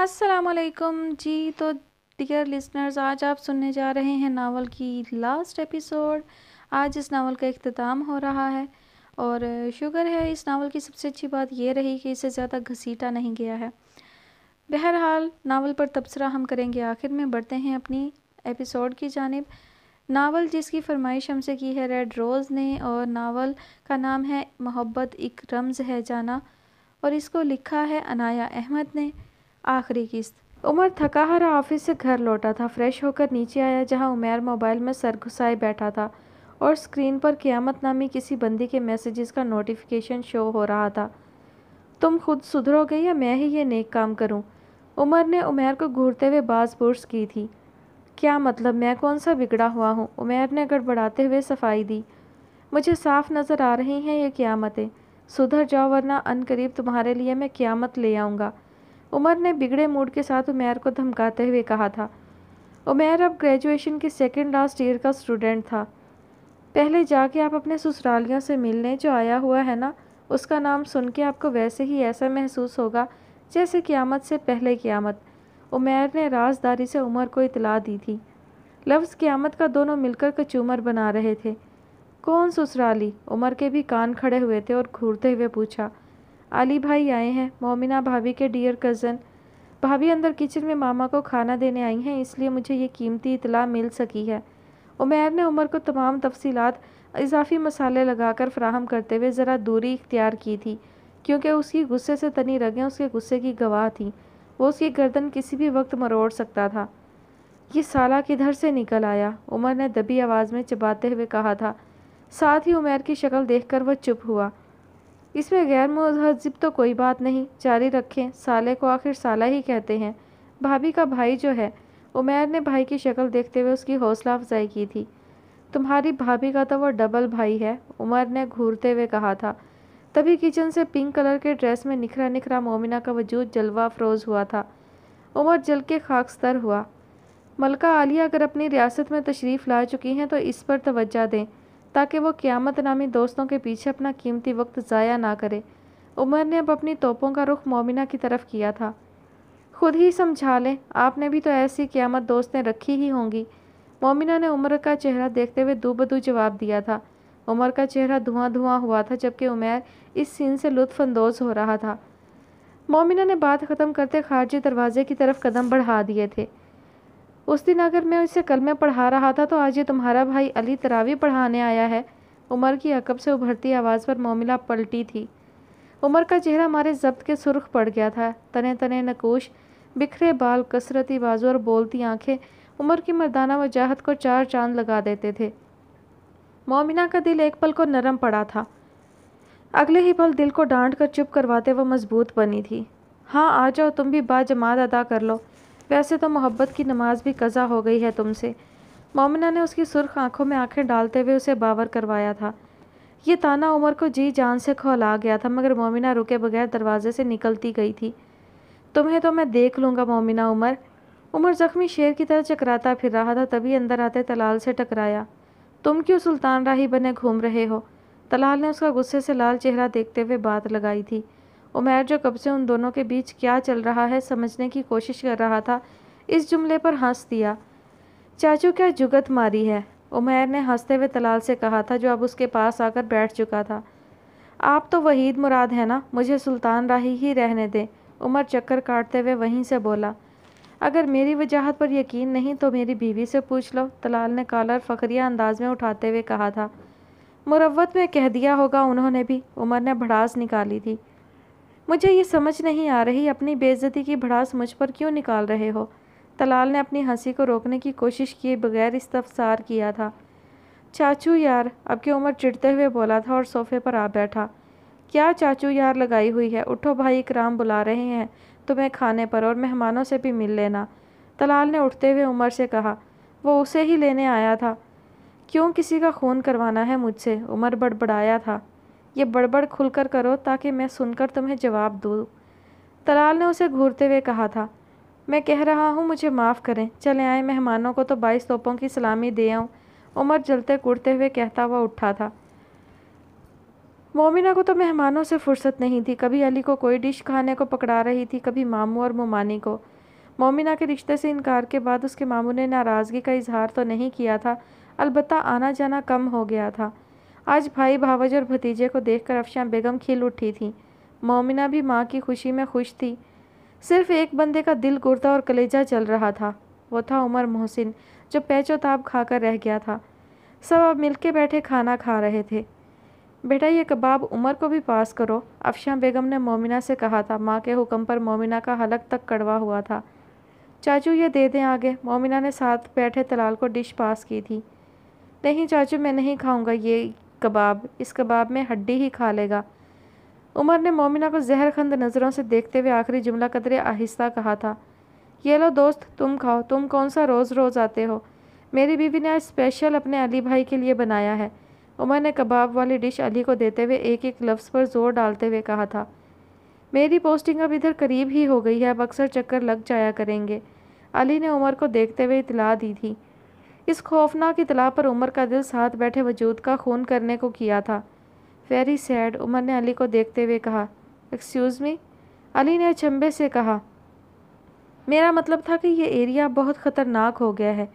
असलकम जी तो dear listeners आज आप सुनने जा रहे हैं नावल की लास्ट एपिसोड आज इस नावल का अख्ताम हो रहा है और शुगर है इस नावल की सबसे अच्छी बात यह रही कि इसे ज़्यादा घसीटा नहीं गया है बहरहाल नावल पर तबसरा हम करेंगे आखिर में बढ़ते हैं अपनी एपिसोड की जानब नावल जिसकी फरमाइश हमसे की है रेड रोज़ ने और नावल का नाम है मोहब्बत एक रमज़ है जाना और इसको लिखा है अनाया अहमद ने आखिरी किस्त उमर थका हरा ऑफिस से घर लौटा था फ्रेश होकर नीचे आया जहां उमेर मोबाइल में सर घुसाए बैठा था और स्क्रीन पर क़ियामत नामी किसी बंदी के मैसेजेस का नोटिफिकेशन शो हो रहा था तुम खुद सुधरोगे या मैं ही ये नेक काम करूं? उमर ने उमेर को घूरते हुए बाज बुर्स की थी क्या मतलब मैं कौन सा बिगड़ा हुआ हूँ उमेर ने गड़बड़ाते हुए सफाई दी मुझे साफ नज़र आ रही हैं ये क़्यामतें सुधर जाओ वरना अनकरीब तुम्हारे लिए मैं क़्यामत ले आऊँगा उमर ने बिगड़े मूड के साथ उमेर को धमकाते हुए कहा था उमेर अब ग्रेजुएशन के सेकेंड लास्ट ईयर का स्टूडेंट था पहले जाके आप अपने ससुरालियों से मिलने जो आया हुआ है ना उसका नाम सुन के आपको वैसे ही ऐसा महसूस होगा जैसे क़्यामत से पहले क़्यामत उमेर ने राजदारी से उमर को इतला दी थी लफ्ज़ क़्यामत का दोनों मिलकर कचूमर बना रहे थे कौन ससुराली उमर के भी कान खड़े हुए थे और घूरते हुए पूछा अली भाई आए हैं मोमिना भाभी के डियर कज़न भाभी अंदर किचन में मामा को खाना देने आई हैं इसलिए मुझे ये कीमती इतला मिल सकी है उमेर ने उमर को तमाम तफसीलात इजाफी मसाले लगाकर फ्राहम करते हुए ज़रा दूरी इख्तियार की थी क्योंकि उसकी गुस्से से तनी रगें उसके गुस्से की गवाह थी वो उसकी गर्दन किसी भी वक्त मरोड़ सकता था ये साला किधर से निकल आया उमर ने दबी आवाज़ में चबाते हुए कहा था साथ ही उमेर की शक्ल देखकर वह चुप हुआ इसमें गैर मुहजब तो कोई बात नहीं जारी रखें साले को आखिर साला ही कहते हैं भाभी का भाई जो है उमेर ने भाई की शक्ल देखते हुए उसकी हौसला अफजाई की थी तुम्हारी भाभी का तो वह डबल भाई है उमर ने घूरते हुए कहा था तभी किचन से पिंक कलर के ड्रेस में निखरा निखरा मोमिना का वजूद जलवा अफरोज हुआ था उमर जल के खाकस्तर हुआ मलका आलिया अगर अपनी रियासत में तशरीफ़ ला चुकी हैं तो इस पर तोज्जा दें ताकि वो क़्यामत नामी दोस्तों के पीछे अपना कीमती वक्त ज़ाया ना करे उमर ने अब अपनी तोपों का रुख मोमिना की तरफ किया था खुद ही समझा लें आपने भी तो ऐसी क़्यामत दोस्तें रखी ही होंगी मोमिना ने उमर का चेहरा देखते हुए दूबदू जवाब दिया था उमर का चेहरा धुआं धुआं हुआ था जबकि उमैर इस सीन से लुत्फानंदोज हो रहा था मोमिना ने बात ख़त्म करते खारजी दरवाजे की तरफ कदम बढ़ा दिए थे उस दिन अगर मैं उसे कल में पढ़ा रहा था तो आज ये तुम्हारा भाई अली तरावी पढ़ाने आया है उमर की अकब से उभरती आवाज़ पर मोमिला पलटी थी उमर का चेहरा हमारे जब्त के सुर्ख पड़ गया था तने तने नकोश बिखरे बाल कसरती बाजू और बोलती आंखें उमर की मर्दाना वजाहत को चार चांद लगा देते थे मोमिना का दिल एक पल को नरम पड़ा था अगले ही पल दिल को डांट कर चुप करवाते वह मजबूत बनी थी हाँ आ जाओ तुम भी बाजमात अदा कर लो वैसे तो मोहब्बत की नमाज भी कज़ा हो गई है तुमसे मोमिना ने उसकी सुर्ख आंखों में आंखें डालते हुए उसे बावर करवाया था ये ताना उमर को जी जान से खौला गया था मगर मोमिना रुके बगैर दरवाजे से निकलती गई थी तुम्हें तो मैं देख लूँगा मोमिना उमर उमर जख्मी शेर की तरह चकराता फिर रहा था तभी अंदर आते तलाल से टकराया तुम क्यों सुल्तान राही बने घूम रहे हो तलाल ने उसका गुस्से से लाल चेहरा देखते हुए बात लगाई थी उमेर जो कब से उन दोनों के बीच क्या चल रहा है समझने की कोशिश कर रहा था इस जुमले पर हंस दिया चाचू क्या जुगत मारी है उमेर ने हंसते हुए तलाल से कहा था जो अब उसके पास आकर बैठ चुका था आप तो वहीद मुराद है ना मुझे सुल्तान राही ही रहने दें उमर चक्कर काटते हुए वहीं से बोला अगर मेरी वजाहत पर यकीन नहीं तो मेरी बीवी से पूछ लो तलाल ने कॉलर फकरिया अंदाज में उठाते हुए कहा था मुरवत में कह दिया होगा उन्होंने भी उमर ने भड़ास निकाली थी मुझे ये समझ नहीं आ रही अपनी बेइज्जती की भड़ास मुझ पर क्यों निकाल रहे हो तलाल ने अपनी हंसी को रोकने की कोशिश किए बगैर इस्तफसार किया था चाचू यार अब की उम्र चिड़ते हुए बोला था और सोफे पर आ बैठा क्या चाचू यार लगाई हुई है उठो भाई इकराम बुला रहे हैं तुम्हें खाने पर और मेहमानों से भी मिल लेना तलाल ने उठते हुए उमर से कहा वो उसे ही लेने आया था क्यों किसी का खून करवाना है मुझसे उमर बड़बड़ाया था ये बड़बड़ खुलकर करो ताकि मैं सुनकर तुम्हें जवाब दूँ तलाल ने उसे घूरते हुए कहा था मैं कह रहा हूँ मुझे माफ़ करें चले आए मेहमानों को तो बाईस तोपों की सलामी दे आऊँ उमर जलते कुड़ते हुए कहता हुआ उठा था मोमिना को तो मेहमानों से फुर्सत नहीं थी कभी अली को कोई डिश खाने को पकड़ा रही थी कभी मामू और मोमानी को मोमिना के रिश्ते से इनकार के बाद उसके मामू ने नाराज़गी का इजहार तो नहीं किया था अलबत्त आना जाना कम हो गया था आज भाई भावज और भतीजे को देखकर अफशां बेगम खिल उठी थी मोमिना भी माँ की खुशी में खुश थी सिर्फ एक बंदे का दिल गुर्दा और कलेजा चल रहा था वो था उमर मोहसिन जो पैचो ताप खाकर रह गया था सब अब मिलके बैठे खाना खा रहे थे बेटा ये कबाब उमर को भी पास करो अफशां बेगम ने मोमिना से कहा था माँ के हुक्म पर मोमिना का हलक तक कड़वा हुआ था चाचू ये दे दें आगे मोमिना ने साथ बैठे तलाल को डिश पास की थी नहीं चाचू मैं नहीं खाऊंगा ये कबाब इस कबाब में हड्डी ही खा लेगा उमर ने मोमिना को जहरखंद नज़रों से देखते हुए आखिरी जुमला कदरे आहिस्ता कहा था ये लो दोस्त तुम खाओ तुम कौन सा रोज़ रोज़ आते हो मेरी बीवी ने आज स्पेशल अपने अली भाई के लिए बनाया है उमर ने कबाब वाली डिश अली को देते हुए एक एक लफ्ज़ पर जोर डालते हुए कहा था मेरी पोस्टिंग अब इधर करीब ही हो गई है अब अक्सर चक्कर लग जाया करेंगे अली ने उमर को देखते हुए इतला दी थी इस खौफनाक इतला पर उमर का दिल साथ बैठे वजूद का खून करने को किया था वेरी सैड उमर ने अली को देखते हुए कहा एक्सक्यूज़ मी अली ने अचंबे से कहा मेरा मतलब था कि यह एरिया बहुत ख़तरनाक हो गया है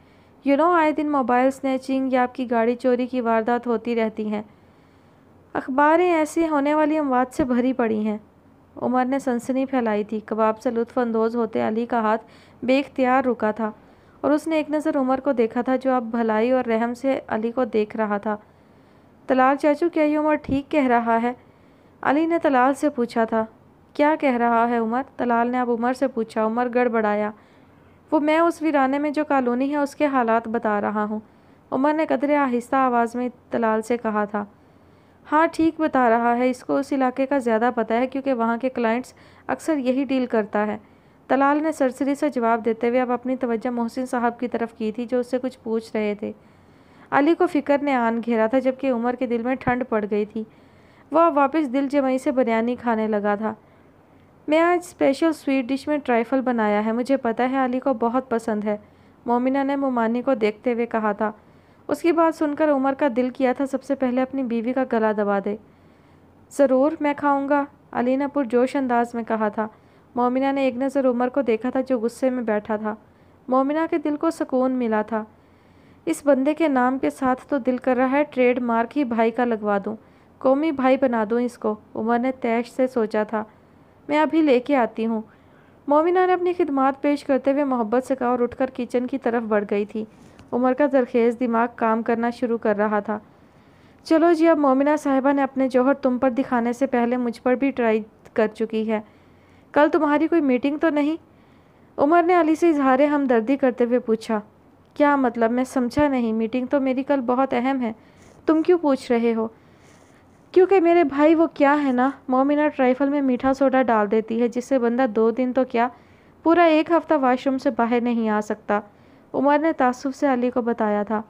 यू नो आए दिन मोबाइल स्नैचिंग या आपकी गाड़ी चोरी की वारदात होती रहती हैं अखबारें ऐसी होने वाली अमवात से भरी पड़ी हैं उमर ने सनसनी फैलाई थी कबाब से लुफानंदोज होते अली का हाथ बेख्तियार रुका था और उसने एक नज़र उमर को देखा था जो अब भलाई और रहम से अली को देख रहा था तलाल चाचू क्या ये उमर ठीक कह रहा है अली ने तलाल से पूछा था क्या कह रहा है उमर तलाल ने अब उमर से पूछा उमर गड़बड़ाया वो मैं उस वीराने में जो कॉलोनी है उसके हालात बता रहा हूँ उमर ने कदरे आहिस्ता आवाज़ में तलाल से कहा था हाँ ठीक बता रहा है इसको उस इलाके का ज़्यादा पता है क्योंकि वहाँ के क्लाइंट्स अक्सर यही डील करता है तलाल ने सरसरी से जवाब देते हुए अब अपनी तवज्जो मोहसिन साहब की तरफ की थी जो उससे कुछ पूछ रहे थे अली को फ़िक्र ने आन घेरा था जबकि उमर के दिल में ठंड पड़ गई थी वह अब वापस दिल जमई से बिरयानी खाने लगा था मैं आज स्पेशल स्वीट डिश में ट्राइफल बनाया है मुझे पता है अली को बहुत पसंद है मोमिना ने मोमानी को देखते हुए कहा था उसकी बात सुनकर उमर का दिल किया था सबसे पहले अपनी बीवी का गला दबा दे ज़रूर मैं खाऊंगा अली ने पुरजोश अंदाज में कहा था मोमिना ने एक नज़र उमर को देखा था जो गुस्से में बैठा था मोमिना के दिल को सुकून मिला था इस बंदे के नाम के साथ तो दिल कर रहा है ट्रेड मार्क ही भाई का लगवा दूँ कौमी भाई बना दूँ इसको उमर ने तैश से सोचा था मैं अभी लेके आती हूँ मोमिना ने अपनी खिदमात पेश करते हुए मोहब्बत से कहा और उठकर किचन की तरफ बढ़ गई थी उमर का जरखेज़ दिमाग काम करना शुरू कर रहा था चलो जी अब मोमिना साहिबा ने अपने जौहर तुम पर दिखाने से पहले मुझ पर भी ट्राई कर चुकी है कल तुम्हारी कोई मीटिंग तो नहीं उमर ने अली से इजहार हमदर्दी करते हुए पूछा क्या मतलब मैं समझा नहीं मीटिंग तो मेरी कल बहुत अहम है तुम क्यों पूछ रहे हो क्योंकि मेरे भाई वो क्या है ना मोमिना ट्राइफल में मीठा सोडा डाल देती है जिससे बंदा दो दिन तो क्या पूरा एक हफ्ता वाशरूम से बाहर नहीं आ सकता उमर ने तासुब से अली को बताया था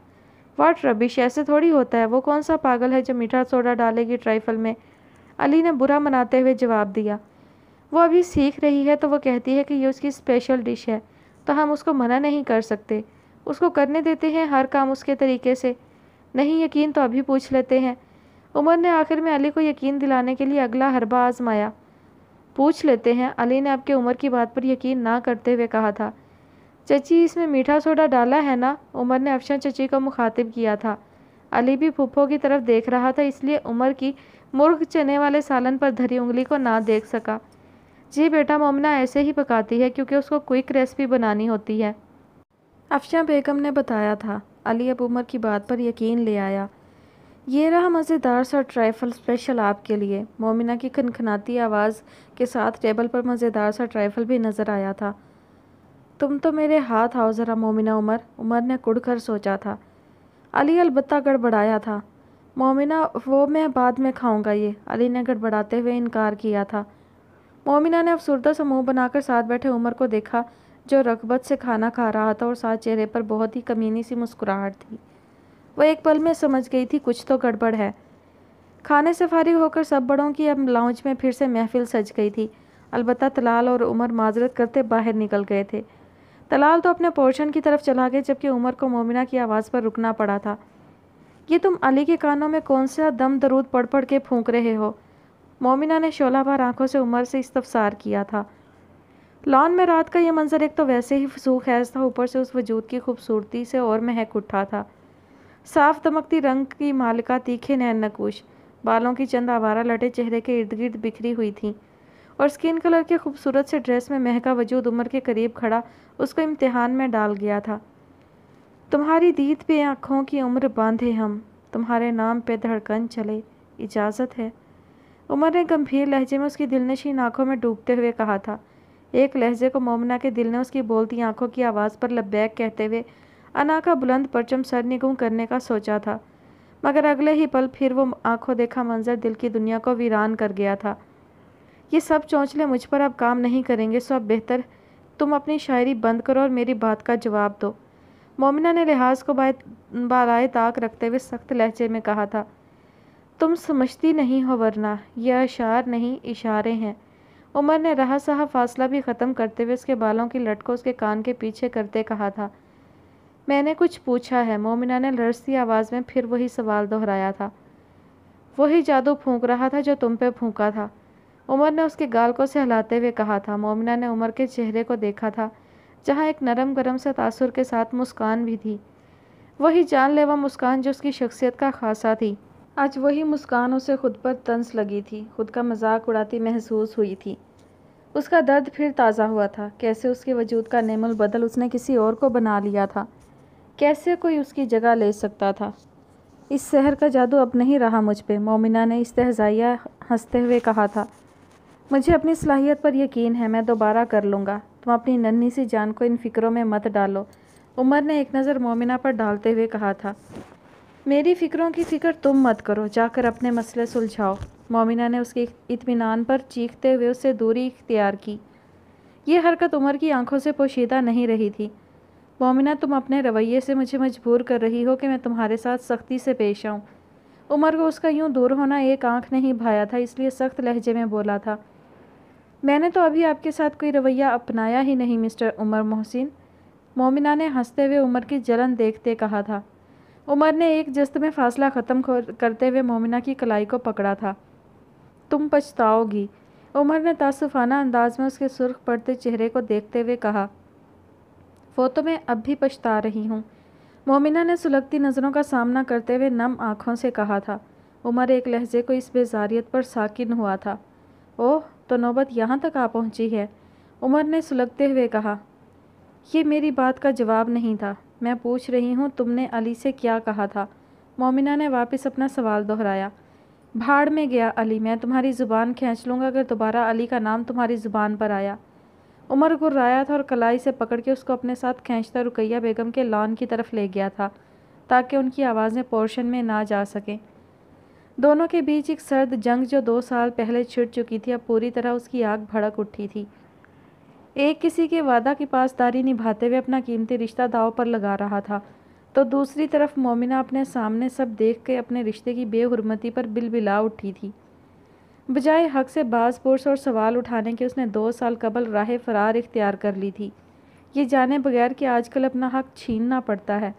वाट रबिश ऐसे थोड़ी होता है वो कौन सा पागल है जो मीठा सोडा डालेगी ट्राइफल में अली ने बुरा मनाते हुए जवाब दिया वो अभी सीख रही है तो वो कहती है कि ये उसकी स्पेशल डिश है तो हम उसको मना नहीं कर सकते उसको करने देते हैं हर काम उसके तरीके से नहीं यकीन तो अभी पूछ लेते हैं उमर ने आखिर में अली को यकीन दिलाने के लिए अगला हरबा आजमाया पूछ लेते हैं अली ने आपके उमर की बात पर यकीन ना करते हुए कहा था चची इसमें मीठा सोडा डाला है ना उमर ने अफशा चची को मुखातिब किया था अली भी फूफो की तरफ देख रहा था इसलिए उमर की मुर्ग चने वाले सालन पर धरी उंगली को ना देख सका जी बेटा मोमना ऐसे ही पकाती है क्योंकि उसको क्विक रेसिपी बनानी होती है अफशा बेगम ने बताया था अली अब उमर की बात पर यकीन ले आया ये रहा मज़ेदार सा ट्राइफल स्पेशल आपके लिए मोमिना की खनखनाती आवाज़ के साथ टेबल पर मज़ेदार सा ट्राइफल भी नज़र आया था तुम तो मेरे हाथ आओ ज़रा मोमिना उमर उमर ने कुड़ कर सोचा था अली अलबत्ता गड़बड़ाया था मोमिना वो मैं बाद में खाऊंगा ये अली ने गड़बड़ाते हुए इनकार किया था मोमिना ने अफसरदा मुँह बनाकर साथ बैठे उमर को देखा जो रगबत से खाना खा रहा था और साथ चेहरे पर बहुत ही कमीनी सी मुस्कुराहट थी वह एक पल में समझ गई थी कुछ तो गड़बड़ है खाने से फारिग होकर सब बड़ों की अब लाउंज में फिर से महफिल सज गई थी अलबत्त तलाल और उमर माजरत करते बाहर निकल गए थे तलाल तो अपने पोर्शन की तरफ चला गए जबकि उमर को मोमिना की आवाज़ पर रुकना पड़ा था ये तुम अली के कानों में कौन सा दम दरूद पढ़ पढ़ के फूंक रहे हो मोमिना ने शोला शोलाभर आंखों से उमर से इस्तफसार किया था लॉन में रात का यह मंजर एक तो वैसे ही सूखेज था ऊपर से उस वजूद की खूबसूरती से और महक उठा था साफ दमकती रंग की मालिका तीखे नैन नकूश बालों की चंद आवारा लटे चेहरे के इर्द गिर्द बिखरी हुई थी और स्किन कलर के खूबसूरत से ड्रेस में महका वजूद उम्र के करीब खड़ा उसको इम्तिहान में डाल गया था तुम्हारी दीद पे आँखों की उम्र बांधे हम तुम्हारे नाम पे धड़कन चले इजाज़त है उमर ने गंभीर लहजे में उसकी दिलनशीन आंखों में डूबते हुए कहा था एक लहजे को मोमना के दिल ने उसकी बोलती आंखों की आवाज़ पर लब्बैक कहते हुए अना का बुलंद परचम सर निगुम करने का सोचा था मगर अगले ही पल फिर वो आंखों देखा मंजर दिल की दुनिया को वीरान कर गया था ये सब चौंचले मुझ पर अब काम नहीं करेंगे सो अब बेहतर तुम अपनी शायरी बंद करो और मेरी बात का जवाब दो मोमिना ने लिहाज को बालाए ताक रखते हुए सख्त लहजे में कहा था तुम समझती नहीं हो वरना यह अशार नहीं इशारे हैं उमर ने रहा सहा फासला भी ख़त्म करते हुए उसके बालों की लटकों उसके कान के पीछे करते कहा था मैंने कुछ पूछा है मोमिना ने लड़सती आवाज़ में फिर वही सवाल दोहराया था वही जादू फूंक रहा था जो तुम पे फूंका था उमर ने उसके गाल को सहलाते हुए कहा था मोमिना ने उमर के चेहरे को देखा था जहाँ एक नरम गरम से तासुर के साथ मुस्कान भी थी वही जानलेवा मुस्कान जो उसकी शख्सियत का खासा थी आज वही मुस्कान उसे खुद पर तंस लगी थी खुद का मजाक उड़ाती महसूस हुई थी उसका दर्द फिर ताज़ा हुआ था कैसे उसके वजूद का नेमल बदल उसने किसी और को बना लिया था कैसे कोई उसकी जगह ले सकता था इस शहर का जादू अब नहीं रहा मुझ पर मोमिना ने इस तहजाइया हंसते हुए कहा था मुझे अपनी सलाहियत पर यकीन है मैं दोबारा कर लूँगा तुम अपनी नन्ही सी जान को इन फ़िक्रों में मत डालो उमर ने एक नज़र मोमिना पर डालते हुए कहा था मेरी फ़िक्रों की फ़िक्र तुम मत करो जाकर अपने मसले सुलझाओ मोमिना ने उसके इत्मीनान पर चीखते हुए उससे दूरी इख्तियार की यह हरकत उमर की आंखों से पोशीदा नहीं रही थी मोमिना तुम अपने रवैये से मुझे मजबूर कर रही हो कि मैं तुम्हारे साथ सख्ती से पेश आऊँ उमर को उसका यूं दूर होना एक आंख नहीं भाया था इसलिए सख्त लहजे में बोला था मैंने तो अभी आपके साथ कोई रवैया अपनाया ही नहीं मिस्टर उमर मोहसिन मोमिना ने हंसते हुए उमर की जलन देखते कहा था उमर ने एक जस्त में फासला ख़त्म करते हुए मोमिना की कलाई को पकड़ा था तुम पछताओगी उमर ने तासुफाना अंदाज में उसके सुर्ख पड़ते चेहरे को देखते हुए कहा वो तो मैं अब भी पछता रही हूँ मोमिना ने सुलगती नज़रों का सामना करते हुए नम आँखों से कहा था उमर एक लहजे को इस बेजारियत पर साकिन हुआ था ओह तो नौबत यहाँ तक आ पहुँची है उमर ने सुलगते हुए कहा यह मेरी बात का जवाब नहीं था मैं पूछ रही हूँ तुमने अली से क्या कहा था मोमिना ने वापस अपना सवाल दोहराया भाड़ में गया अली मैं तुम्हारी ज़ुबान खींच लूँगा अगर दोबारा अली का नाम तुम्हारी ज़ुबान पर आया उमर गुर्राया था और कलाई से पकड़ के उसको अपने साथ खींचता रुकैया बेगम के लॉन की तरफ ले गया था ताकि उनकी आवाज़ें पोर्शन में ना जा सकें दोनों के बीच एक सर्द जंग जो दो साल पहले छिड़ चुकी थी अब पूरी तरह उसकी आग भड़क उठी थी एक किसी के वादा की पासदारी निभाते हुए अपना कीमती रिश्ता दाव पर लगा रहा था तो दूसरी तरफ मोमिना अपने सामने सब देख के अपने रिश्ते की बेहरमती पर बिलबिला उठी थी बजाय हक से बाजपोर्स और सवाल उठाने के उसने दो साल कबल राह फरार इख्तियार कर ली थी ये जाने बगैर कि आजकल अपना हक छीनना पड़ता है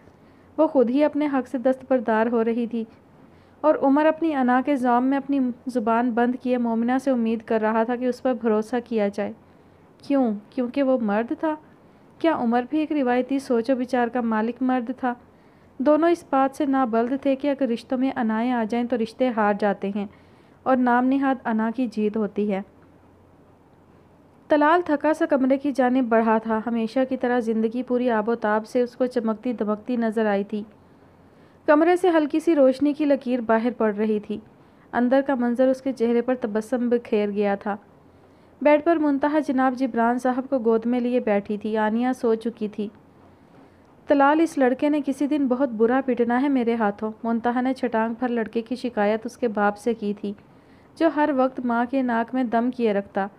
वो खुद ही अपने हक से दस्तबरदार हो रही थी और उमर अपनी अना के जाम में अपनी ज़ुबान बंद किए मोमिना से उम्मीद कर रहा था कि उस पर भरोसा किया जाए क्यों क्योंकि वो मर्द था क्या उमर भी एक रिवायती सोचो विचार का मालिक मर्द था दोनों इस बात से नाबल्द थे कि अगर रिश्तों में अनाएँ आ जाएं तो रिश्ते हार जाते हैं और नाम निहाद अना की जीत होती है तलाल थका सा कमरे की जानब बढ़ा था हमेशा की तरह ज़िंदगी पूरी आबोताब से उसको चमकती दमकती नज़र आई थी कमरे से हल्की सी रोशनी की लकीर बाहर पड़ रही थी अंदर का मंज़र उसके चेहरे पर तबस्म बिखेर गया था बेड पर मुंतहा जनाब जिब्रान साहब को गोद में लिए बैठी थी आनिया सो चुकी थी तलाल इस लड़के ने किसी दिन बहुत बुरा पिटना है मेरे हाथों मुंतहा ने छटांग भर लड़के की शिकायत उसके बाप से की थी जो हर वक्त माँ के नाक में दम किए रखता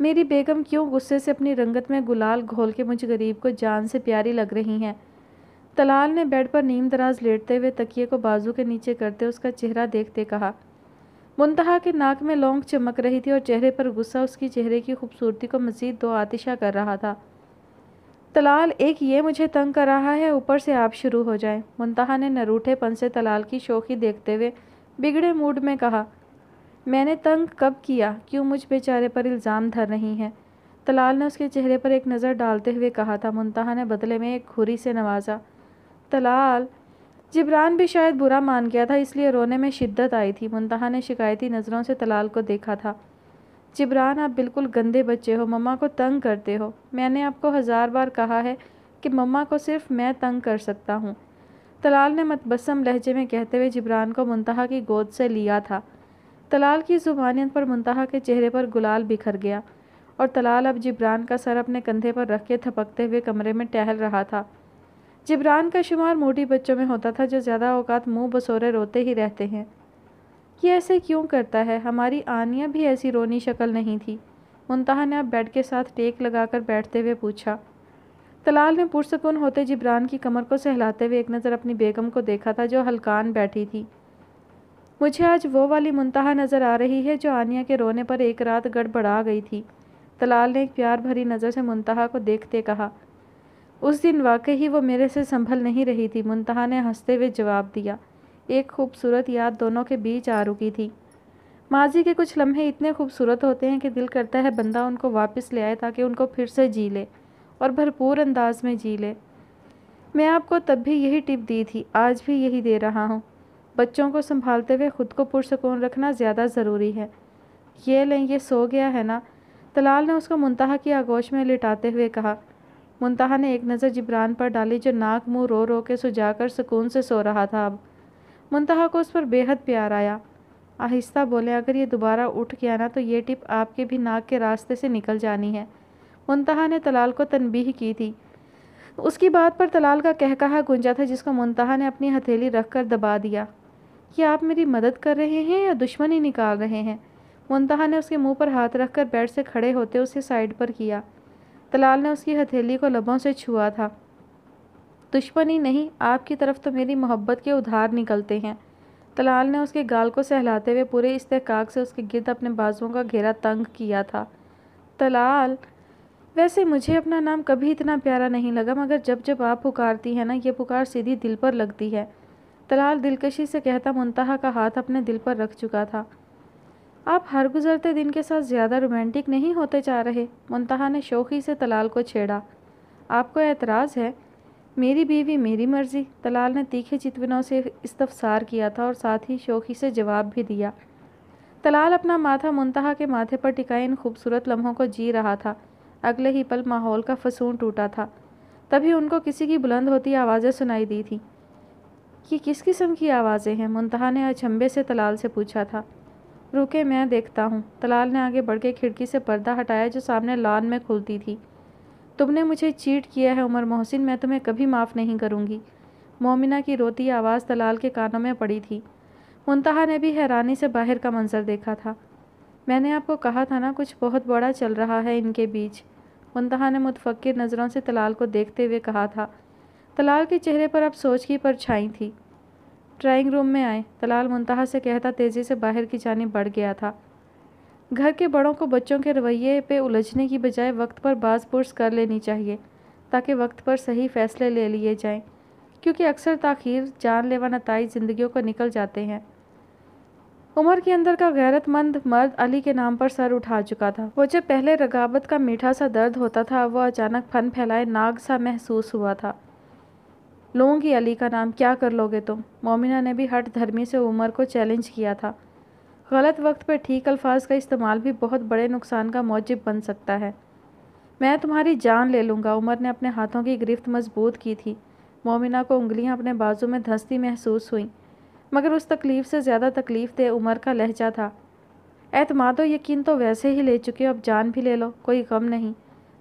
मेरी बेगम क्यों गुस्से से अपनी रंगत में गुलाल घोल के मुझ गरीब को जान से प्यारी लग रही हैं तलाल ने बेड पर नीम दराज लेटते हुए तकिए को बाजू के नीचे करते उसका चेहरा देखते कहा मुंतहा के नाक में लौंग चमक रही थी और चेहरे पर गुस्सा उसकी चेहरे की खूबसूरती को मजीद दो आतिशा कर रहा था तलाल एक ये मुझे तंग कर रहा है ऊपर से आप शुरू हो जाए मुंतहा ने नरूठे पन से तलाल की शोखी देखते हुए बिगड़े मूड में कहा मैंने तंग कब किया क्यों मुझ बेचारे पर इल्ज़ाम धर रही हैं तलाल ने उसके चेहरे पर एक नज़र डालते हुए कहा था मुंतहा ने बदले में एक खुरी से नवाजा तलाल जिब्रान भी शायद बुरा मान गया था इसलिए रोने में शिद्दत आई थी मुंतहा ने शिकायती नज़रों से तलाल को देखा था जिब्रान आप बिल्कुल गंदे बच्चे हो मम्मा को तंग करते हो मैंने आपको हज़ार बार कहा है कि मम्मा को सिर्फ मैं तंग कर सकता हूँ तलाल ने मतबसम लहजे में कहते हुए जिब्रान को मुंतहा की गोद से लिया था तलाल की जुबानियत पर मुंतहा के चेहरे पर गुलाल बिखर गया और तलाल अब जिब्रान का सर अपने कंधे पर रख के थपकते हुए कमरे में टहल रहा था जिब्रान का शुमार मोटी बच्चों में होता था जो ज़्यादा औकात मुंह बसोरे रोते ही रहते हैं ये ऐसे क्यों करता है हमारी आनिया भी ऐसी रोनी शक्ल नहीं थी मुनता ने अब बेड के साथ टेक लगाकर बैठते हुए पूछा तलाल ने पुरसकून होते जिब्रान की कमर को सहलाते हुए एक नज़र अपनी बेगम को देखा था जो हल्कान बैठी थी मुझे आज वो वाली मुनतहा नज़र आ रही है जो आनिया के रोने पर एक रात गड़बड़ा गई थी तलाल ने एक प्यार भरी नज़र से मुनतहा को देखते कहा उस दिन वाकई ही वो मेरे से संभल नहीं रही थी मुंतहा ने हंसते हुए जवाब दिया एक खूबसूरत याद दोनों के बीच आ रुकी थी माजी के कुछ लम्हे इतने खूबसूरत होते हैं कि दिल करता है बंदा उनको वापस ले आए ताकि उनको फिर से जी ले और भरपूर अंदाज में जी ले मैं आपको तब भी यही टिप दी थी आज भी यही दे रहा हूँ बच्चों को संभालते हुए ख़ुद को पुरसकून रखना ज़्यादा ज़रूरी है ये लें ये सो गया है ना तलाल ने उसको मुंतहा की आगोश में लिटाते हुए कहा मुंतहा ने एक नज़र जिब्रान पर डाली जो नाक मुंह रो रो के कर सुकून से सो रहा था अब मुंतहा को उस पर बेहद प्यार आया आहिस्ता बोले अगर ये दोबारा उठ गया ना तो ये टिप आपके भी नाक के रास्ते से निकल जानी है मुंतहा ने तलाल को तनबीह की थी उसकी बात पर तलाल का कहकहा गुंजा था जिसको मुंतहा ने अपनी हथेली कर दबा दिया कि आप मेरी मदद कर रहे हैं या दुश्मनी निकाल रहे हैं मुंतहा ने उसके मुंह पर हाथ रखकर बेड से खड़े होते उसे साइड पर किया तलाल ने उसकी हथेली को लबों से छुआ था दुश्मनी नहीं आपकी तरफ तो मेरी मोहब्बत के उधार निकलते हैं तलाल ने उसके गाल को सहलाते हुए पूरे इस्तेकाक से उसके गिरद अपने बाजुओं का घेरा तंग किया था तलाल वैसे मुझे अपना नाम कभी इतना प्यारा नहीं लगा मगर जब जब आप पुकारती हैं ना ये पुकार सीधी दिल पर लगती है तलाल दिलकशी से कहता मुंतहा का हाथ अपने दिल पर रख चुका था आप हर गुजरते दिन के साथ ज़्यादा रोमांटिक नहीं होते जा रहे मुंतहा ने शोखी से तलाल को छेड़ा आपको एतराज़ है मेरी बीवी मेरी मर्ज़ी तलाल ने तीखे चितवनों से इस्तफसार किया था और साथ ही शोखी से जवाब भी दिया तलाल अपना माथा मुंतहा के माथे पर टिकाए इन खूबसूरत लम्हों को जी रहा था अगले ही पल माहौल का फसून टूटा था तभी उनको किसी की बुलंद होती आवाज़ें सुनाई दी थी कि किस किस्म की आवाज़ें हैं मुंतहा ने अचंभे से तलाल से पूछा था रुके मैं देखता हूँ तलाल ने आगे बढ़ के खिड़की से पर्दा हटाया जो सामने लान में खुलती थी तुमने मुझे चीट किया है उमर मोहसिन मैं तुम्हें कभी माफ़ नहीं करूँगी मोमिना की रोती आवाज़ तलाल के कानों में पड़ी थी मुंतहा ने भी हैरानी से बाहर का मंजर देखा था मैंने आपको कहा था ना कुछ बहुत बड़ा चल रहा है इनके बीच मुंतहा ने मुतफक्र नज़रों से तलाल को देखते हुए कहा था तलाल के चेहरे पर अब सोच की परछाई थी ड्राइंग रूम में आए तलाल मुंतहा से कहता तेज़ी से बाहर की जानी बढ़ गया था घर के बड़ों को बच्चों के रवैये पे उलझने की बजाय वक्त पर बाज पुरस कर लेनी चाहिए ताकि वक्त पर सही फ़ैसले ले लिए जाएं क्योंकि अक्सर तखीर जानलेवा नतज ज़िंदगियों को निकल जाते हैं उमर के अंदर का गैरतमंद मर्द अली के नाम पर सर उठा चुका था वो जब पहले रगाबत का मीठा सा दर्द होता था वो अचानक फन फैलाए नाग सा महसूस हुआ था लूँगी अली का नाम क्या कर लोगे तुम मोमिना ने भी हट धर्मी से उमर को चैलेंज किया था गलत वक्त पर ठीक अल्फाज का इस्तेमाल भी बहुत बड़े नुकसान का मौजब बन सकता है मैं तुम्हारी जान ले लूँगा उमर ने अपने हाथों की गिरफ्त मजबूत की थी मोमिना को उंगलियाँ अपने बाजू में धंसती महसूस हुई मगर उस तकलीफ़ से ज़्यादा तकलीफ़ दे उमर का लहजा था एतमाद यकीन तो वैसे ही ले चुके हो अब जान भी ले लो कोई गम नहीं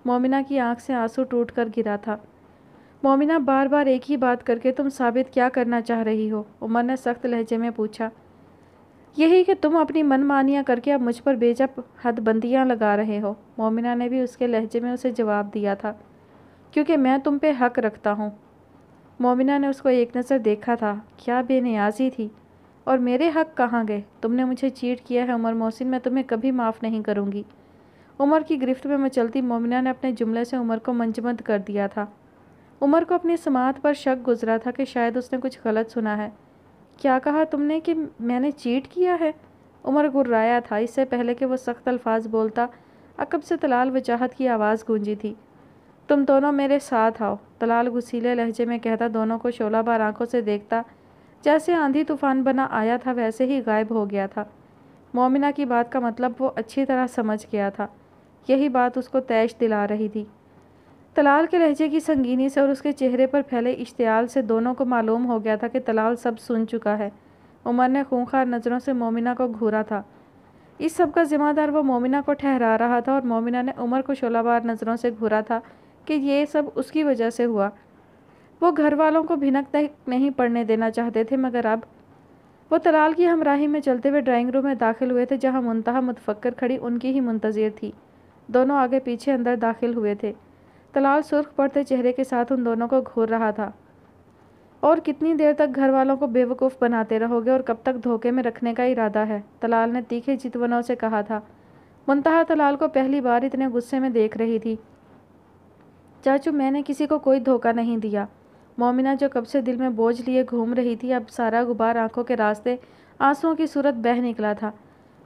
मोमिना की आंख से आंसू टूट कर गिरा था मोमिना बार बार एक ही बात करके तुम साबित क्या करना चाह रही हो उमर ने सख्त लहजे में पूछा यही कि तुम अपनी मनमानियाँ करके अब मुझ पर बेजब हदबंदियाँ लगा रहे हो मोमिना ने भी उसके लहजे में उसे जवाब दिया था क्योंकि मैं तुम पे हक रखता हूँ मोमिना ने उसको एक नज़र देखा था क्या बेनियाजी थी और मेरे हक कहाँ गए तुमने मुझे चीट किया है उमर मोहसिन मैं तुम्हें कभी माफ़ नहीं करूँगी उमर की गिरफ्त में मचलती मोमिना ने अपने जुमले से उमर को मंजमंद कर दिया था उमर को अपनी समात पर शक गुजरा था कि शायद उसने कुछ गलत सुना है क्या कहा तुमने कि मैंने चीट किया है उमर गुर्राया था इससे पहले कि वो सख्त अल्फाज बोलता अकब से तलाल वजाहत की आवाज़ गूंजी थी तुम दोनों मेरे साथ आओ तलाल घुसीले लहजे में कहता दोनों को शोला बार आंखों से देखता जैसे आंधी तूफान बना आया था वैसे ही गायब हो गया था मोमिना की बात का मतलब वो अच्छी तरह समझ गया था यही बात उसको तैश दिला रही थी तलाल के लहजे की संगीनी से और उसके चेहरे पर फैले इश्तियाल से दोनों को मालूम हो गया था कि तलाल सब सुन चुका है उमर ने खूंखार नज़रों से मोमिना को घूरा था इस सब का जिम्मेदार वो मोमिना को ठहरा रहा था और मोमिना ने उमर को शोलाबार नज़रों से घूरा था कि ये सब उसकी वजह से हुआ वो घर वालों को भिनक नहीं पड़ने देना चाहते थे मगर अब वो तलाल की हमराही में चलते हुए ड्राइंग रूम में दाखिल हुए थे जहाँ मुंतहा मुतफक्कर खड़ी उनकी ही मुंतज़र थी दोनों आगे पीछे अंदर दाखिल हुए थे तलाल सुर्ख पड़ते चेहरे के साथ उन दोनों को घूर रहा था और कितनी देर तक घर वालों को बेवकूफ़ बनाते रहोगे और कब तक धोखे में रखने का इरादा है तलाल ने तीखे चितवनों से कहा था मुंतहा तलाल को पहली बार इतने गुस्से में देख रही थी चाचू मैंने किसी को कोई धोखा नहीं दिया मोमिना जो कब से दिल में बोझ लिए घूम रही थी अब सारा गुबार आंखों के रास्ते आंसुओं की सूरत बह निकला था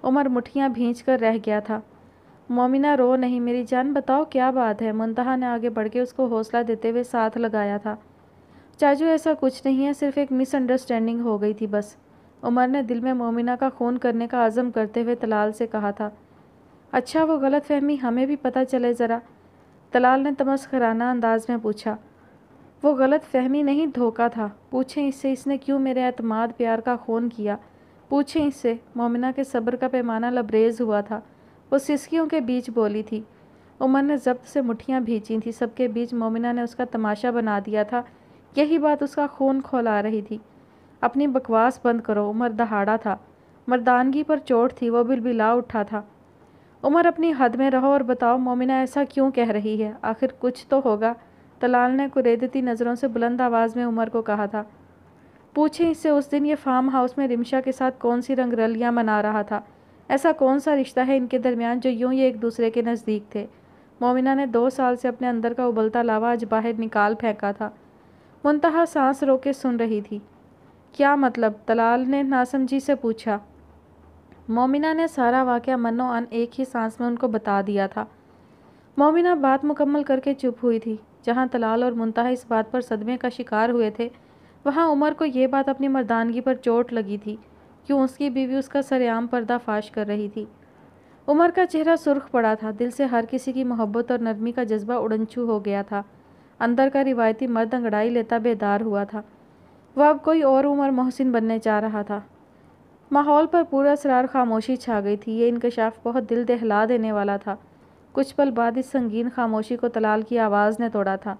उमर मुठियाँ भींच कर रह गया था मोमिना रो नहीं मेरी जान बताओ क्या बात है मुंतहा ने आगे बढ़ के उसको हौसला देते हुए साथ लगाया था चाचू ऐसा कुछ नहीं है सिर्फ एक मिसअंडरस्टैंडिंग हो गई थी बस उमर ने दिल में मोमिना का ख़ून करने का आज़म करते हुए तलाल से कहा था अच्छा वो गलत फहमी हमें भी पता चले ज़रा तलाल ने तमस्कराना अंदाज में पूछा वो गलत फहमी नहीं धोखा था पूछें इससे इसने क्यों मेरे अतमाद प्यार का खून किया पूछें इससे मोमिना के सब्र का पैमाना लबरेज हुआ था वो सिसकियों के बीच बोली थी उमर ने जब्त से मुठियाँ भींची थी सबके बीच मोमिना ने उसका तमाशा बना दिया था यही बात उसका खून खोला रही थी अपनी बकवास बंद करो उमर दहाड़ा था मर्दानगी पर चोट थी वो बिलबिला उठा था उमर अपनी हद में रहो और बताओ मोमिना ऐसा क्यों कह रही है आखिर कुछ तो होगा तलाल ने कुरेदती नज़रों से बुलंद आवाज़ में उमर को कहा था पूछे इससे उस दिन ये फार्म हाउस में रिमशा के साथ कौन सी रंगरलियाँ मना रहा था ऐसा कौन सा रिश्ता है इनके दरमियान जो यूँ ये एक दूसरे के नज़दीक थे मोमिना ने दो साल से अपने अंदर का उबलता लावा आज बाहर निकाल फेंका था मुंतहा सांस रोके सुन रही थी क्या मतलब तलाल ने नासम जी से पूछा मोमिना ने सारा वाक़ मनो अन एक ही सांस में उनको बता दिया था मोमिना बात मुकम्मल करके चुप हुई थी जहां तलाल और मुंतहा इस बात पर सदमे का शिकार हुए थे वहां उमर को यह बात अपनी मर्दानगी पर चोट लगी थी क्यों उसकी बीवी उसका सरेआम पर्दाफाश कर रही थी उमर का चेहरा सुर्ख पड़ा था दिल से हर किसी की मोहब्बत और नरमी का जज्बा उड़नछू हो गया था अंदर का रिवायती मर्द अंगड़ाई लेता बेदार हुआ था वह अब कोई और उमर मोहसिन बनने जा रहा था माहौल पर पूरा असरार खामोशी छा गई थी ये इंकशाफ बहुत दिल दहला देने वाला था कुछ पल बाद इस संगीन खामोशी को तलाल की आवाज़ ने तोड़ा था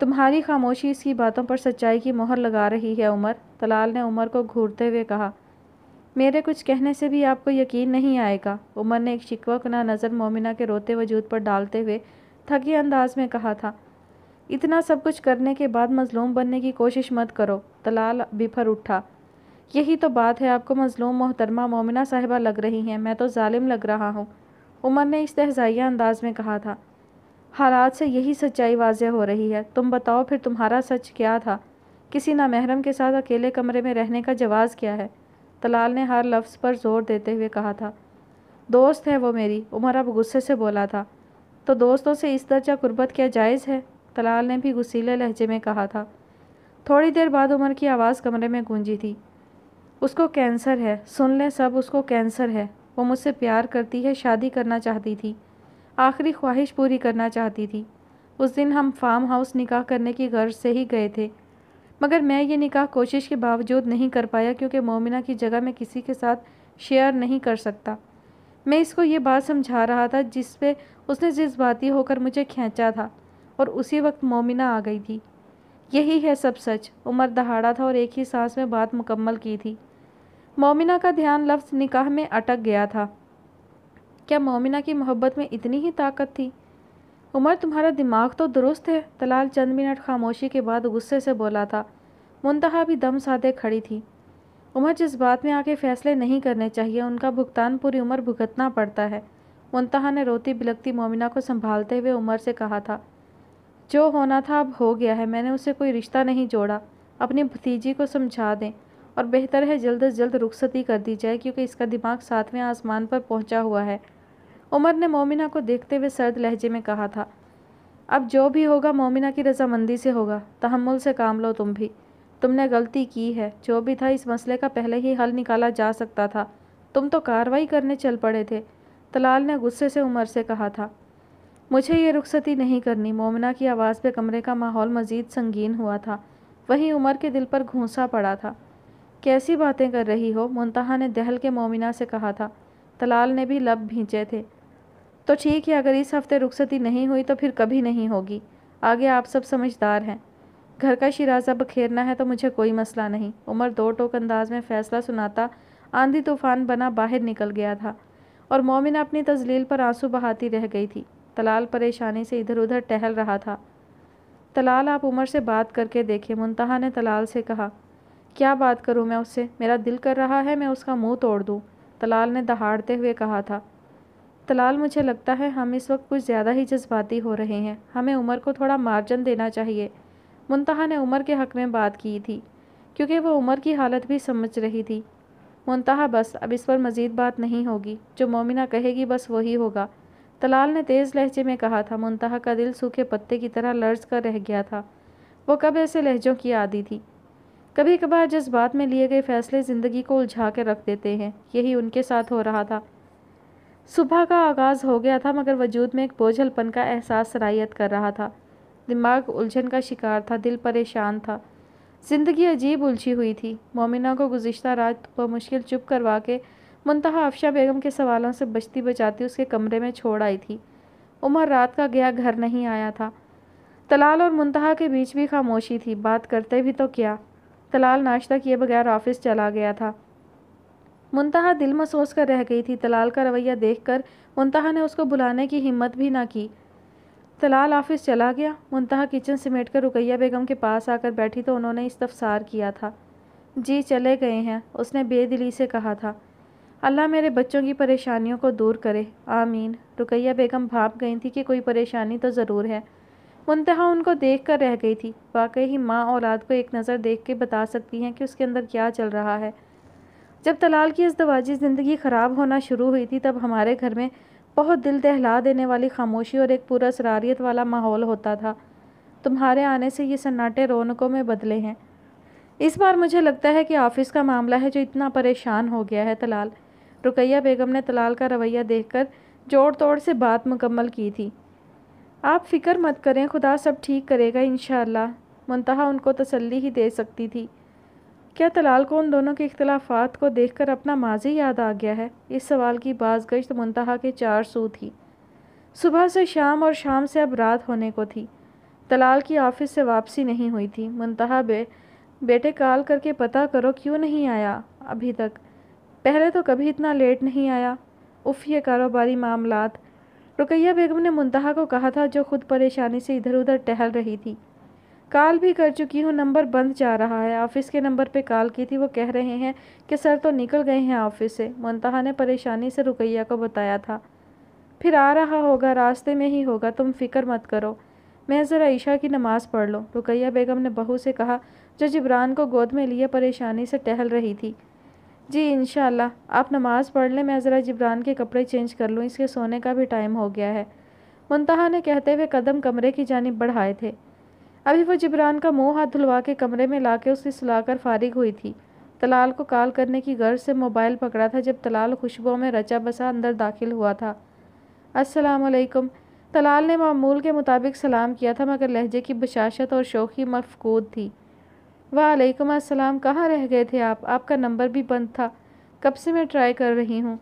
तुम्हारी खामोशी इसकी बातों पर सच्चाई की मोहर लगा रही है उमर तलाल ने उमर को घूरते हुए कहा मेरे कुछ कहने से भी आपको यकीन नहीं आएगा उमर ने एक शिकवा कना नज़र मोमिना के रोते वजूद पर डालते हुए थके अंदाज में कहा था इतना सब कुछ करने के बाद मजलूम बनने की कोशिश मत करो तलाल बिफर उठा यही तो बात है आपको मजलूम मोहतरमा मोमिना साहिबा लग रही हैं मैं तो ालिम लग रहा हूँ उमर ने इस तहजाइया अंदाज में कहा था हालात से यही सच्चाई वाज हो रही है तुम बताओ फिर तुम्हारा सच क्या था किसी नामहरम के साथ अकेले कमरे में रहने का जवाज़ क्या है तलाल ने हर लफ्ज़ पर जोर देते हुए कहा था दोस्त है वो मेरी उमर अब गुस्से से बोला था तो दोस्तों से इस दर्जा कुर्बत क्या जायज़ है तलाल ने भी गुसीले लहजे में कहा था थोड़ी देर बाद उमर की आवाज़ कमरे में गूंजी थी उसको कैंसर है सुन लें सब उसको कैंसर है वो मुझसे प्यार करती है शादी करना चाहती थी आखिरी ख्वाहिश पूरी करना चाहती थी उस दिन हम फार्म हाउस निकाह करने की गर्ज से ही गए थे मगर मैं ये निकाह कोशिश के बावजूद नहीं कर पाया क्योंकि मोमिना की जगह मैं किसी के साथ शेयर नहीं कर सकता मैं इसको ये बात समझा रहा था जिस पे उसने जज्बाती होकर मुझे खींचा था और उसी वक्त मोमिना आ गई थी यही है सब सच उम्र दहाड़ा था और एक ही सांस में बात मुकम्मल की थी मोमिना का ध्यान लफ्ज़ निकाह में अटक गया था क्या मोमिना की मोहब्बत में इतनी ही ताकत थी उमर तुम्हारा दिमाग तो दुरुस्त है तलाल चंद मिनट खामोशी के बाद गुस्से से बोला था मुंतहा भी दम साधे खड़ी थी उमर जिस बात में आके फैसले नहीं करने चाहिए उनका भुगतान पूरी उम्र भुगतना पड़ता है मुंतहा ने रोती बिलकती मोमिना को संभालते हुए उमर से कहा था जो होना था अब हो गया है मैंने उसे कोई रिश्ता नहीं जोड़ा अपनी भतीजी को समझा दें और बेहतर है जल्द अज जल्द रुखसती कर दी जाए क्योंकि इसका दिमाग सातवें आसमान पर पहुंचा हुआ है उमर ने मोमिना को देखते हुए सर्द लहजे में कहा था अब जो भी होगा मोमिना की रजामंदी से होगा तहमुल से काम लो तुम भी तुमने गलती की है जो भी था इस मसले का पहले ही हल निकाला जा सकता था तुम तो कार्रवाई करने चल पड़े थे तलाल ने गुस्से से उमर से कहा था मुझे ये रुखसती नहीं करनी मोमिना की आवाज़ पे कमरे का माहौल मज़ीद संगीन हुआ था वहीं उमर के दिल पर घूसा पड़ा था कैसी बातें कर रही हो मुंतहा ने दहल के मोमिना से कहा था तलाल ने भी लब भींचे थे तो ठीक है अगर इस हफ्ते रुखसती नहीं हुई तो फिर कभी नहीं होगी आगे आप सब समझदार हैं घर का शिराजा बखेरना है तो मुझे कोई मसला नहीं उमर दो टोक अंदाज में फ़ैसला सुनाता आंधी तूफान बना बाहर निकल गया था और मोमिना अपनी तजलील पर आंसू बहाती रह गई थी तलाल परेशानी से इधर उधर टहल रहा था तलाल आप उमर से बात करके देखे मुंतहा ने तलाल से कहा क्या बात करूँ मैं उससे मेरा दिल कर रहा है मैं उसका मुंह तोड़ दूँ तलाल ने दहाड़ते हुए कहा था तलाल मुझे लगता है हम इस वक्त कुछ ज़्यादा ही जज्बाती हो रहे हैं हमें उमर को थोड़ा मार्जन देना चाहिए मुंतहा ने उमर के हक़ में बात की थी क्योंकि वह उमर की हालत भी समझ रही थी मुंतहा बस अब इस पर मज़ीद बात नहीं होगी जो मोमिना कहेगी बस वही होगा तलाल ने तेज़ लहजे में कहा था मुंतहा का दिल सूखे पत्ते की तरह लर्ज कर रह गया था वो कब ऐसे लहजों की आदि थी कभी कभार जज्बात में लिए गए फैसले ज़िंदगी को उलझा कर रख देते हैं यही उनके साथ हो रहा था सुबह का आगाज़ हो गया था मगर वजूद में एक बोझलपन का एहसास सराहियत कर रहा था दिमाग उलझन का शिकार था दिल परेशान था ज़िंदगी अजीब उलझी हुई थी मोमिना को गुज्त रात मुश्किल चुप करवा के मुंतहा अफशा बेगम के सवालों से बचती बचाती उसके कमरे में छोड़ आई थी उमर रात का गया घर नहीं आया था तलाल और मुंतहा के बीच भी खामोशी थी बात करते भी तो क्या तलाल नाश्ता किए बगैर ऑफिस चला गया था मुंतहा दिल महसूस कर रह गई थी तलाल का रवैया देखकर मुंतहा ने उसको बुलाने की हिम्मत भी ना की तलाल ऑफिस चला गया मुंतहा किचन समेट कर रुकैया बेगम के पास आकर बैठी तो उन्होंने इस्तफसार किया था जी चले गए हैं उसने बेदिली से कहा था अल्लाह मेरे बच्चों की परेशानियों को दूर करे आमीन रुकैया बेगम भाप गई थी कि कोई परेशानी तो ज़रूर है मुंतहा उनको देख कर रह गई थी वाकई ही माँ औलाद को एक नज़र देख के बता सकती हैं कि उसके अंदर क्या चल रहा है जब तलाल की अजदवाजी ज़िंदगी ख़राब होना शुरू हुई थी तब हमारे घर में बहुत दिल दहला देने वाली खामोशी और एक पूरा सरारियत वाला माहौल होता था तुम्हारे आने से ये सन्नाटे रौनकों में बदले हैं इस बार मुझे लगता है कि ऑफिस का मामला है जो इतना परेशान हो गया है तलाल रुकैया बेगम ने तलाल का रवैया देखकर जोड़ तोड़ से बात मुकम्मल की थी आप फ़िक्र मत करें खुदा सब ठीक करेगा इन मुंतहा उनको तसल्ली ही दे सकती थी क्या तलाल को उन दोनों के इख्तलाफात को देखकर अपना माजी याद आ गया है इस सवाल की बाजगश्त मुंतहा के चार सू थी सुबह से शाम और शाम से अब रात होने को थी तलाल की ऑफिस से वापसी नहीं हुई थी मुंतहा बे बेटे कॉल करके पता करो क्यों नहीं आया अभी तक पहले तो कभी इतना लेट नहीं आया उफ ये कारोबारी मामलात रुकैया बेगम ने मुंतहा को कहा था जो खुद परेशानी से इधर उधर टहल रही थी कॉल भी कर चुकी हूँ नंबर बंद जा रहा है ऑफ़िस के नंबर पे कॉल की थी वो कह रहे हैं कि सर तो निकल गए हैं ऑफ़िस से मनतहा ने परेशानी से रुकैया को बताया था फिर आ रहा होगा रास्ते में ही होगा तुम फ़िक्र मत करो मैं ज़रा ईशा की नमाज़ पढ़ लो रुकैया बेगम ने बहू से कहा जो जबरान को गोद में लिए परेशानी से टहल रही थी जी इन आप नमाज़ पढ़ लें मैं ज़रा जिब्रान के कपड़े चेंज कर लूँ इसके सोने का भी टाइम हो गया है मनतहा ने कहते हुए कदम कमरे की जानब बढ़ाए थे अभी वो जिब्रान का मुंह हाथ धुलवा के कमरे में लाके उसे सुलाकर फारिग हुई थी तलाल को कॉल करने की गर्ज से मोबाइल पकड़ा था जब तलाल खुशबुओं में रचा बसा अंदर दाखिल हुआ था असलकम तलाल ने मामूल के मुताबिक सलाम किया था मगर लहजे की बशाशत और शोखी मफकूद थी वालेकुम अस्सलाम कहाँ रह गए थे आप आपका नंबर भी बंद था कब से मैं ट्राई कर रही हूँ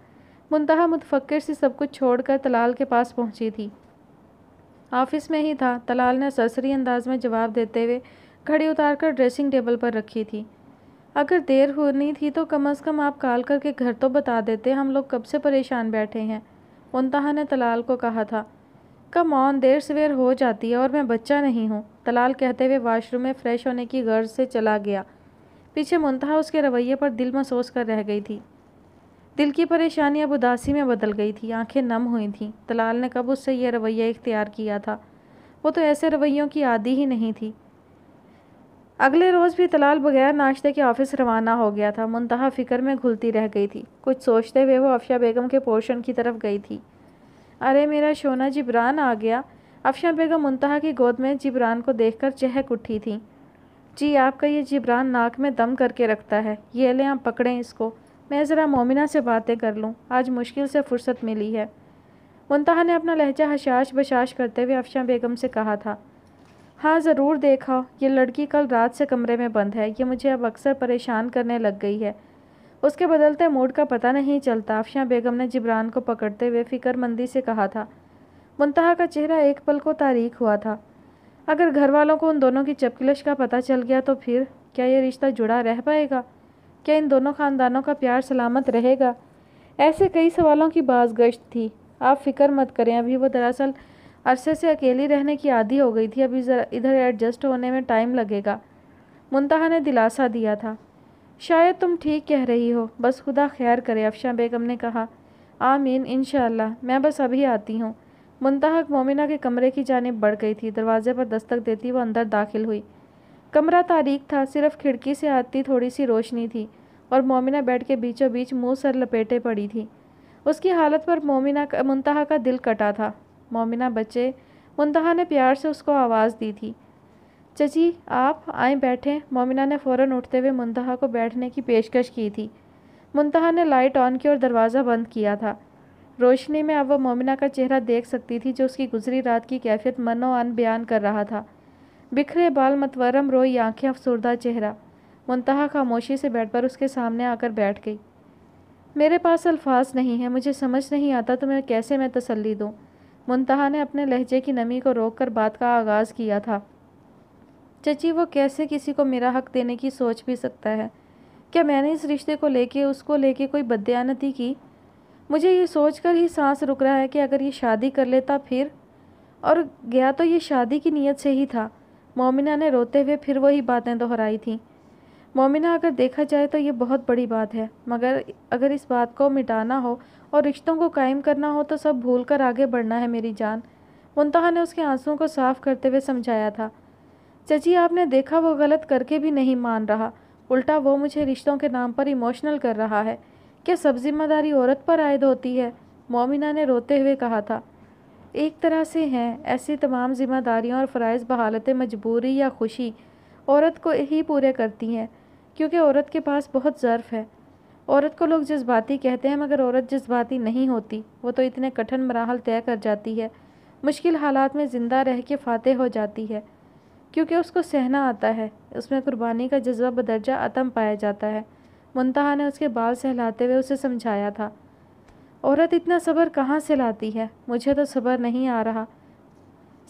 मुंतहा मुतफ़र से सब कुछ छोड़कर तलाल के पास पहुँची थी ऑफिस में ही था तलाल ने सरसरी अंदाज में जवाब देते हुए घड़ी उतारकर ड्रेसिंग टेबल पर रखी थी अगर देर होनी थी तो कम अज़ कम आप कॉल करके घर तो बता देते हम लोग कब से परेशान बैठे हैं उनतहा ने तलाल को कहा था कम ऑन देर सवेर हो जाती है और मैं बच्चा नहीं हूँ तलाल कहते हुए वाशरूम में फ़्रेश होने की गर्ज से चला गया पीछे मुनतहा उसके रवैये पर दिल महसूस कर रह गई थी दिल की परेशानी अब उदासी में बदल गई थी आंखें नम हुई थीं तलाल ने कब उससे यह रवैया इख्तियार किया था वो तो ऐसे रवैयों की आदि ही नहीं थी अगले रोज़ भी तलाल बगैर नाश्ते के ऑफिस रवाना हो गया था मुंतहा फ़िक्र में घुलती रह गई थी कुछ सोचते हुए वो अफशा बेगम के पोर्शन की तरफ गई थी अरे मेरा शोना जिब्रान आ गया अफशा बेगम मुंतहा की गोद में जिब्रान को देखकर चहक उठी थी जी आपका ये जिब्रान नाक में दम करके रखता है ये लें आप पकड़ें इसको मैं ज़रा मोमिना से बातें कर लूँ आज मुश्किल से फुर्सत मिली है मुनतहा ने अपना लहजा हशाश बशाश करते हुए अफशा बेगम से कहा था हाँ ज़रूर देखा ये लड़की कल रात से कमरे में बंद है ये मुझे अब अक्सर परेशान करने लग गई है उसके बदलते मूड का पता नहीं चलता अफशा बेगम ने जिब्रान को पकड़ते हुए फ़िक्रमंदी से कहा था मुनतहा का चेहरा एक पल को तारीख हुआ था अगर घर वालों को उन दोनों की चपकलश का पता चल गया तो फिर क्या ये रिश्ता जुड़ा रह पाएगा क्या इन दोनों ख़ानदानों का प्यार सलामत रहेगा ऐसे कई सवालों की बाजगश्त थी आप फिक्र मत करें अभी वो दरअसल अरसे से अकेली रहने की आदि हो गई थी अभी इधर एडजस्ट होने में टाइम लगेगा मुंतहा ने दिलासा दिया था शायद तुम ठीक कह रही हो बस खुदा खैर करे अफशा बेगम ने कहा आमीन इन मैं बस अभी आती हूँ मुंतहक मोमिना के कमरे की जानब बढ़ गई थी दरवाजे पर दस्तक देती वो अंदर दाखिल हुई कमरा तारीख था सिर्फ खिड़की से आती थोड़ी सी रोशनी थी और मोमिना बेड के बीचों बीच मुँह सर लपेटे पड़ी थी उसकी हालत पर मोमिना का मुंतहा का दिल कटा था मोमिना बच्चे मुंतहा ने प्यार से उसको आवाज़ दी थी चची आप आए बैठें मोमिना ने फ़ौरन उठते हुए मुंतहा को बैठने की पेशकश की थी मुंतहा ने लाइट ऑन की और दरवाज़ा बंद किया था रोशनी में अब वह मोमिना का चेहरा देख सकती थी जो उसकी गुजरी रात की कैफियत मनो अन बयान कर रहा था बिखरे बाल मतवरम रोई आंखें अफसरदा चेहरा मुंतहा खामोशी से बेड पर उसके सामने आकर बैठ गई मेरे पास अल्फाज नहीं है मुझे समझ नहीं आता तो मैं कैसे मैं तसल्ली दूँ मुंतहा ने अपने लहजे की नमी को रोक कर बात का आगाज़ किया था चची वो कैसे किसी को मेरा हक देने की सोच भी सकता है क्या मैंने इस रिश्ते को लेके उसको लेके कोई बदयानती की मुझे ये सोच कर ही सांस रुक रहा है कि अगर ये शादी कर लेता फिर और गया तो ये शादी की नीयत से ही था मोमिना ने रोते हुए फिर वही बातें दोहराई थीं मोमिना अगर देखा जाए तो ये बहुत बड़ी बात है मगर अगर इस बात को मिटाना हो और रिश्तों को कायम करना हो तो सब भूल कर आगे बढ़ना है मेरी जान मुंतहा ने उसके आंसुओं को साफ करते हुए समझाया था चची आपने देखा वो गलत करके भी नहीं मान रहा उल्टा वो मुझे रिश्तों के नाम पर इमोशनल कर रहा है क्या सब जिम्मेदारी औरत पर आयद होती है मोमिना ने रोते हुए कहा था एक तरह से हैं ऐसी तमाम ज़िम्मेदारियाँ और फ़रज़ बहालत मजबूरी या खुशी औरत को ही पूरे करती हैं क्योंकि औरत के पास बहुत ज़र्फ़ है औरत को लोग जज्बाती कहते हैं मगर औरत जज्बाती नहीं होती वो तो इतने कठिन मराहल तय कर जाती है मुश्किल हालात में ज़िंदा रह के फातह हो जाती है क्योंकि उसको सहना आता है उसमें कुर्बानी का जज्बा बदर्जा आतम पाया जाता है मुंतहा ने उसके बाल सहलाते हुए उसे समझाया था औरत इतना सब्र कहाँ से लाती है मुझे तो सब्र नहीं आ रहा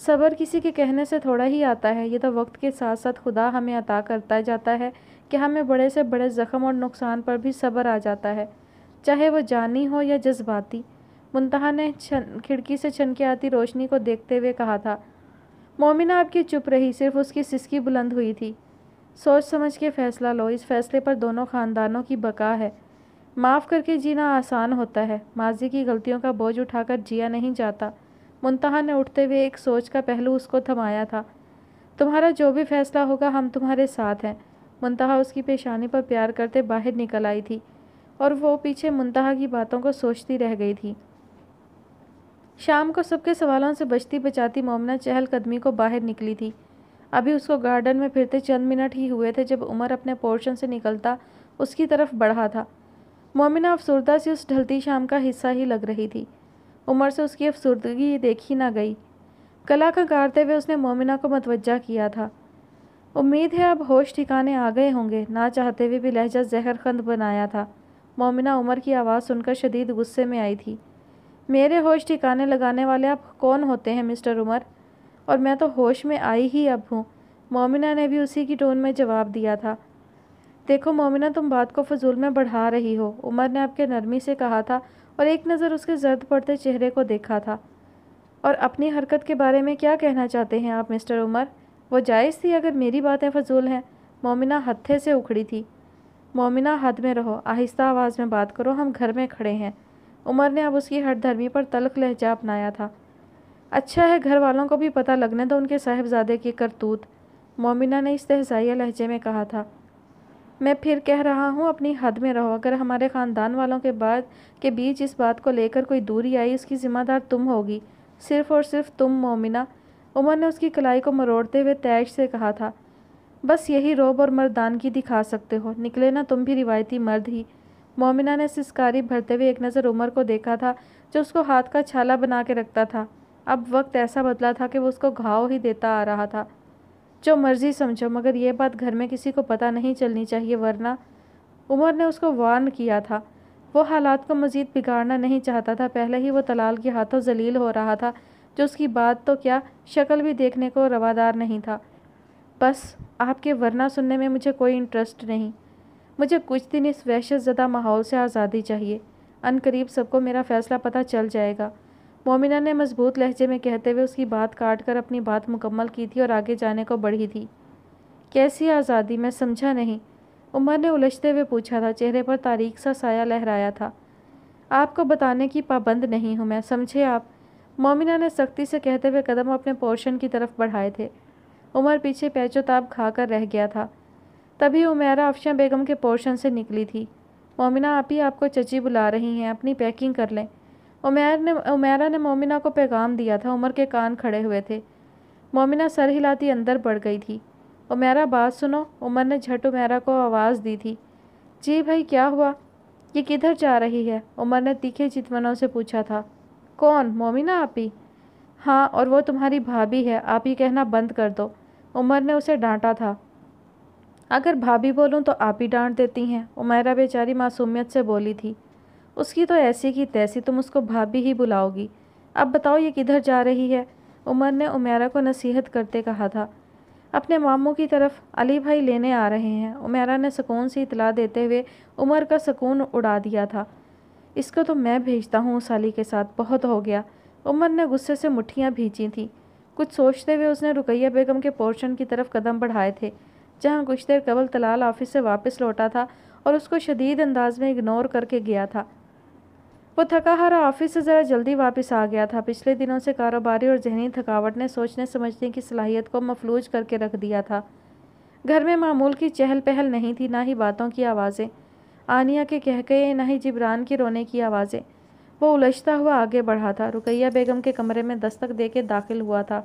सब्र किसी के कहने से थोड़ा ही आता है ये तो वक्त के साथ साथ खुदा हमें अता करता जाता है कि हमें बड़े से बड़े ज़ख्म और नुकसान पर भी सब्र आ जाता है चाहे वो जानी हो या जज्बाती मुंतहा ने छन खिड़की से छन के आती रोशनी को देखते हुए कहा था मोमिना आपकी चुप रही सिर्फ उसकी सिसकी बुलंद हुई थी सोच समझ के फ़ैसला लो इस फैसले पर दोनों ख़ानदानों की बका है माफ़ करके जीना आसान होता है माजी की गलतियों का बोझ उठाकर जिया नहीं जाता मुंतहा ने उठते हुए एक सोच का पहलू उसको थमाया था तुम्हारा जो भी फैसला होगा हम तुम्हारे साथ हैं मुंतहा उसकी पेशानी पर प्यार करते बाहर निकल आई थी और वो पीछे मुंतहा की बातों को सोचती रह गई थी शाम को सबके सवालों से बचती बचाती मोमना चहलकदमी को बाहर निकली थी अभी उसको गार्डन में फिरते चंद मिनट ही हुए थे जब उमर अपने पोर्शन से निकलता उसकी तरफ बढ़ा था मोमिना अफसरदा से उस ढलती शाम का हिस्सा ही लग रही थी उमर से उसकी अफसरदगी देखी ना गई कला का गारते हुए उसने मोमिना को मतवजा किया था उम्मीद है अब होश ठिकाने आ गए होंगे ना चाहते हुए भी लहजा जहर खंद बनाया था मोमिना उमर की आवाज़ सुनकर शदीद गुस्से में आई थी मेरे होश ठिकाने लगाने वाले आप कौन होते हैं मिस्टर उमर और मैं तो होश में आई ही अब हूँ मोमिना ने भी उसी की टोन में जवाब दिया था देखो मोमिना तुम बात को फजूल में बढ़ा रही हो उमर ने आपके नरमी से कहा था और एक नज़र उसके जर्द पड़ते चेहरे को देखा था और अपनी हरकत के बारे में क्या कहना चाहते हैं आप मिस्टर उमर वो जायज़ थी अगर मेरी बातें फजूल हैं मोमिना हत्थे से उखड़ी थी मोमिना हद में रहो आहिस्ता आवाज़ में बात करो हम घर में खड़े हैं उमर ने अब उसकी हर धर्मी पर तलख लहजा अपनाया था अच्छा है घर वालों को भी पता लगने दो उनके साहेबजादे की करतूत मोमिना ने इस तहजाइया लहजे में कहा था मैं फिर कह रहा हूँ अपनी हद में रहो अगर हमारे ख़ानदान वालों के बाद के बीच इस बात को लेकर कोई दूरी आई उसकी ज़िम्मेदार तुम होगी सिर्फ़ और सिर्फ तुम मोमिना उमर ने उसकी कलाई को मरोड़ते हुए तैश से कहा था बस यही रोब और मर्दानगी दिखा सकते हो निकले ना तुम भी रिवायती मर्द ही मोमिना ने सिस्कारी भरते हुए एक नज़र उमर को देखा था जो उसको हाथ का छाला बना के रखता था अब वक्त ऐसा बदला था कि वो उसको घाव ही देता आ रहा था जो मर्जी समझो मगर यह बात घर में किसी को पता नहीं चलनी चाहिए वरना उमर ने उसको वार्न किया था वो हालात को मज़ीद बिगाड़ना नहीं चाहता था पहले ही वो तलाल के हाथों जलील हो रहा था जो उसकी बात तो क्या शक्ल भी देखने को रवादार नहीं था बस आपके वरना सुनने में मुझे कोई इंटरेस्ट नहीं मुझे कुछ दिन इस वहशत ज़दा माहौल से आज़ादी चाहिए अनकरीब सबको मेरा फ़ैसला पता चल जाएगा मोमिना ने मजबूत लहजे में कहते हुए उसकी बात काट कर अपनी बात मुकम्मल की थी और आगे जाने को बढ़ी थी कैसी आज़ादी मैं समझा नहीं उमर ने उलझते हुए पूछा था चेहरे पर तारीख सा साया लहराया था आपको बताने की पाबंद नहीं हूँ मैं समझे आप मोमिना ने सख्ती से कहते हुए कदम अपने पोर्शन की तरफ बढ़ाए थे उमर पीछे पैचोताब खाकर रह गया था तभी उमेरा अफशा बेगम के पोर्शन से निकली थी मोमिना आप ही आपको चची बुला रही हैं अपनी पैकिंग कर लें उमैर ने उमैरा ने मोमिना को पैगाम दिया था उमर के कान खड़े हुए थे मोमिना सर हिलाती अंदर बढ़ गई थी उमैरा बात सुनो उमर ने झट उमैरा को आवाज़ दी थी जी भाई क्या हुआ ये किधर जा रही है उमर ने तीखे चितवनों से पूछा था कौन मोमिना आप ही हाँ और वो तुम्हारी भाभी है आप ही कहना बंद कर दो उमर ने उसे डांटा था अगर भाभी बोलूँ तो आप ही डांट देती हैं उमैरा बेचारी मासूमियत से बोली थी उसकी तो ऐसी की तैसी तुम उसको भाभी ही बुलाओगी अब बताओ ये किधर जा रही है उमर ने उमेरा को नसीहत करते कहा था अपने मामों की तरफ अली भाई लेने आ रहे हैं उमेरा ने सुकून से इतला देते हुए उमर का सुकून उड़ा दिया था इसको तो मैं भेजता हूँ उस अली के साथ बहुत हो गया उमर ने गुस्से से मुठियाँ भींची थीं कुछ सोचते हुए उसने रुकैया बेगम के पोर्शन की तरफ कदम बढ़ाए थे जहाँ कुछ देर कबल तलाल ऑफिस से वापस लौटा था और उसको शदीद अंदाज में इग्नोर करके गया था वो थका हारा ऑफिस से ज़रा जल्दी वापस आ गया था पिछले दिनों से कारोबारी और जहनी थकावट ने सोचने समझने की सलाहियत को मफलूज करके रख दिया था घर में मामूल की चहल पहल नहीं थी ना ही बातों की आवाज़ें आनिया के कहके ना ही जिब्रान की रोने की आवाज़ें वो उलझता हुआ आगे बढ़ा था रुकैया बेगम के कमरे में दस्तक दे के दाखिल हुआ था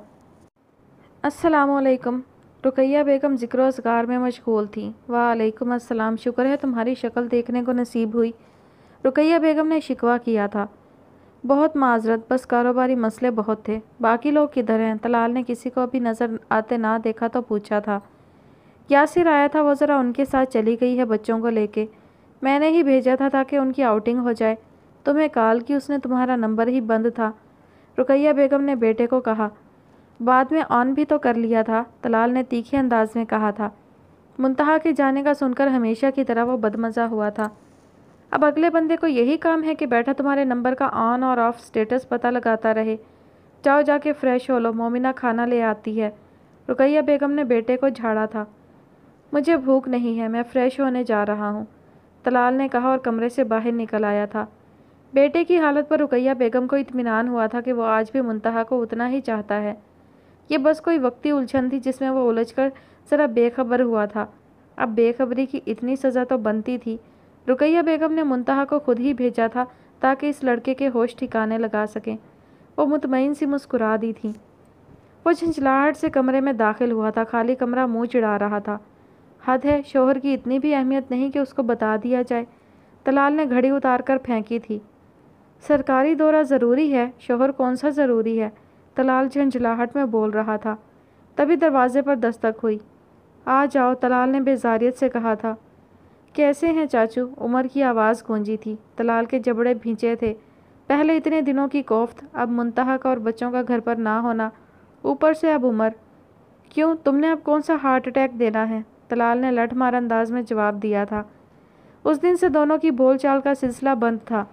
असलकम रुकैया बेगम जिक्रोजगार में मशगूल थी वालेकुम अस्सलाम शुक्र है तुम्हारी शक्ल देखने को नसीब हुई रुकैया बेगम ने शिकवा किया था बहुत माजरत बस कारोबारी मसले बहुत थे बाकी लोग किधर हैं तलाल ने किसी को अभी नज़र आते ना देखा तो पूछा था यासिर आया था वो ज़रा उनके साथ चली गई है बच्चों को लेके मैंने ही भेजा था ताकि उनकी आउटिंग हो जाए तुम्हें कॉल की उसने तुम्हारा नंबर ही बंद था रुकैया बेगम ने बेटे को कहा बाद में ऑन भी तो कर लिया था तलाल ने तीखे अंदाज में कहा था मुंतहा के जाने का सुनकर हमेशा की तरह वो बदमज़ा हुआ था अब अगले बंदे को यही काम है कि बैठा तुम्हारे नंबर का ऑन और ऑफ स्टेटस पता लगाता रहे जाओ जाके फ्रेश हो लो मोमिना खाना ले आती है रुकैया बेगम ने बेटे को झाड़ा था मुझे भूख नहीं है मैं फ़्रेश होने जा रहा हूँ तलाल ने कहा और कमरे से बाहर निकल आया था बेटे की हालत पर रुकैया बेगम को इतमान हुआ था कि वो आज भी मुंतहा को उतना ही चाहता है ये बस कोई वक्ती उलझन थी जिसमें वो उलझ कर ज़रा बेखबर हुआ था अब बेखबरी की इतनी सज़ा तो बनती थी रुकैया बेगम ने मुंतहा को खुद ही भेजा था ताकि इस लड़के के होश ठिकाने लगा सकें वो मुतमिन सी मुस्कुरा दी थी वो झंझलाहट से कमरे में दाखिल हुआ था खाली कमरा मुंह चिड़ा रहा था हद है शोहर की इतनी भी अहमियत नहीं कि उसको बता दिया जाए तलाल ने घड़ी उतार कर फेंकी थी सरकारी दौरा ज़रूरी है शोहर कौन सा ज़रूरी है तलाल झंझलाहट में बोल रहा था तभी दरवाजे पर दस्तक हुई आ जाओ तलाल ने बेजारियत से कहा था कैसे हैं चाचू उमर की आवाज़ गूंजी थी तलाल के जबड़े भींचे थे पहले इतने दिनों की कोफ्त अब मुंतहक और बच्चों का घर पर ना होना ऊपर से अब उमर क्यों तुमने अब कौन सा हार्ट अटैक देना है तलाल ने लठ मार अंदाज में जवाब दिया था उस दिन से दोनों की बोलचाल का सिलसिला बंद था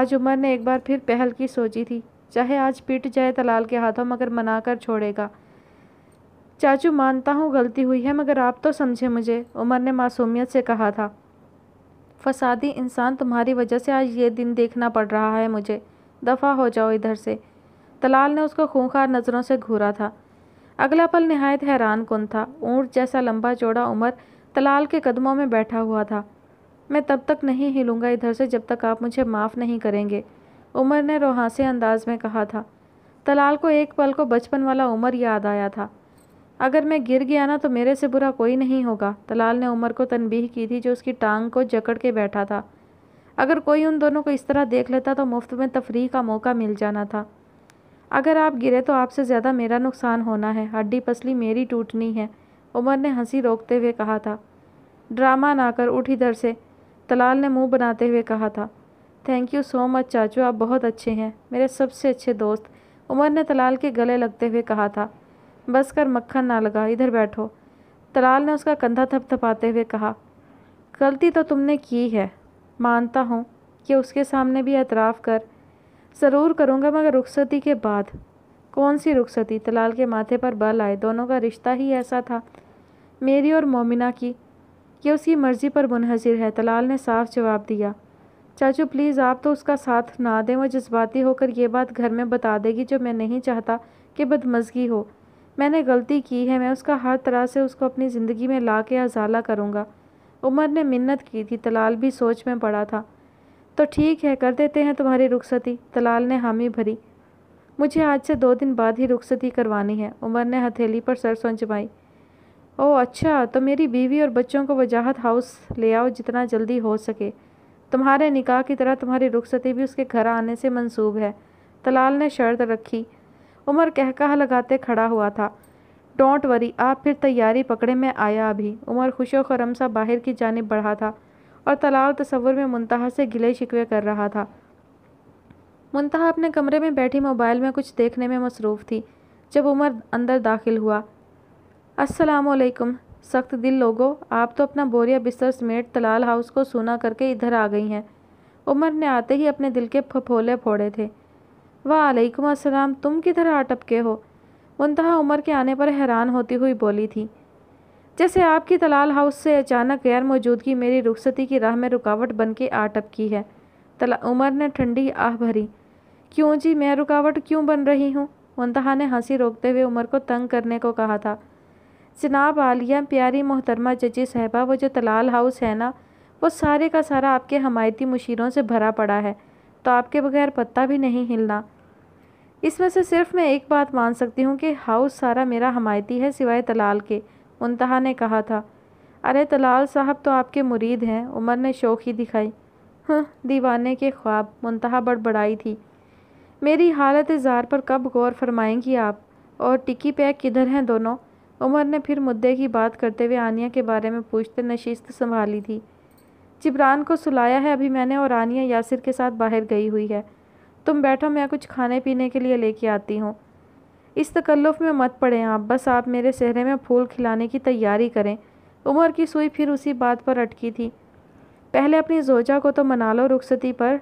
आज उमर ने एक बार फिर पहल की सोची थी चाहे आज पिट जाए तलाल के हाथों मगर मना कर छोड़ेगा चाचू मानता हूँ गलती हुई है मगर आप तो समझे मुझे उमर ने मासूमियत से कहा था फसादी इंसान तुम्हारी वजह से आज ये दिन देखना पड़ रहा है मुझे दफ़ा हो जाओ इधर से तलाल ने उसको खूंखार नज़रों से घूरा था अगला पल नहायत हैरान कन था ऊँट जैसा लंबा चौड़ा उमर तलाल के कदमों में बैठा हुआ था मैं तब तक नहीं हिलूंगा इधर से जब तक आप मुझे माफ़ नहीं करेंगे उमर ने रोहासे अंदाज में कहा था तलाल को एक पल को बचपन वाला उमर याद आया था अगर मैं गिर गया ना तो मेरे से बुरा कोई नहीं होगा तलाल ने उमर को तनबीह की थी जो उसकी टांग को जकड़ के बैठा था अगर कोई उन दोनों को इस तरह देख लेता तो मुफ्त में तफरी का मौका मिल जाना था अगर आप गिरे तो आपसे ज़्यादा मेरा नुकसान होना है हड्डी पसली मेरी टूटनी है उमर ने हंसी रोकते हुए कहा था ड्रामा ना कर उठ इधर से तलाल ने मुंह बनाते हुए कहा था थैंक यू सो मच चाचू आप बहुत अच्छे हैं मेरे सबसे अच्छे दोस्त उमर ने तलाल के गले लगते हुए कहा था बस कर मक्खन ना लगा इधर बैठो तलाल ने उसका कंधा थपथपाते हुए कहा गलती तो तुमने की है मानता हूँ कि उसके सामने भी एतराफ़ कर ज़रूर करूँगा मगर रुखसती के बाद कौन सी रुखसती तलाल के माथे पर बल आए दोनों का रिश्ता ही ऐसा था मेरी और मोमिना की ये उसकी मर्ज़ी पर मुनहसर है तलाल ने साफ जवाब दिया चाचू प्लीज़ आप तो उसका साथ ना दें वो जज्बाती होकर ये बात घर में बता देगी जो मैं नहीं चाहता कि बदमजगी हो मैंने गलती की है मैं उसका हर तरह से उसको अपनी ज़िंदगी में ला के अजाला करूँगा उमर ने मिन्नत की थी तलाल भी सोच में पड़ा था तो ठीक है कर देते हैं तुम्हारी रुखसती तलाल ने हामी भरी मुझे आज से दो दिन बाद ही रुखसती करवानी है उमर ने हथेली पर सरसों जमाई ओ अच्छा तो मेरी बीवी और बच्चों को वजाहत हाउस ले आओ जितना जल्दी हो सके तुम्हारे निकाह की तरह तुम्हारी रुखसती भी उसके घर आने से मंसूब है तलाल ने शर्त रखी उमर कह लगाते खड़ा हुआ था डोंट वरी आप फिर तैयारी पकड़े में आया अभी उमर खुशो खरम सा बाहर की जानब बढ़ा था और तलाव तस्वुर में मुंतहा से गिले शिकवे कर रहा था मुंतहा अपने कमरे में बैठी मोबाइल में कुछ देखने में मसरूफ़ थी जब उमर अंदर दाखिल हुआ असलकम सख्त दिल लोगों आप तो अपना बोरिया बिस्तर समेट तलाल हाउस को सूना करके इधर आ गई हैं उमर ने आते ही अपने दिल के फफोले फोड़े थे वालेकुम अस्सलाम तुम किधर आ टपके हो मुंतहा उमर के आने पर हैरान होती हुई बोली थी जैसे आपकी तलाल हाउस से अचानक गैर मौजूदगी मेरी रुखसती की राह में रुकावट बन के आ टपकी है तला उमर ने ठंडी आह भरी क्यों जी मैं रुकावट क्यों बन रही हूँ मुंतहा ने हंसी रोकते हुए उमर को तंग करने को कहा था जनाब आलिया प्यारी मोहतरमा जजी साहबा वो जो तलाल हाउस है ना वो सारे का सारा आपके हमायती मुशीरों से भरा पड़ा है तो आपके बगैर पत्ता भी नहीं हिलना इसमें से सिर्फ मैं एक बात मान सकती हूँ कि हाउस सारा मेरा हमायती है सिवाय तलाल के मुंतहा ने कहा था अरे तलाल साहब तो आपके मुरीद हैं उमर ने शौक ही दिखाई हाँ दीवाने के ख्वाब मुंतहा बड़बड़ाई थी मेरी हालत इजार पर कब गौर फरमाएंगी आप और टिकी पैक किधर हैं दोनों उमर ने फिर मुद्दे की बात करते हुए आनिया के बारे में पूछते नशिस्त संभाली थी जिब्रान को सुलाया है अभी मैंने और आनिया यासिर के साथ बाहर गई हुई है तुम बैठो मैं कुछ खाने पीने के लिए लेके आती हूँ इस तकल्लुफ़ में मत पड़े आप बस आप मेरे सेहरे में फूल खिलाने की तैयारी करें उमर की सुई फिर उसी बात पर अटकी थी पहले अपनी जोजा को तो मना लो रुखसती पर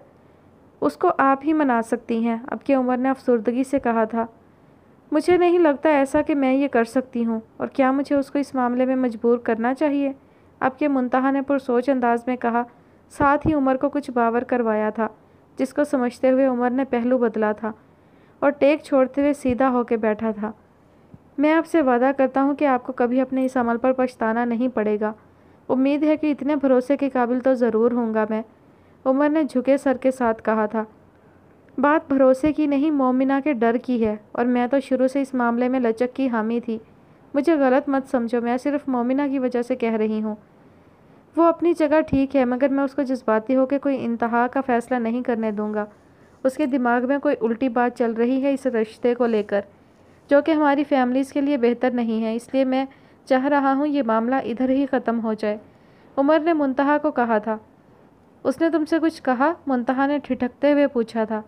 उसको आप ही मना सकती हैं अब के उमर ने अफसरदगी से कहा था मुझे नहीं लगता ऐसा कि मैं ये कर सकती हूँ और क्या मुझे उसको इस मामले में मजबूर करना चाहिए आपके मुंतहा ने पुरसोच अंदाज में कहा साथ ही उमर को कुछ बावर करवाया था जिसको समझते हुए उमर ने पहलू बदला था और टेक छोड़ते हुए सीधा होकर बैठा था मैं आपसे वादा करता हूँ कि आपको कभी अपने इस अमल पर पछताना नहीं पड़ेगा उम्मीद है कि इतने भरोसे के काबिल तो ज़रूर होंगा मैं उमर ने झुके सर के साथ कहा था बात भरोसे की नहीं मोमिना के डर की है और मैं तो शुरू से इस मामले में लचक की हामी थी मुझे गलत मत समझो मैं सिर्फ मोमिना की वजह से कह रही हूँ वो अपनी जगह ठीक है मगर मैं उसको जज्बाती होकर कोई इंतहा का फ़ैसला नहीं करने दूंगा उसके दिमाग में कोई उल्टी बात चल रही है इस रिश्ते को लेकर जो कि हमारी फैमिलीज़ के लिए बेहतर नहीं है इसलिए मैं चाह रहा हूँ ये मामला इधर ही ख़त्म हो जाए उमर ने मुंतहा को कहा था उसने तुमसे कुछ कहा मुंतहा ने ठिठकते हुए पूछा था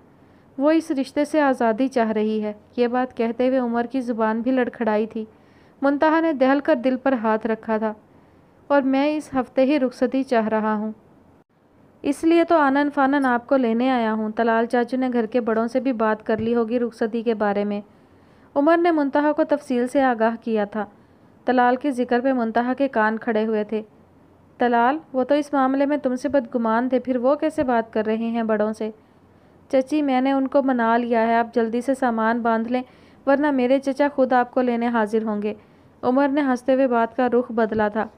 वो इस रिश्ते से आज़ादी चाह रही है ये बात कहते हुए उमर की ज़ुबान भी लड़खड़ाई थी मुंतहा ने दहल कर दिल पर हाथ रखा था और मैं इस हफ्ते ही रुखसती चाह रहा हूँ इसलिए तो आनन फानन आपको लेने आया हूँ तलाल चाचू ने घर के बड़ों से भी बात कर ली होगी रुखसती के बारे में उमर ने मुंतहा को तफसील से आगाह किया था तलाल के जिक्र पे मुंतहा के कान खड़े हुए थे तलाल वो तो इस मामले में तुमसे बदगुमान थे फिर वो कैसे बात कर रहे हैं बड़ों से चची मैंने उनको मना लिया है आप जल्दी से सामान बांध लें वरना मेरे चचा खुद आपको लेने हाजिर होंगे उमर ने हंसते हुए बात का रुख बदला था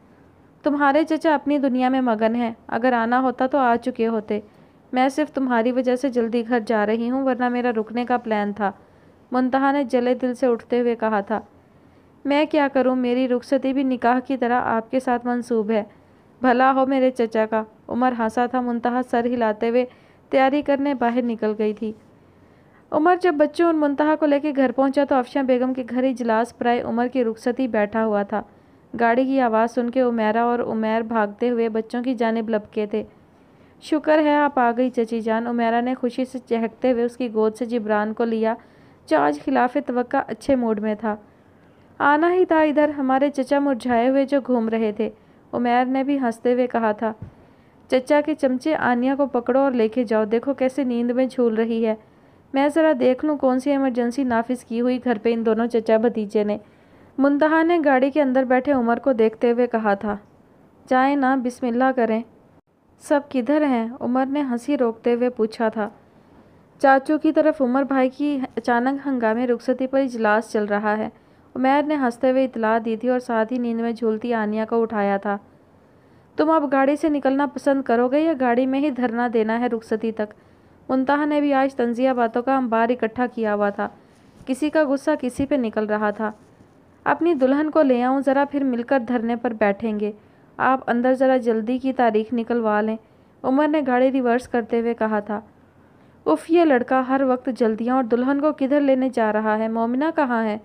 तुम्हारे चचा अपनी दुनिया में मगन हैं अगर आना होता तो आ चुके होते मैं सिर्फ तुम्हारी वजह से जल्दी घर जा रही हूँ वरना मेरा रुकने का प्लान था मुंतहा ने जले दिल से उठते हुए कहा था मैं क्या करूँ मेरी रुखसती भी निकाह की तरह आपके साथ मंसूब है भला हो मेरे चचा का उमर हंसा था मुंतहा सर हिलाते हुए तैयारी करने बाहर निकल गई थी उमर जब बच्चों और मुंतहा को लेकर घर पहुंचा तो अफशा बेगम के घर इजलास प्राय उमर की रुखसती बैठा हुआ था गाड़ी की आवाज़ सुन के उमेरा और उमेर भागते हुए बच्चों की जानब लपके थे शुक्र है आप आ गई चची जान उमेरा ने खुशी से चहकते हुए उसकी गोद से जिब्रान को लिया जो आज खिलाफ तवक्का अच्छे मूड में था आना ही था इधर हमारे चचा मुरझाए हुए जो घूम रहे थे उमेर ने भी हंसते हुए कहा था चचा के चमचे आनिया को पकड़ो और लेके जाओ देखो कैसे नींद में झूल रही है मैं ज़रा देख लूँ कौन सी इमरजेंसी नाफिज की हुई घर पे इन दोनों चचा भतीजे ने मुंतहा ने गाड़ी के अंदर बैठे उमर को देखते हुए कहा था जाए ना बिस्मिल्लाह करें सब किधर हैं उमर ने हंसी रोकते हुए पूछा था चाचू की तरफ उमर भाई की अचानक हंगामे रुखसती पर इजलास चल रहा है उमैर ने हंसते हुए इतला दी थी और साथ ही नींद में झूलती आनिया को उठाया था तुम अब गाड़ी से निकलना पसंद करोगे या गाड़ी में ही धरना देना है रुखसती तक मुंतहा ने भी आज तंजिया बातों का अंबार इकट्ठा किया हुआ था किसी का गुस्सा किसी पर निकल रहा था अपनी दुल्हन को ले आऊँ ज़रा फिर मिलकर धरने पर बैठेंगे आप अंदर ज़रा जल्दी की तारीख निकलवा लें उमर ने गाड़ी रिवर्स करते हुए कहा था उफ ये लड़का हर वक्त जल्दियाँ और दुल्हन को किधर लेने जा रहा है मोमिना कहाँ है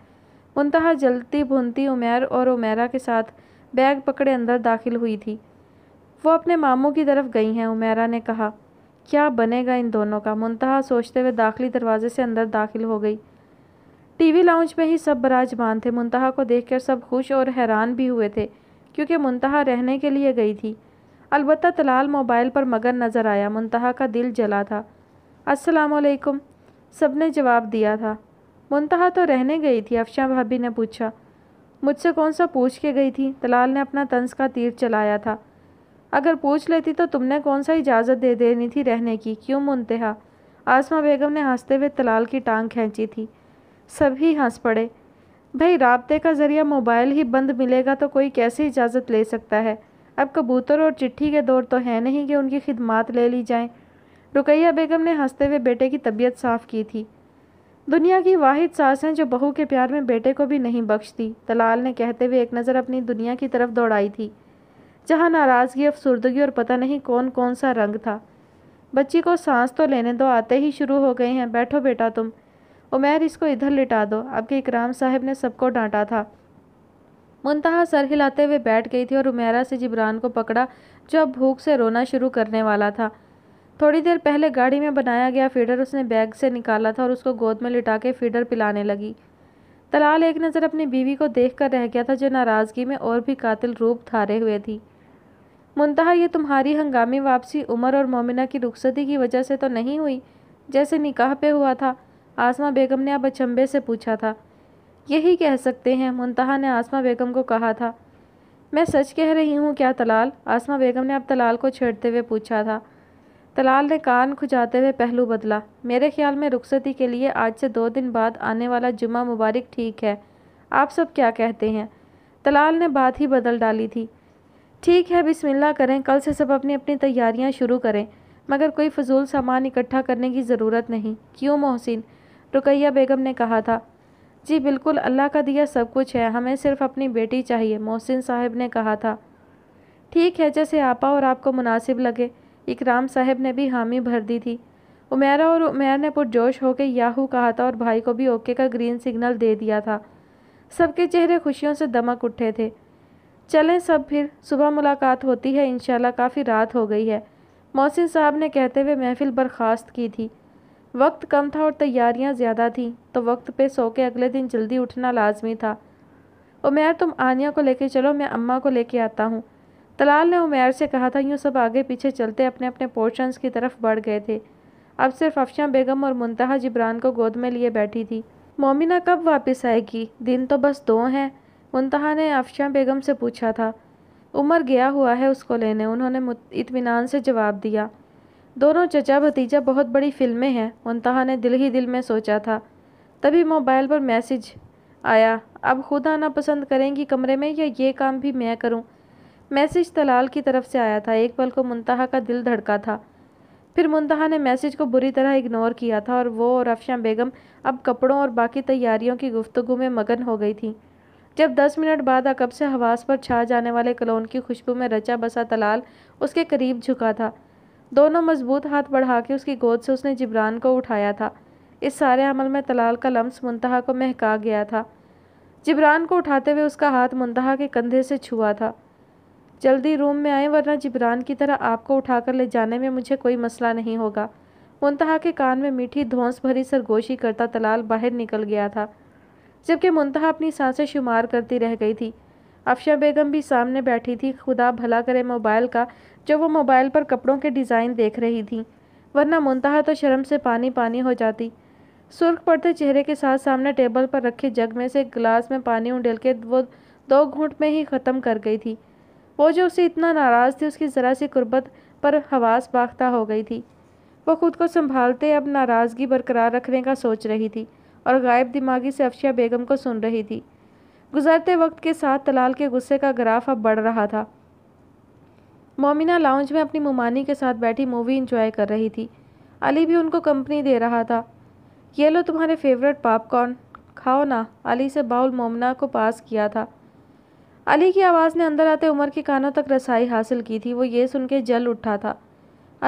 मुंतहा जलती भुनती उमेर और उमेरा के साथ बैग पकड़े अंदर दाखिल हुई थी वो अपने मामू की तरफ गई हैं उमेरा ने कहा क्या बनेगा इन दोनों का मुंतहा सोचते हुए दाखिली दरवाजे से अंदर दाखिल हो गई टीवी लाउंज में ही सब बराजमान थे मुंतहा को देखकर सब खुश और हैरान भी हुए थे क्योंकि मुंतहा रहने के लिए गई थी अलबत्त तलाल मोबाइल पर मगर नज़र आया मुंतहा का दिल जला था असलकुम सब ने जवाब दिया था मुंतहा तो रहने गई थी अफशा भाभी ने पूछा मुझसे कौन सा पूछ के गई थी तलाल ने अपना तंस का तीर चलाया था अगर पूछ लेती तो तुमने कौन सा इजाज़त दे देनी थी रहने की क्यों मुंतहा आसमा बेगम ने हंसते हुए तलाल की टांग खींची थी सभी हंस पड़े भाई रबते का ज़रिया मोबाइल ही बंद मिलेगा तो कोई कैसे इजाज़त ले सकता है अब कबूतर और चिट्ठी के दौर तो है नहीं कि उनकी खिदमात ले ली जाएं। रुकैया बेगम ने हंसते हुए बेटे की तबीयत साफ़ की थी दुनिया की वाहिद सास हैं जो बहू के प्यार में बेटे को भी नहीं बख्शती तलाल ने कहते हुए एक नज़र अपनी दुनिया की तरफ दौड़ाई थी जहाँ नाराज़गी अफसरदगी और पता नहीं कौन कौन सा रंग था बच्ची को सांस तो लेने दो आते ही शुरू हो गए हैं बैठो बेटा तुम उमैर इसको इधर लिटा दो आपके इकराम साहब ने सबको डांटा था मुंतहा सर हिलाते हुए बैठ गई थी और उमेरा से जिब्रान को पकड़ा जो अब भूख से रोना शुरू करने वाला था थोड़ी देर पहले गाड़ी में बनाया गया फीडर उसने बैग से निकाला था और उसको गोद में लिटा के फीडर पिलाने लगी तलाल एक नज़र अपनी बीवी को देख कर रह गया था जो नाराज़गी में और भी कातिल रूप थारे हुए थी मुंतहा ये तुम्हारी हंगामी वापसी उमर और मोमिना की रुखसती की वजह से तो नहीं हुई जैसे निकाह पे हुआ था आसमा बेगम ने अब अचंबे से पूछा था यही कह सकते हैं मुंतहा ने आसमा बेगम को कहा था मैं सच कह रही हूँ क्या तलाल आसमा बेगम ने अब तलाल को छेड़ते हुए पूछा था तलाल ने कान खुजाते हुए पहलू बदला मेरे ख्याल में रुखसती के लिए आज से दो दिन बाद आने वाला जुमा मुबारक ठीक है आप सब क्या कहते हैं तलाल ने बात ही बदल डाली थी ठीक है बिस्मिल्लाह करें कल से सब अपनी अपनी तैयारियां शुरू करें मगर कोई फजूल सामान इकट्ठा करने की ज़रूरत नहीं क्यों मोहसिन रुकैया बेगम ने कहा था जी बिल्कुल अल्लाह का दिया सब कुछ है हमें सिर्फ अपनी बेटी चाहिए मोहसिन साहब ने कहा था ठीक है जैसे आपा और आपको मुनासिब लगे इकराम साहब ने भी हामी भर दी थी उमेरा और उमेर ने पुरजोश होकर याहू कहा था और भाई को भी ओके का ग्रीन सिग्नल दे दिया था सबके चेहरे खुशियों से दमक उठे थे चलें सब फिर सुबह मुलाकात होती है इनशाला काफ़ी रात हो गई है मोहसिन साहब ने कहते हुए महफिल बर्खास्त की थी वक्त कम था और तैयारियां ज़्यादा थीं तो वक्त पे सो के अगले दिन जल्दी उठना लाजमी था उमेर तुम आनिया को लेके चलो मैं अम्मा को लेके आता हूँ तलाल ने उमेर से कहा था यूँ सब आगे पीछे चलते अपने अपने पोर्शंस की तरफ बढ़ गए थे अब सिर्फ अफशा बेगम और मुंतहा जिब्रान को गोद में लिए बैठी थी मोमिना कब वापस आएगी दिन तो बस दो हैं मुंतहा ने अफशा बेगम से पूछा था उमर गया हुआ है उसको लेने उन्होंने इतमान से जवाब दिया दोनों चचा भतीजा बहुत बड़ी फिल्में हैं मुंतहा ने दिल ही दिल में सोचा था तभी मोबाइल पर मैसेज आया अब खुद आना पसंद करेंगी कमरे में या ये काम भी मैं करूं मैसेज तलाल की तरफ से आया था एक पल को मुंतहा का दिल धड़का था फिर मुंतहा ने मैसेज को बुरी तरह इग्नोर किया था और वो और अफशा बेगम अब कपड़ों और बाकी तैयारियों की गुफ्तगु में मगन हो गई थी जब दस मिनट बाद अकब से हवास पर छा जाने वाले कलोन की खुशबू में रचा बसा तलाल उसके करीब झुका था दोनों मजबूत हाथ बढ़ा के उसकी गोद से उसने जिब्रान को उठाया था इस सारे अमल में तलाल का लम्स मुंतहा को महका गया था जिब्रान को उठाते हुए उसका हाथ मुंतहा के कंधे से छुआ था जल्दी रूम में आए वरना जिब्रान की तरह आपको उठाकर ले जाने में मुझे कोई मसला नहीं होगा मुंतहा के कान में मीठी धौंस भरी सरगोशी करता तलाल बाहर निकल गया था जबकि मुंतहा अपनी सांसें शुमार करती रह गई थी अफशा बेगम भी सामने बैठी थी खुदा भला करे मोबाइल का जब वो मोबाइल पर कपड़ों के डिज़ाइन देख रही थी वरना मुनतहा तो शर्म से पानी पानी हो जाती सुर्ख पड़ते चेहरे के साथ सामने टेबल पर रखे जग में से गिलास में पानी उंडेल के वो दो घूंट में ही ख़त्म कर गई थी वो जो उसे इतना नाराज़ थी उसकी ज़रा सी कुर्बत पर हवास बाख्ता हो गई थी वो खुद को संभालते अब नाराज़गी बरकरार रखने का सोच रही थी और गायब दिमागी से अफशिया बेगम को सुन रही थी गुजरते वक्त के साथ तलाल के गुस्से का ग्राफ अब बढ़ रहा था मोमिना लाउंज में अपनी मुमानी के साथ बैठी मूवी इंजॉय कर रही थी अली भी उनको कंपनी दे रहा था ये लो तुम्हारे फेवरेट पॉपकॉर्न खाओ ना अली से बाउल मोमना को पास किया था अली की आवाज़ ने अंदर आते उमर के कानों तक रसाई हासिल की थी वो ये सुन के जल उठा था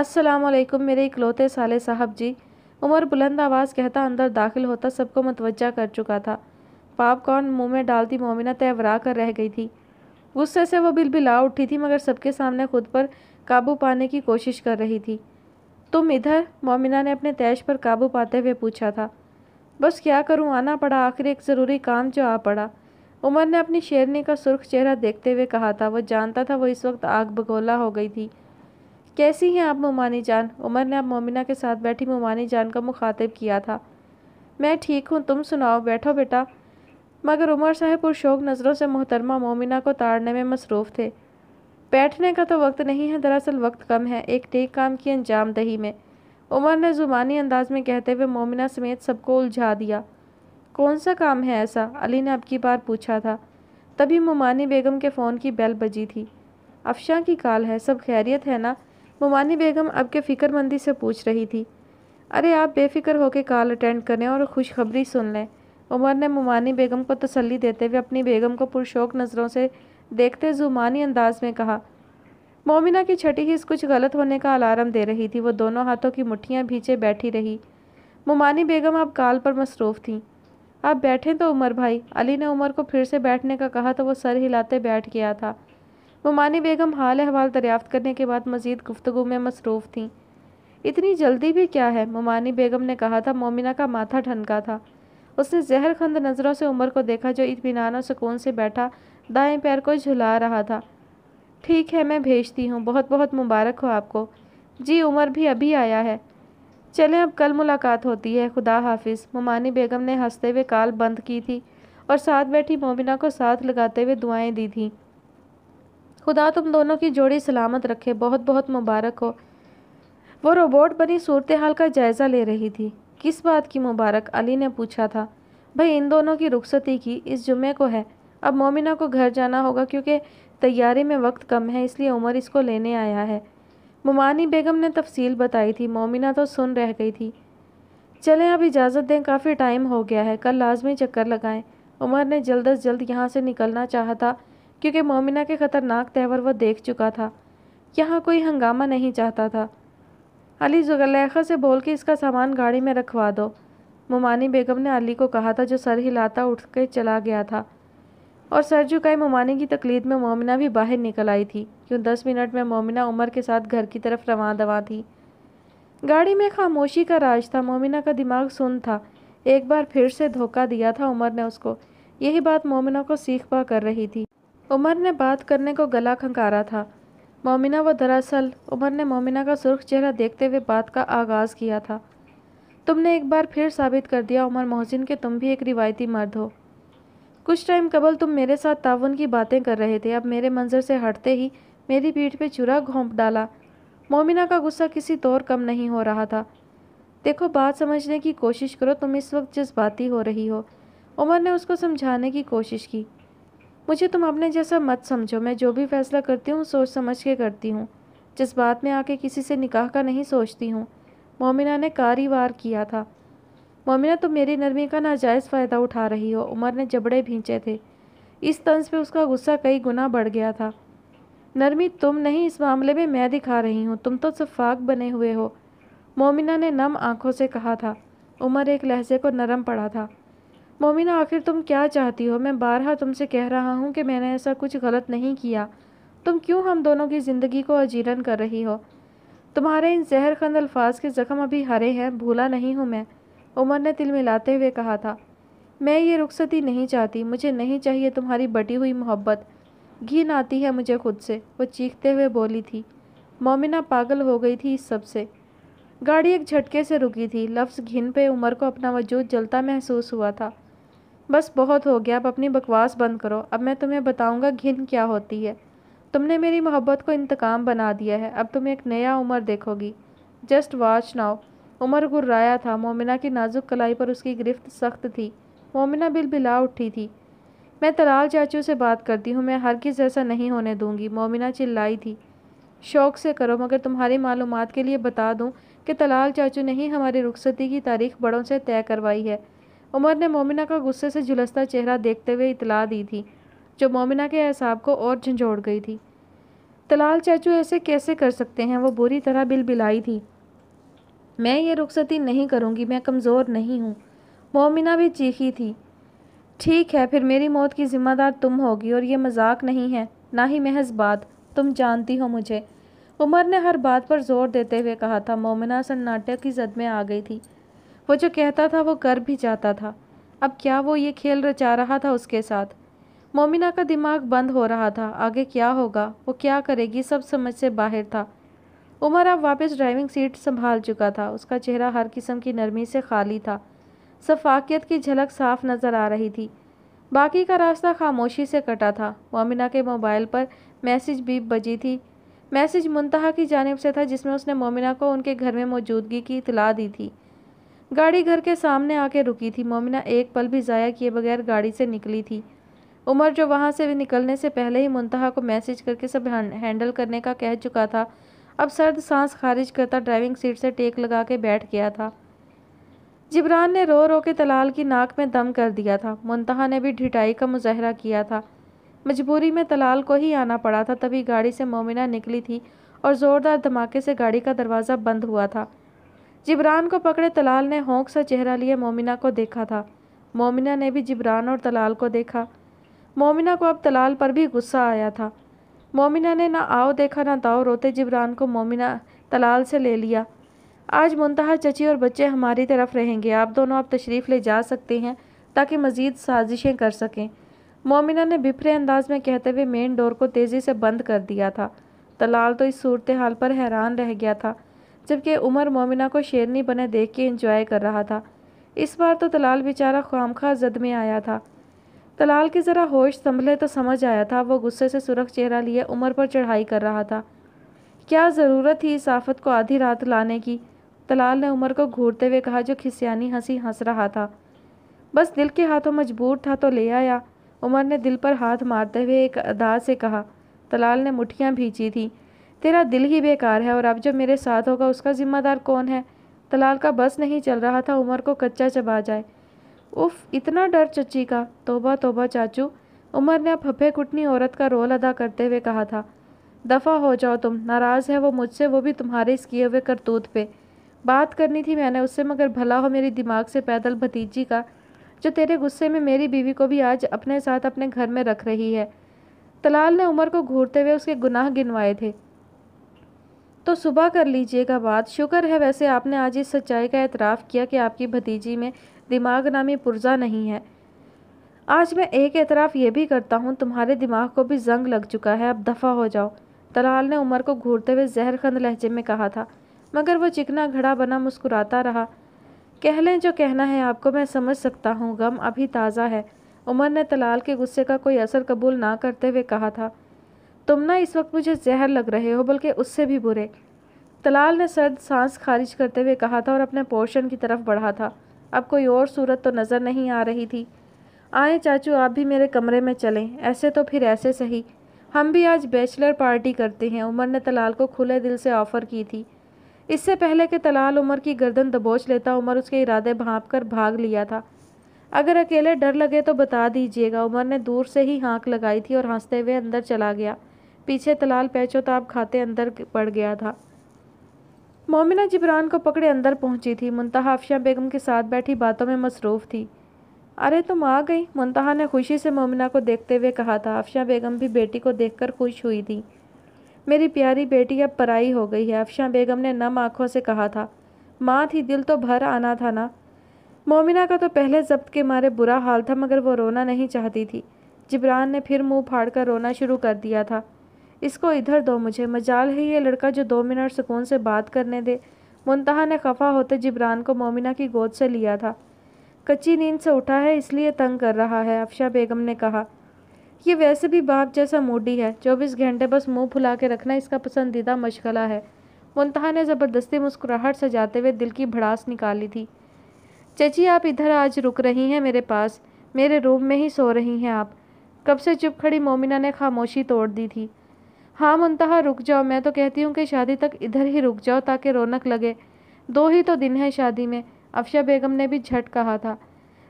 अस्सलाम वालेकुम मेरे इकलौते साले साहब जी उमर बुलंद आवाज़ कहता अंदर दाखिल होता सबको मतवजा कर चुका था पॉपकॉर्न मुंह में डालती मोमिना तैवरा कर रह गई थी गुस्से से वो बिलबिला उठी थी मगर सबके सामने खुद पर काबू पाने की कोशिश कर रही थी तुम इधर मोमिना ने अपने तैश पर काबू पाते हुए पूछा था बस क्या करूं आना पड़ा आखिर एक ज़रूरी काम जो आ पड़ा उमर ने अपनी शेरनी का सुर्ख चेहरा देखते हुए कहा था वो जानता था वो इस वक्त आग बगोला हो गई थी कैसी हैं आप मोमानी जान उमर ने अब मोमिना के साथ बैठी मोमानी जान का मुखातिब किया था मैं ठीक हूँ तुम सुनाओ बैठो बेटा मगर उमर साहब पुरशोक नज़रों से मोहतरमा मोमिना को ताड़ने में मसरूफ़ थे बैठने का तो वक्त नहीं है दरअसल वक्त कम है एक ठीक काम की अंजाम दही में उमर ने ज़ुबानी अंदाज में कहते हुए मोमिना समेत सबको उलझा दिया कौन सा काम है ऐसा अली ने अब की बार पूछा था तभी मोमानी बेगम के फ़ोन की बेल बजी थी अफशा की काल है सब खैरियत है ना मोमानी बेगम अब के फ़िक्रमंदी से पूछ रही थी अरे आप बेफिक्र होकर कॉल अटेंड करें और खुशखबरी सुन लें उमर ने मुमानी बेगम को तसल्ली देते हुए अपनी बेगम को पुरशोक नज़रों से देखते जुमानी अंदाज में कहा मोमिना की छठी हिस्स कुछ गलत होने का अलार्म दे रही थी वो दोनों हाथों की मुठ्ठियाँ भींचे बैठी रही मुमानी बेगम अब काल पर मसरूफ़ थीं आप बैठें तो उमर भाई अली ने उमर को फिर से बैठने का कहा तो वो सर हिलाते बैठ गया था मुमानी बेगम हाल अहवाल दरियाफ्त करने के बाद मजीद गुफ्तु में मसरूफ़ थी इतनी जल्दी भी क्या है मुमानी बेगम ने कहा था मोमिना का माथा ठनका था उसने जहर खंद नज़रों से उमर को देखा जो इतमान सुकून से बैठा दाएं पैर को झुला रहा था ठीक है मैं भेजती हूँ बहुत बहुत मुबारक हो आपको जी उमर भी अभी आया है चलें अब कल मुलाकात होती है खुदा हाफिज ममानी बेगम ने हंसते हुए काल बंद की थी और साथ बैठी मोमिना को साथ लगाते हुए दुआएं दी थीं खुदा तुम दोनों की जोड़ी सलामत रखे बहुत बहुत मुबारक हो वो रोबोट बनी सूरत हाल का जायज़ा ले रही थी किस बात की मुबारक अली ने पूछा था भाई इन दोनों की रुखसती की इस जुमे को है अब मोमिना को घर जाना होगा क्योंकि तैयारी में वक्त कम है इसलिए उमर इसको लेने आया है मुमानी बेगम ने तफसील बताई थी मोमिना तो सुन रह गई थी चलें अब इजाज़त दें काफ़ी टाइम हो गया है कल लाजमी चक्कर लगाएं उमर ने जल्द अज जल्द यहाँ से निकलना चाहा था क्योंकि मोमिना के ख़तरनाक तेवर वह देख चुका था यहाँ कोई हंगामा नहीं चाहता था अली जुलेखा से बोल के इसका सामान गाड़ी में रखवा दो मुमानी बेगम ने अली को कहा था जो सर हिलाता उठ के चला गया था और सर झुकाई मुमानी की तकलीद में मोमिना भी बाहर निकल आई थी क्यों दस मिनट में मोमिना उमर के साथ घर की तरफ रवा दवा थी गाड़ी में खामोशी का राज था मोमिना का दिमाग सुन था एक बार फिर से धोखा दिया था उमर ने उसको यही बात मोमिना को सीख पा कर रही थी उमर ने बात करने को गला खंकारा था मोमिना व दरअसल उमर ने मोमिना का सुर्ख चेहरा देखते हुए बात का आगाज़ किया था तुमने एक बार फिर साबित कर दिया उमर मोहसिन के तुम भी एक रिवायती मर्द हो कुछ टाइम कबल तुम मेरे साथ ताउन की बातें कर रहे थे अब मेरे मंजर से हटते ही मेरी पीठ पे चुरा घोंप डाला मोमिना का गुस्सा किसी तौर कम नहीं हो रहा था देखो बात समझने की कोशिश करो तुम इस वक्त जज्बाती हो रही हो उमर ने उसको समझाने की कोशिश की मुझे तुम अपने जैसा मत समझो मैं जो भी फैसला करती हूँ सोच समझ के करती हूँ बात में आके किसी से निकाह का नहीं सोचती हूँ मोमिना ने कारी वार किया था मोमिना तुम तो मेरी नरमी का नाजायज़ फ़ायदा उठा रही हो उमर ने जबड़े भींचे थे इस तंज पे उसका गुस्सा कई गुना बढ़ गया था नरमी तुम नहीं इस मामले में मैं दिखा रही हूँ तुम तो सफाक बने हुए हो मोमिना ने नम आँखों से कहा था उमर एक लहजे को नरम पड़ा था मोमिना आखिर तुम क्या चाहती हो मैं बारहा तुमसे कह रहा हूँ कि मैंने ऐसा कुछ गलत नहीं किया तुम क्यों हम दोनों की ज़िंदगी को अजीरन कर रही हो तुम्हारे इन जहर खंद अल्फाज के ज़ख्म अभी हरे हैं भूला नहीं हूँ मैं उमर ने तिल मिलाते हुए कहा था मैं ये रुखसती नहीं चाहती मुझे नहीं चाहिए तुम्हारी बटी हुई मोहब्बत घिन आती है मुझे खुद से वो चीखते हुए बोली थी मोमिना पागल हो गई थी इस सब से गाड़ी एक झटके से रुकी थी लफ्ज़ घिन पे उमर को अपना वजूद जलता महसूस हुआ था बस बहुत हो गया अब अपनी बकवास बंद करो अब मैं तुम्हें बताऊंगा घिन क्या होती है तुमने मेरी मोहब्बत को इंतकाम बना दिया है अब तुम एक नया उमर देखोगी जस्ट वॉच नाउ उमर गुर्राया था मोमिना की नाजुक कलाई पर उसकी गिरफ्त सख्त थी मोमिना बिलबिला उठी थी मैं तलाल चाचू से बात करती हूँ मैं हर किस जैसा नहीं होने दूंगी मोमिना चिल्लाई थी शौक से करो मगर तुम्हारी मालूम के लिए बता दूँ कि तलाल चाचू ने ही हमारी रुखसती की तारीख बड़ों से तय करवाई है उमर ने मोमिना का गुस्से से झुलसता चेहरा देखते हुए इतला दी थी जो मोमिना के एहसाब को और झंझोड़ गई थी तलाल चाचू ऐसे कैसे कर सकते हैं वो बुरी तरह बिल बिलाई थी मैं ये रुखसती नहीं करूँगी मैं कमज़ोर नहीं हूँ मोमिना भी चीखी थी ठीक है फिर मेरी मौत की ज़िम्मेदार तुम होगी और ये मजाक नहीं है ना ही महज बात तुम जानती हो मुझे उमर ने हर बात पर जोर देते हुए कहा था मोमिना सन्नाटे की जद में आ गई थी वो जो कहता था वो कर भी जाता था अब क्या वो ये खेल रचा रहा था उसके साथ मोमिना का दिमाग बंद हो रहा था आगे क्या होगा वो क्या करेगी सब समझ से बाहर था उमर अब वापस ड्राइविंग सीट संभाल चुका था उसका चेहरा हर किस्म की नरमी से खाली था शफाकियत की झलक साफ नज़र आ रही थी बाकी का रास्ता खामोशी से कटा था मोमिना के मोबाइल पर मैसेज भी बजी थी मैसेज मुंतहा की जानब से था जिसमें उसने मोमिना को उनके घर में मौजूदगी की इतला दी थी गाड़ी घर के सामने आके रुकी थी मोमिना एक पल भी ज़ाया किए बगैर गाड़ी से निकली थी उमर जो वहाँ से निकलने से पहले ही मुंतहा को मैसेज करके सब हैंडल करने का कह चुका था अब सर्द सांस खारिज करता ड्राइविंग सीट से टेक लगा के बैठ गया था जिब्रान ने रो रो के तलाल की नाक में दम कर दिया था मुंतहा ने भी ढिटाई का मुजाहरा किया था मजबूरी में तलाल को ही आना पड़ा था तभी गाड़ी से मोमिना निकली थी और ज़ोरदार धमाके से गाड़ी का दरवाज़ा बंद हुआ था जिब्रान को पकड़े तलाल ने होंक सा चेहरा लिए मोमिना को देखा था मोमिना ने भी जिब्रान और तलाल को देखा मोमिना को अब तलाल पर भी गुस्सा आया था मोमिना ने ना आओ देखा ना ताओ रोते जिब्रान को मोमिना तलाल से ले लिया आज मुंतहा चची और बच्चे हमारी तरफ रहेंगे आप दोनों अब तशरीफ़ ले जा सकते हैं ताकि मज़ीद साजिशें कर सकें मोमिना ने बिफरे अंदाज में कहते हुए मेन डोर को तेज़ी से बंद कर दिया था तलाल तो इस सूरत हाल पर हैरान रह गया था जबकि उमर मोमिना को शेरनी बने देख के इंजॉय कर रहा था इस बार तो तलाल बेचारा खामखा जद में आया था तलाल की ज़रा होश संभले तो समझ आया था वो गुस्से से सुरख चेहरा लिए उमर पर चढ़ाई कर रहा था क्या ज़रूरत थी इस आफत को आधी रात लाने की तलाल ने उमर को घूरते हुए कहा जो खिसियानी हंसी हंस रहा था बस दिल के हाथों मजबूर था तो ले आया उमर ने दिल पर हाथ मारते हुए एक अदा से कहा तलाल ने मुठियाँ भींची थीं तेरा दिल ही बेकार है और अब जो मेरे साथ होगा उसका जिम्मेदार कौन है तलाल का बस नहीं चल रहा था उमर को कच्चा चबा जाए उफ इतना डर चची का तोबा तोबा चाचू उमर ने अब कुटनी औरत का रोल अदा करते हुए कहा था दफ़ा हो जाओ तुम नाराज़ है वो मुझसे वो भी तुम्हारे इस किए हुए करतूत पे बात करनी थी मैंने उससे मगर भला हो मेरे दिमाग से पैदल भतीजी का जो तेरे गुस्से में मेरी बीवी को भी आज अपने साथ अपने घर में रख रही है तलाल ने उमर को घूरते हुए उसके गुनाह गिनवाए थे तो सुबह कर लीजिएगा बात शुक्र है वैसे आपने आज इस सच्चाई का एतराफ़ किया कि आपकी भतीजी में दिमाग नामी पुर्जा नहीं है आज मैं एक एतराफ़ ये भी करता हूँ तुम्हारे दिमाग को भी जंग लग चुका है अब दफ़ा हो जाओ तलाल ने उमर को घूरते हुए जहर खंद लहजे में कहा था मगर वो चिकना घड़ा बना मुस्कुराता रहा कह लें जो कहना है आपको मैं समझ सकता हूँ गम अभी ताज़ा है उमर ने तलाल के गुस्से का कोई असर कबूल ना करते हुए कहा था तुम ना इस वक्त मुझे जहर लग रहे हो बल्कि उससे भी बुरे तलाल ने सर्द सांस खारिज करते हुए कहा था और अपने पोर्शन की तरफ बढ़ा था अब कोई और सूरत तो नज़र नहीं आ रही थी आए चाचू आप भी मेरे कमरे में चलें ऐसे तो फिर ऐसे सही हम भी आज बैचलर पार्टी करते हैं उमर ने तलाल को खुले दिल से ऑफ़र की थी इससे पहले कि तलाल उमर की गर्दन दबोच लेता उमर उसके इरादे भाँप कर भाग लिया था अगर अकेले डर लगे तो बता दीजिएगा उमर ने दूर से ही हाँक लगाई थी और हंसते हुए अंदर चला गया पीछे तलाल पहचोताब खाते अंदर पड़ गया था मोमिना जिबरान को पकड़े अंदर पहुंची थी मुंतहा अफशा बेगम के साथ बैठी बातों में मसरूफ़ थी अरे तुम आ गई मुंतहा ने खुशी से मोमिना को देखते हुए कहा था अफशा बेगम भी बेटी को देखकर खुश हुई थी मेरी प्यारी बेटी अब पराई हो गई है अफशा बेगम ने नम आँखों से कहा था माँ थी दिल तो भर आना था ना मोमिना का तो पहले जब्त के मारे बुरा हाल था मगर वो रोना नहीं चाहती थी जिब्रान ने फिर मुंह फाड़कर रोना शुरू कर दिया था इसको इधर दो मुझे मजाल है ये लड़का जो दो मिनट सुकून से बात करने दे मुंतहा ने खफा होते जिब्रान को मोमिना की गोद से लिया था कच्ची नींद से उठा है इसलिए तंग कर रहा है अफशा बेगम ने कहा ये वैसे भी बाप जैसा मूडी है चौबीस घंटे बस मुंह फुला के रखना इसका पसंदीदा मशगला है मुंतहा ने ज़बरदस्ती मुस्कुराहट सजाते हुए दिल की भड़ास निकाली थी चची आप इधर आज रुक रही हैं मेरे पास मेरे रूम में ही सो रही हैं आप कब से चुप खड़ी मोमिना ने खामोशी तोड़ दी थी हाँ मुंतहा रुक जाओ मैं तो कहती हूँ कि शादी तक इधर ही रुक जाओ ताकि रौनक लगे दो ही तो दिन है शादी में अफशा बेगम ने भी झट कहा था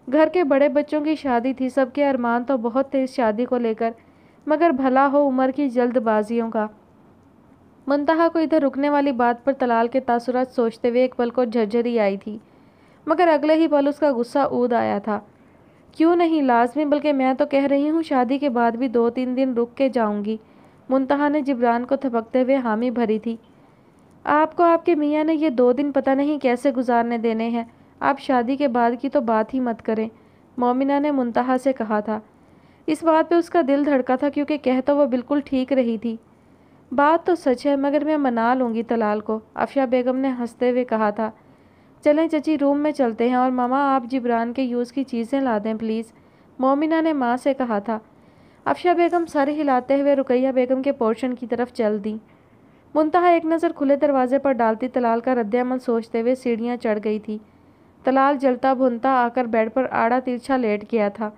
घर के बड़े बच्चों की शादी थी सबके अरमान तो बहुत थे इस शादी को लेकर मगर भला हो उम्र की जल्दबाजियों का मुंतहा को इधर रुकने वाली बात पर तलाल के तासुरात सोचते हुए एक पल को झरझरी आई थी मगर अगले ही पल उसका गुस्सा ऊद आया था क्यों नहीं लाजमी बल्कि मैं तो कह रही हूँ शादी के बाद भी दो तीन दिन रुक के जाऊँगी मुंतहा ने जिब्रान को थपकते हुए हामी भरी थी आपको आपके मियाँ ने यह दो दिन पता नहीं कैसे गुजारने देने हैं आप शादी के बाद की तो बात ही मत करें मोमिना ने मुंतहा से कहा था इस बात पे उसका दिल धड़का था क्योंकि कह तो वह बिल्कुल ठीक रही थी बात तो सच है मगर मैं मना लूँगी तलाल को अफशा बेगम ने हंसते हुए कहा था चलें चची रूम में चलते हैं और मामा आप जिब्रान के यूज़ की चीज़ें ला दें प्लीज़ मोमिना ने माँ से कहा था अफशा बेगम सर हिलाते हुए रुकैया बेगम के पोर्शन की तरफ चल दी मुंतहा एक नज़र खुले दरवाजे पर डालती तलाल का रद्दमल सोचते हुए सीढ़ियाँ चढ़ गई थी तलाल जलता भुनता आकर बेड पर आड़ा तिरछा लेट गया था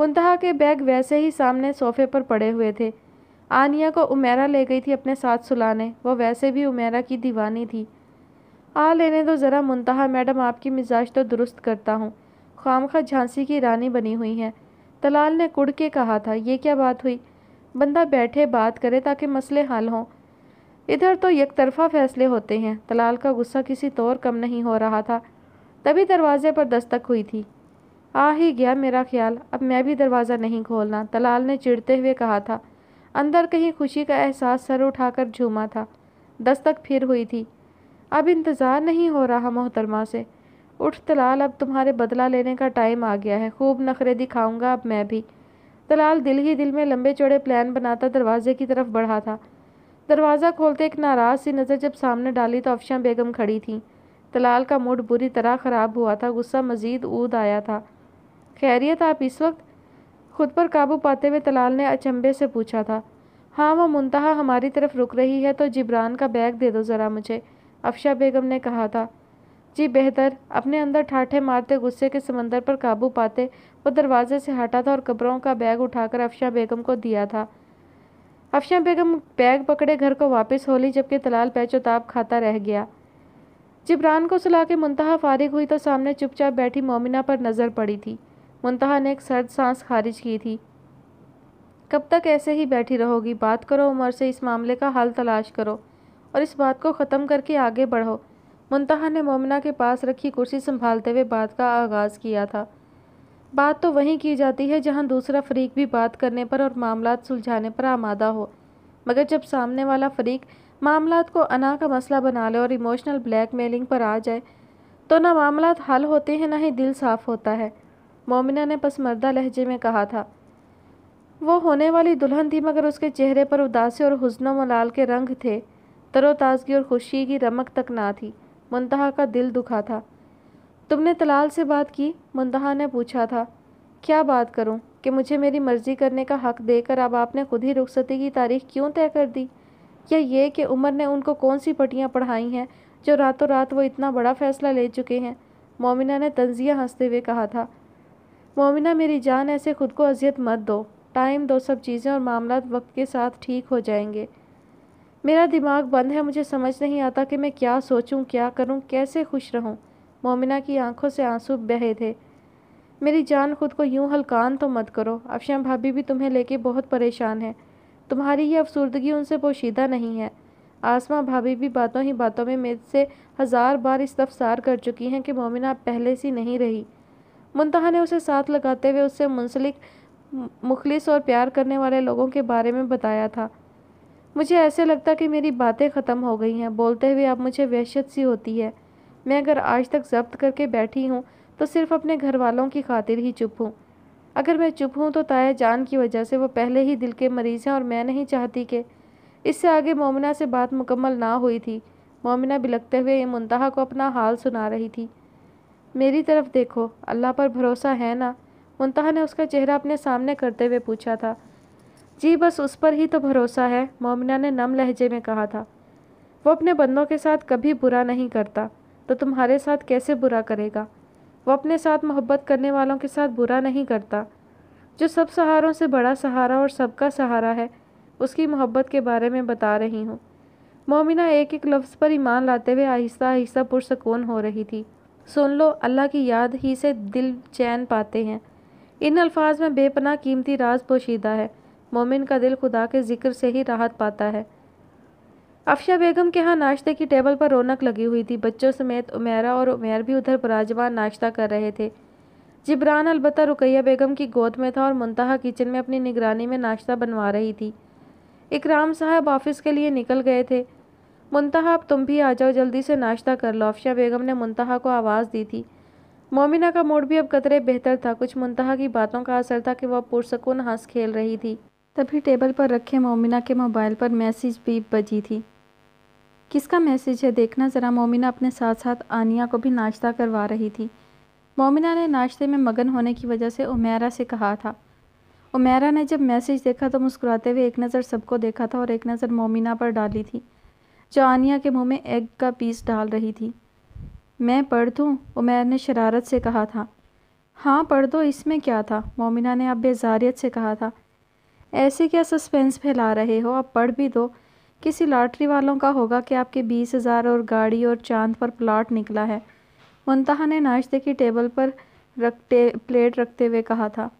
मुंतहा के बैग वैसे ही सामने सोफे पर पड़े हुए थे आनिया को उमेरा ले गई थी अपने साथ सुलाने वो वैसे भी उमेरा की दीवानी थी आ लेने दो ज़रा मुंतहा मैडम आपकी मिजाज तो दुरुस्त करता हूँ खामखा झांसी की रानी बनी हुई हैं तलाल ने कुड़ के कहा था ये क्या बात हुई बंदा बैठे बात करे ताकि मसले हल हों इधर तो तरफा फैसले होते हैं तलाल का गुस्सा किसी तौर कम नहीं हो रहा था तभी दरवाजे पर दस्तक हुई थी आ ही गया मेरा ख्याल अब मैं भी दरवाज़ा नहीं खोलना तलाल ने चिढ़ते हुए कहा था अंदर कहीं खुशी का एहसास सर उठाकर झूमा था दस्तक फिर हुई थी अब इंतज़ार नहीं हो रहा मोहतरमा से उठ तलाल अब तुम्हारे बदला लेने का टाइम आ गया है खूब नखरे दिखाऊंगा अब मैं भी तलाल दिल ही दिल में लंबे चौड़े प्लान बनाता दरवाजे की तरफ बढ़ा था दरवाज़ा खोलते एक नाराज़ सी नज़र जब सामने डाली तो अफशा बेगम खड़ी थी तलाल का मूड बुरी तरह ख़राब हुआ था गुस्सा मज़ीद ऊद आया था खैरियत आप इस वक्त खुद पर काबू पाते हुए तलाल ने अचंबे से पूछा था हाँ वो मुंतहा हमारी तरफ रुक रही है तो जिब्रान का बैग दे दो ज़रा मुझे अफशा बेगम ने कहा था जी बेहतर अपने अंदर ठाठे मारते गुस्से के समंदर पर काबू पाते वो दरवाजे से हटा था और कपड़ों का बैग उठाकर अफशा बेगम को दिया था अफशा बेगम बैग पकड़े घर को वापस हो ली जबकि तलाल पैचोताब खाता रह गया जिब्रान को सुला के मुंतहा फारिग हुई तो सामने चुपचाप बैठी मोमिना पर नज़र पड़ी थी मुंतहा ने एक सर्द सांस खारिज की थी कब तक ऐसे ही बैठी रहोगी बात करो उमर से इस मामले का हल तलाश करो और इस बात को ख़त्म करके आगे बढ़ो मुंतहा ने मोमना के पास रखी कुर्सी संभालते हुए बात का आगाज़ किया था बात तो वहीं की जाती है जहां दूसरा फरीक भी बात करने पर और मामला सुलझाने पर आमादा हो मगर जब सामने वाला फरीक मामला को अना का मसला बना ले और इमोशनल ब्लैकमेलिंग पर आ जाए तो ना मामला हल होते हैं ना ही दिल साफ होता है मोमिना ने पसमर्दा लहजे में कहा था वो होने वाली दुल्हन थी मगर उसके चेहरे पर उदासी और हुस्न मलाल के रंग थे तरोताजगी और खुशी की रमक तक ना थी मनतहा का दिल दुखा था तुमने तलाल से बात की मनतहा ने पूछा था क्या बात करूं कि मुझे मेरी मर्ज़ी करने का हक देकर अब आपने खुद ही रुखसती की तारीख क्यों तय कर दी या ये कि उमर ने उनको कौन सी पटियाँ पढ़ाई हैं जो रातों रात वो इतना बड़ा फ़ैसला ले चुके हैं मोमिना ने तंजिया हंसते हुए कहा था मोमिना मेरी जान ऐसे खुद को अजियत मत दो टाइम दो सब चीज़ें और मामला वक्त के साथ ठीक हो जाएंगे मेरा दिमाग बंद है मुझे समझ नहीं आता कि मैं क्या सोचूं क्या करूं कैसे खुश रहूं मोमिना की आंखों से आंसू बहे थे मेरी जान खुद को यूं हलकान तो मत करो अफशाम भाभी भी तुम्हें लेके बहुत परेशान है तुम्हारी ये अफसरदगी उनसे पोशीदा नहीं है आसमा भाभी भी बातों ही बातों में मेरे से हज़ार बार इस्तफसार कर चुकी हैं कि मोमिना पहले सी नहीं रही मुंतहा ने उसे साथ लगाते हुए उससे मुंसलिक मुखलिस और प्यार करने वाले लोगों के बारे में बताया था मुझे ऐसे लगता कि मेरी बातें ख़त्म हो गई हैं बोलते हुए अब मुझे वहशत सी होती है मैं अगर आज तक जब्त करके बैठी हूँ तो सिर्फ अपने घर वालों की खातिर ही चुप हूँ अगर मैं चुप हूँ तो ताया जान की वजह से वो पहले ही दिल के मरीज़ हैं और मैं नहीं चाहती कि इससे आगे मोमिना से बात मुकम्मल ना हुई थी मोमिना बिलकते हुए मुंतहा को अपना हाल सुना रही थी मेरी तरफ देखो अल्लाह पर भरोसा है ना मुंतहा ने उसका चेहरा अपने सामने करते हुए पूछा था जी बस उस पर ही तो भरोसा है मोमिना ने नम लहजे में कहा था वो अपने बंदों के साथ कभी बुरा नहीं करता तो तुम्हारे साथ कैसे बुरा करेगा वो अपने साथ मोहब्बत करने वालों के साथ बुरा नहीं करता जो सब सहारों से बड़ा सहारा और सबका सहारा है उसकी मोहब्बत के बारे में बता रही हूँ मोमिना एक एक लफ्ज़ पर ईमान लाते हुए आहिस्ता आहिस्ता पुरसकून हो रही थी सुन लो अल्लाह की याद ही से दिल चैन पाते हैं इन अल्फाज में बेपना कीमती राज पोशीदा है मोमिन का दिल खुदा के जिक्र से ही राहत पाता है अफशा बेगम के यहाँ नाश्ते की टेबल पर रौनक लगी हुई थी बच्चों समेत उमेरा और उमेर भी उधर बराजवान नाश्ता कर रहे थे जिब्रान अलबत् रुकैया बेगम की गोद में था और मुंतहा किचन में अपनी निगरानी में नाश्ता बनवा रही थी इकराम साहब ऑफिस के लिए निकल गए थे मुंतहा अब तुम भी आ जाओ जल्दी से नाश्ता कर लो अफशा बेगम ने मुंतहा को आवाज़ दी थी मोमिना का मूड भी अब कतरे बेहतर था कुछ मुंतहा की बातों का असर था कि वह पुरसकून हंस खेल रही थी तभी टेबल पर रखे मोमिना के मोबाइल पर मैसेज भी बजी थी किसका मैसेज है देखना ज़रा मोमिना अपने साथ साथ आनिया को भी नाश्ता करवा रही थी मोमिना ने नाश्ते में मगन होने की वजह से उमेरा से कहा था उमेरा ने जब मैसेज देखा तो मुस्कुराते हुए एक नज़र सबको देखा था और एक नज़र मोमिना पर डाली थी जो आनिया के मुंह में एग का पीस डाल रही थी मैं पढ़ दूँ उमेर ने शरारत से कहा था हाँ पढ़ दो इसमें क्या था मोमिना ने अब बेजारियत से कहा था ऐसे क्या सस्पेंस फैला रहे हो आप पढ़ भी दो किसी लॉटरी वालों का होगा कि आपके बीस हज़ार और गाड़ी और चांद पर प्लाट निकला है मुंतहा ने नाश्ते की टेबल पर रखते प्लेट रखते हुए कहा था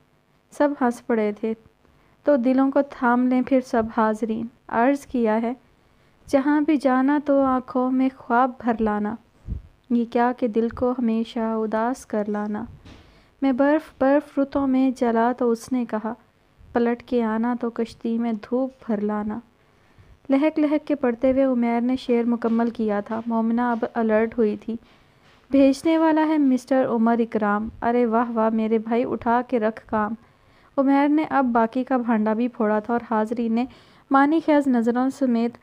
सब हंस पड़े थे तो दिलों को थाम लें फिर सब हाजरीन अर्ज़ किया है जहाँ भी जाना तो आँखों में ख्वाब भर लाना ये क्या कि दिल को हमेशा उदास कर लाना मैं बर्फ़ बर्फ़ रुतों में जला तो उसने कहा पलट के आना तो कश्ती में धूप भर लाना लहक लहक के पढ़ते हुए उमेर ने शेर मुकम्मल किया था मोमिना अब अलर्ट हुई थी भेजने वाला है मिस्टर उमर इकराम अरे वाह वाह मेरे भाई उठा के रख काम उमेर ने अब बाकी का भांडा भी फोड़ा था और हाजरी ने मानी खैज नज़रों समेत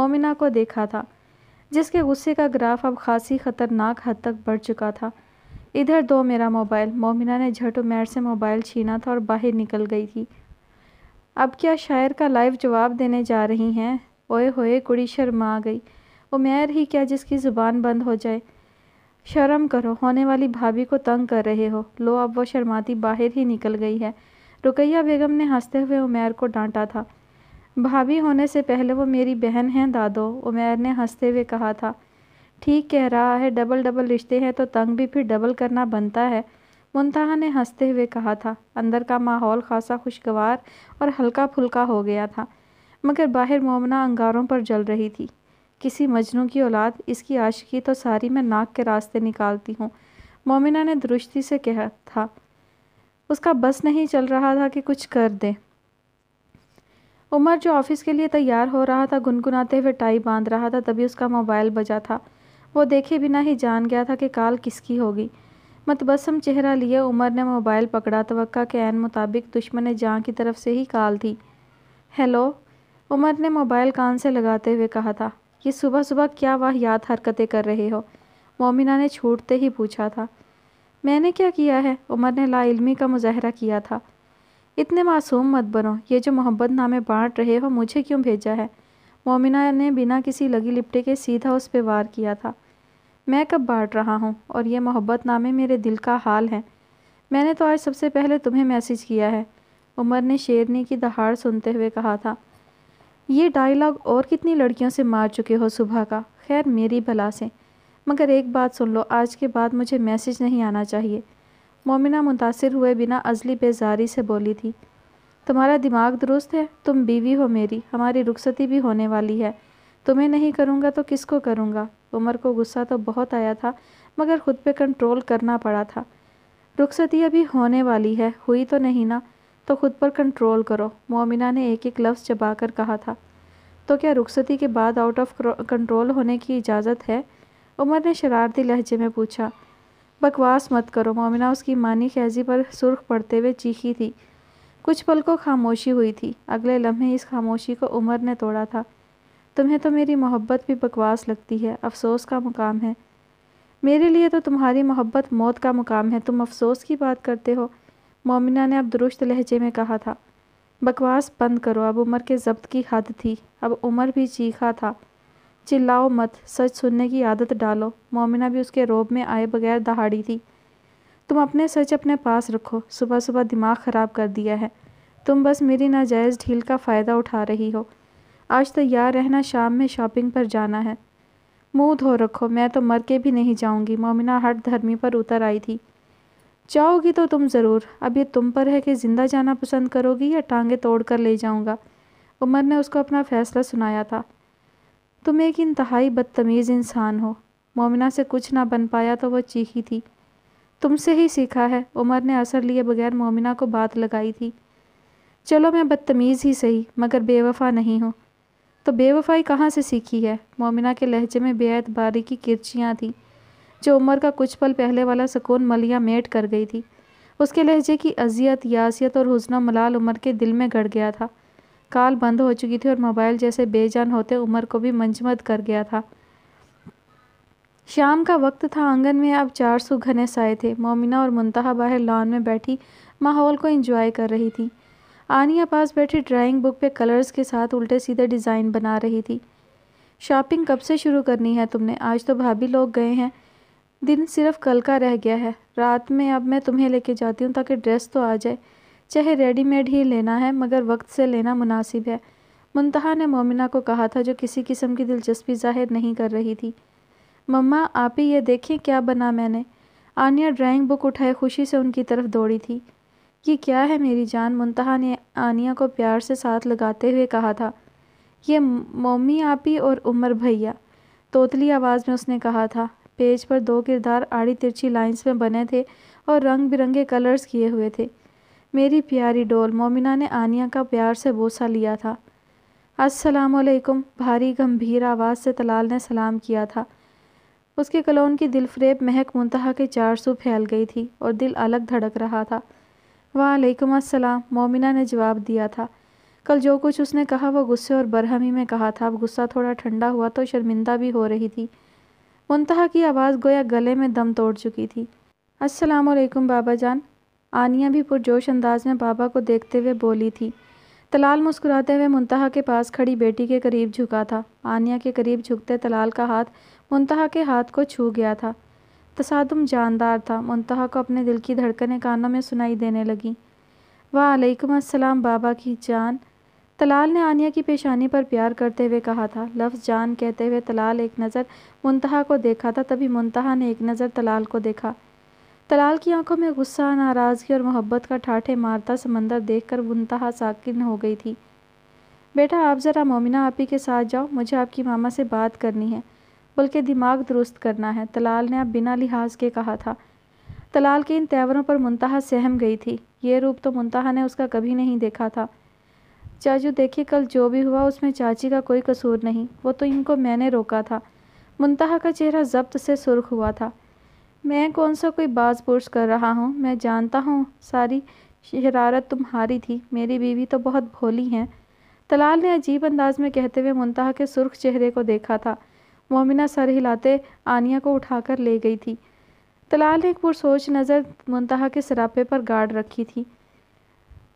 मोमिना को देखा था जिसके गुस्से का ग्राफ अब खासी ख़तरनाक हद तक बढ़ चुका था इधर दो मेरा मोबाइल मोमिना ने झट उमेर से मोबाइल छीना था और बाहर निकल गई थी अब क्या शायर का लाइव जवाब देने जा रही हैं ओए होए कुड़ी शर्मा आ गई उमेर ही क्या जिसकी ज़ुबान बंद हो जाए शर्म करो होने वाली भाभी को तंग कर रहे हो लो अब वो शर्माती बाहर ही निकल गई है रुकैया बेगम ने हंसते हुए उमेर को डांटा था भाभी होने से पहले वो मेरी बहन हैं दादो उमेर ने हंसते हुए कहा था ठीक कह रहा है डबल डबल रिश्ते हैं तो तंग भी फिर डबल करना बनता है मुंतहा ने हंसते हुए कहा था अंदर का माहौल खासा खुशगवार और हल्का फुल्का हो गया था मगर बाहर मोमना अंगारों पर जल रही थी किसी मजनू की औलाद इसकी आशिकी तो सारी मैं नाक के रास्ते निकालती हूँ मोमिना ने दुरुस्ती से कहा था उसका बस नहीं चल रहा था कि कुछ कर दे उमर जो ऑफिस के लिए तैयार हो रहा था गुनगुनाते हुए टाई बांध रहा था तभी उसका मोबाइल बजा था वो देखे बिना ही जान गया था कि कॉल किसकी होगी मतबसम चेहरा लिए उमर ने मोबाइल पकड़ा तवक्का के ऐन मुताबिक दुश्मन जहाँ की तरफ से ही कॉल थी हेलो उमर ने मोबाइल कान से लगाते हुए कहा था ये सुबह सुबह क्या वाहियात हरकतें कर रहे हो मोमिना ने छूटते ही पूछा था मैंने क्या किया है उमर ने लाइलमी का मुजाहरा किया था इतने मासूम मत बनो ये जो मोहब्बत नामे बांट रहे हो मुझे क्यों भेजा है मोमिना ने बिना किसी लगी लिपटे के सीधा उस पर वार किया था मैं कब बांट रहा हूँ और ये मोहब्बत नामे मेरे दिल का हाल है मैंने तो आज सबसे पहले तुम्हें मैसेज किया है उमर ने शेरनी की दहाड़ सुनते हुए कहा था ये डायलॉग और कितनी लड़कियों से मार चुके हो सुबह का खैर मेरी भला से मगर एक बात सुन लो आज के बाद मुझे मैसेज नहीं आना चाहिए मोमिना मुतासर हुए बिना अजली बेजारी से बोली थी तुम्हारा दिमाग दुरुस्त है तुम बीवी हो मेरी हमारी रुखसती भी होने वाली है तुम्हें नहीं करूँगा तो किसको करूँगा उमर को गुस्सा तो बहुत आया था मगर खुद पे कंट्रोल करना पड़ा था रुखसती अभी होने वाली है हुई तो नहीं ना तो खुद पर कंट्रोल करो मोमिना ने एक एक लफ्ज़ चबाकर कहा था तो क्या रुखसती के बाद आउट ऑफ कंट्रोल होने की इजाज़त है उमर ने शरारती लहजे में पूछा बकवास मत करो मोमिना उसकी मानी खैजी पर सुर्ख पड़ते हुए चीखी थी कुछ पल को खामोशी हुई थी अगले लम्हे इस खामोशी को उमर ने तोड़ा था तुम्हें तो मेरी मोहब्बत भी बकवास लगती है अफसोस का मुकाम है मेरे लिए तो तुम्हारी मोहब्बत मौत का मुकाम है तुम अफसोस की बात करते हो मोमिना ने अब दुरुस्त लहजे में कहा था बकवास बंद करो अब उमर के जब्त की हद थी अब उमर भी चीखा था चिल्लाओ मत सच सुनने की आदत डालो मोमिना भी उसके रोब में आए बगैर दहाड़ी थी तुम अपने सच अपने पास रखो सुबह सुबह दिमाग ख़राब कर दिया है तुम बस मेरी नाजायज़ ढील का फ़ायदा उठा रही हो आज तैयार रहना शाम में शॉपिंग पर जाना है मुंह धो रखो मैं तो मर के भी नहीं जाऊंगी मोमिना हट धर्मी पर उतर आई थी जाओगी तो तुम ज़रूर अब ये तुम पर है कि ज़िंदा जाना पसंद करोगी या टांगे तोड़ कर ले जाऊँगा उमर ने उसको अपना फ़ैसला सुनाया था तुम एक इंतहाई बदतमीज़ इंसान हो मोमिना से कुछ ना बन पाया तो वह चीखी थी तुमसे ही सीखा है उमर ने असर लिए बगैर मोमिना को बात लगाई थी चलो मैं बदतमीज़ ही सही मगर बेवफा नहीं हूँ तो बेवफाई कहाँ से सीखी है मोमिना के लहजे में बेहद बारी की किरचियाँ थीं जो उम्र का कुछ पल पहले वाला सुकून मलिया मेट कर गई थी उसके लहजे की अजियत यासियत और हुसन मलाल उमर के दिल में गड़ गया था काल बंद हो चुकी थी और मोबाइल जैसे बेजान होते उमर को भी मंजमद कर गया था शाम का वक्त था आंगन में अब चार सौ घने साए थे मोमिना और मुंतहा बाहर लॉन में बैठी माहौल को इंजॉय कर रही थी आनिया पास बैठी ड्राइंग बुक पे कलर्स के साथ उल्टे सीधे डिज़ाइन बना रही थी शॉपिंग कब से शुरू करनी है तुमने आज तो भाभी लोग गए हैं दिन सिर्फ कल का रह गया है रात में अब मैं तुम्हें लेके जाती हूँ ताकि ड्रेस तो आ जाए चाहे रेडीमेड ही लेना है मगर वक्त से लेना मुनासिब है मुंतहा ने मोमिना को कहा था जो किसी किस्म की दिलचस्पी जाहिर नहीं कर रही थी मम्मा आप ही ये देखें क्या बना मैंने आनिया ड्राइंग बुक उठाए खुशी से उनकी तरफ दौड़ी थी ये क्या है मेरी जान मुंतहा ने आनिया को प्यार से साथ लगाते हुए कहा था ये आप आपी और उमर भैया तोतली आवाज़ में उसने कहा था पेज पर दो किरदार आड़ी तिरछी लाइंस में बने थे और रंग बिरंगे कलर्स किए हुए थे मेरी प्यारी डोल मोमिना ने आनिया का प्यार से बोसा लिया था अस्सलाम वालेकुम भारी गंभीर आवाज़ से तलाल ने सलाम किया था उसके कलोन की दिलफरेब महक मुंतहा के चार सू फैल गई थी और दिल अलग धड़क रहा था वालेकुम अस्सलाम मोमिना ने जवाब दिया था कल जो कुछ उसने कहा वह गुस्से और बरहमी में कहा था अब गुस्सा थोड़ा ठंडा हुआ तो शर्मिंदा भी हो रही थी मुंतहा की आवाज़ गोया गले में दम तोड़ चुकी थी अस्सलाम वालेकुम बाबा जान आनिया भी पुरजोश अंदाज में बाबा को देखते हुए बोली थी तलाल मुस्कुराते हुए मुंतहा के पास खड़ी बेटी के करीब झुका था आनिया के करीब झुकते तलाल का हाथ मुंतहा के हाथ को छू गया था तसादम जानदार था मुंतहा को अपने दिल की धड़कने कानों में सुनाई देने लगी वालेकुम अस्सलाम बाबा की जान तलाल ने आनिया की पेशानी पर प्यार करते हुए कहा था लफ्ज़ जान कहते हुए तलाल एक नज़र मुंतहा को देखा था तभी मुंतहा ने एक नज़र तलाल को देखा तलाल की आंखों में गुस्सा नाराज़गी और मोहब्बत का ठाठे मारता समंदर देखकर मुंतहा साकिन हो गई थी बेटा आप ज़रा मोमिना आपी के साथ जाओ मुझे आपकी मामा से बात करनी है बल्कि दिमाग दुरुस्त करना है तलाल ने अब बिना लिहाज के कहा था तलाल के इन तेवरों पर मुंतहा सहम गई थी ये रूप तो मुंतहा ने उसका कभी नहीं देखा था चाचू देखिए कल जो भी हुआ उसमें चाची का कोई कसूर नहीं वो तो इनको मैंने रोका था मुंतहा का चेहरा जब्त से सुर्ख हुआ था मैं कौन सा कोई बाज पुरुष कर रहा हूँ मैं जानता हूँ सारी शरारत तुम्हारी थी मेरी बीवी तो बहुत भोली हैं तलाल ने अजीब अंदाज में कहते हुए मुंतहा के सुर्ख चेहरे को देखा था मोमिना सर हिलाते आनिया को उठाकर ले गई थी तलाल ने एक पुरसोच नज़र मुंतहा के सरापे पर गाड़ रखी थी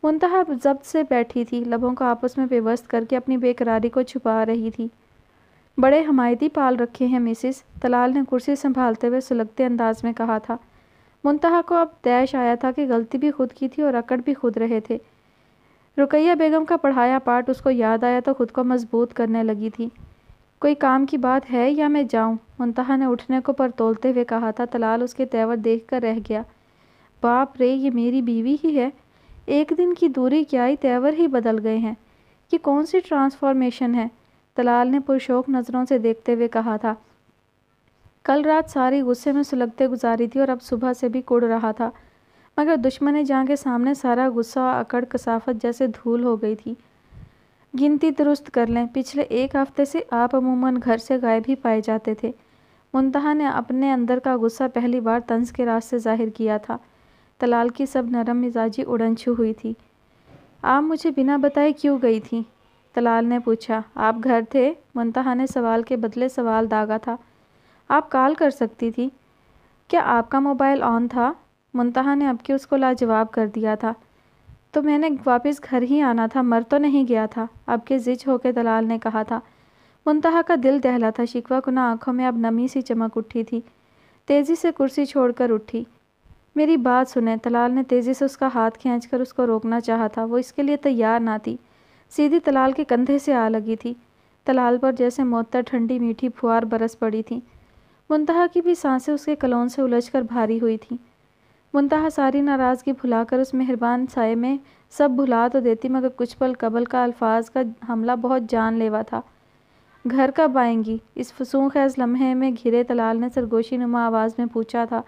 मुंतहा जब्त से बैठी थी लबों को आपस में व्यवस्थ करके अपनी बेकरारी को छुपा रही थी बड़े हमायती पाल रखे हैं मिसिस तलाल ने कुर्सी संभालते हुए सुलगते अंदाज में कहा था मुंतहा को अब दैश आया था कि गलती भी खुद की थी और अकड़ भी खुद रहे थे रुकैया बेगम का पढ़ाया पाठ उसको याद आया तो खुद को मजबूत करने लगी थी कोई काम की बात है या मैं जाऊं मुंतहा ने उठने को पर तोलते हुए कहा था तलाल उसके तेवर देख कर रह गया बाप रे ये मेरी बीवी ही है एक दिन की दूरी क्या ही तेवर ही बदल गए हैं ये कौन सी ट्रांसफॉर्मेशन है तलाल ने पुरशोक नज़रों से देखते हुए कहा था कल रात सारी गुस्से में सुलगते गुजारी थी और अब सुबह से भी कुड़ रहा था मगर दुश्मन जहाँ के सामने सारा गुस्सा अकड़ कसाफत जैसे धूल हो गई थी गिनती दुरुस्त कर लें पिछले एक हफ्ते से आप अमूमन घर से गायब ही पाए जाते थे मुंतहा ने अपने अंदर का गुस्सा पहली बार तंज के रास्ते जाहिर किया था तलाल की सब नरम मिजाजी उड़न छू हुई थी आप मुझे बिना बताए क्यों गई थी तलाल ने पूछा आप घर थे मुंतहा ने सवाल के बदले सवाल दागा था आप कॉल कर सकती थी क्या आपका मोबाइल ऑन था मुंतहा ने अब के उसको लाजवाब कर दिया था तो मैंने वापस घर ही आना था मर तो नहीं गया था अब के जिज होकर दलाल ने कहा था मुंतहा का दिल दहला था शिकवा को ना आँखों में अब नमी सी चमक उठी थी तेज़ी से कुर्सी छोड़कर उठी मेरी बात सुने तलाल ने तेज़ी से उसका हाथ खींचकर उसको रोकना चाहा था वो इसके लिए तैयार ना थी सीधी तलाल के कंधे से आ लगी थी तलाल पर जैसे मोतर ठंडी मीठी फुहार बरस पड़ी थी मुंतहा की भी सांसें उसके कलोन से उलझकर भारी हुई थीं मुंतहा सारी नाराज़गी भुलाकर उस मेहरबान साय में सब भुला तो देती मगर कुछ पल कबल का अल्फाज का हमला बहुत जानलेवा था घर कब आएंगी इस फसूँ खैज लम्हे में घिरे तलाल ने सरगोशी नुमा आवाज़ में पूछा था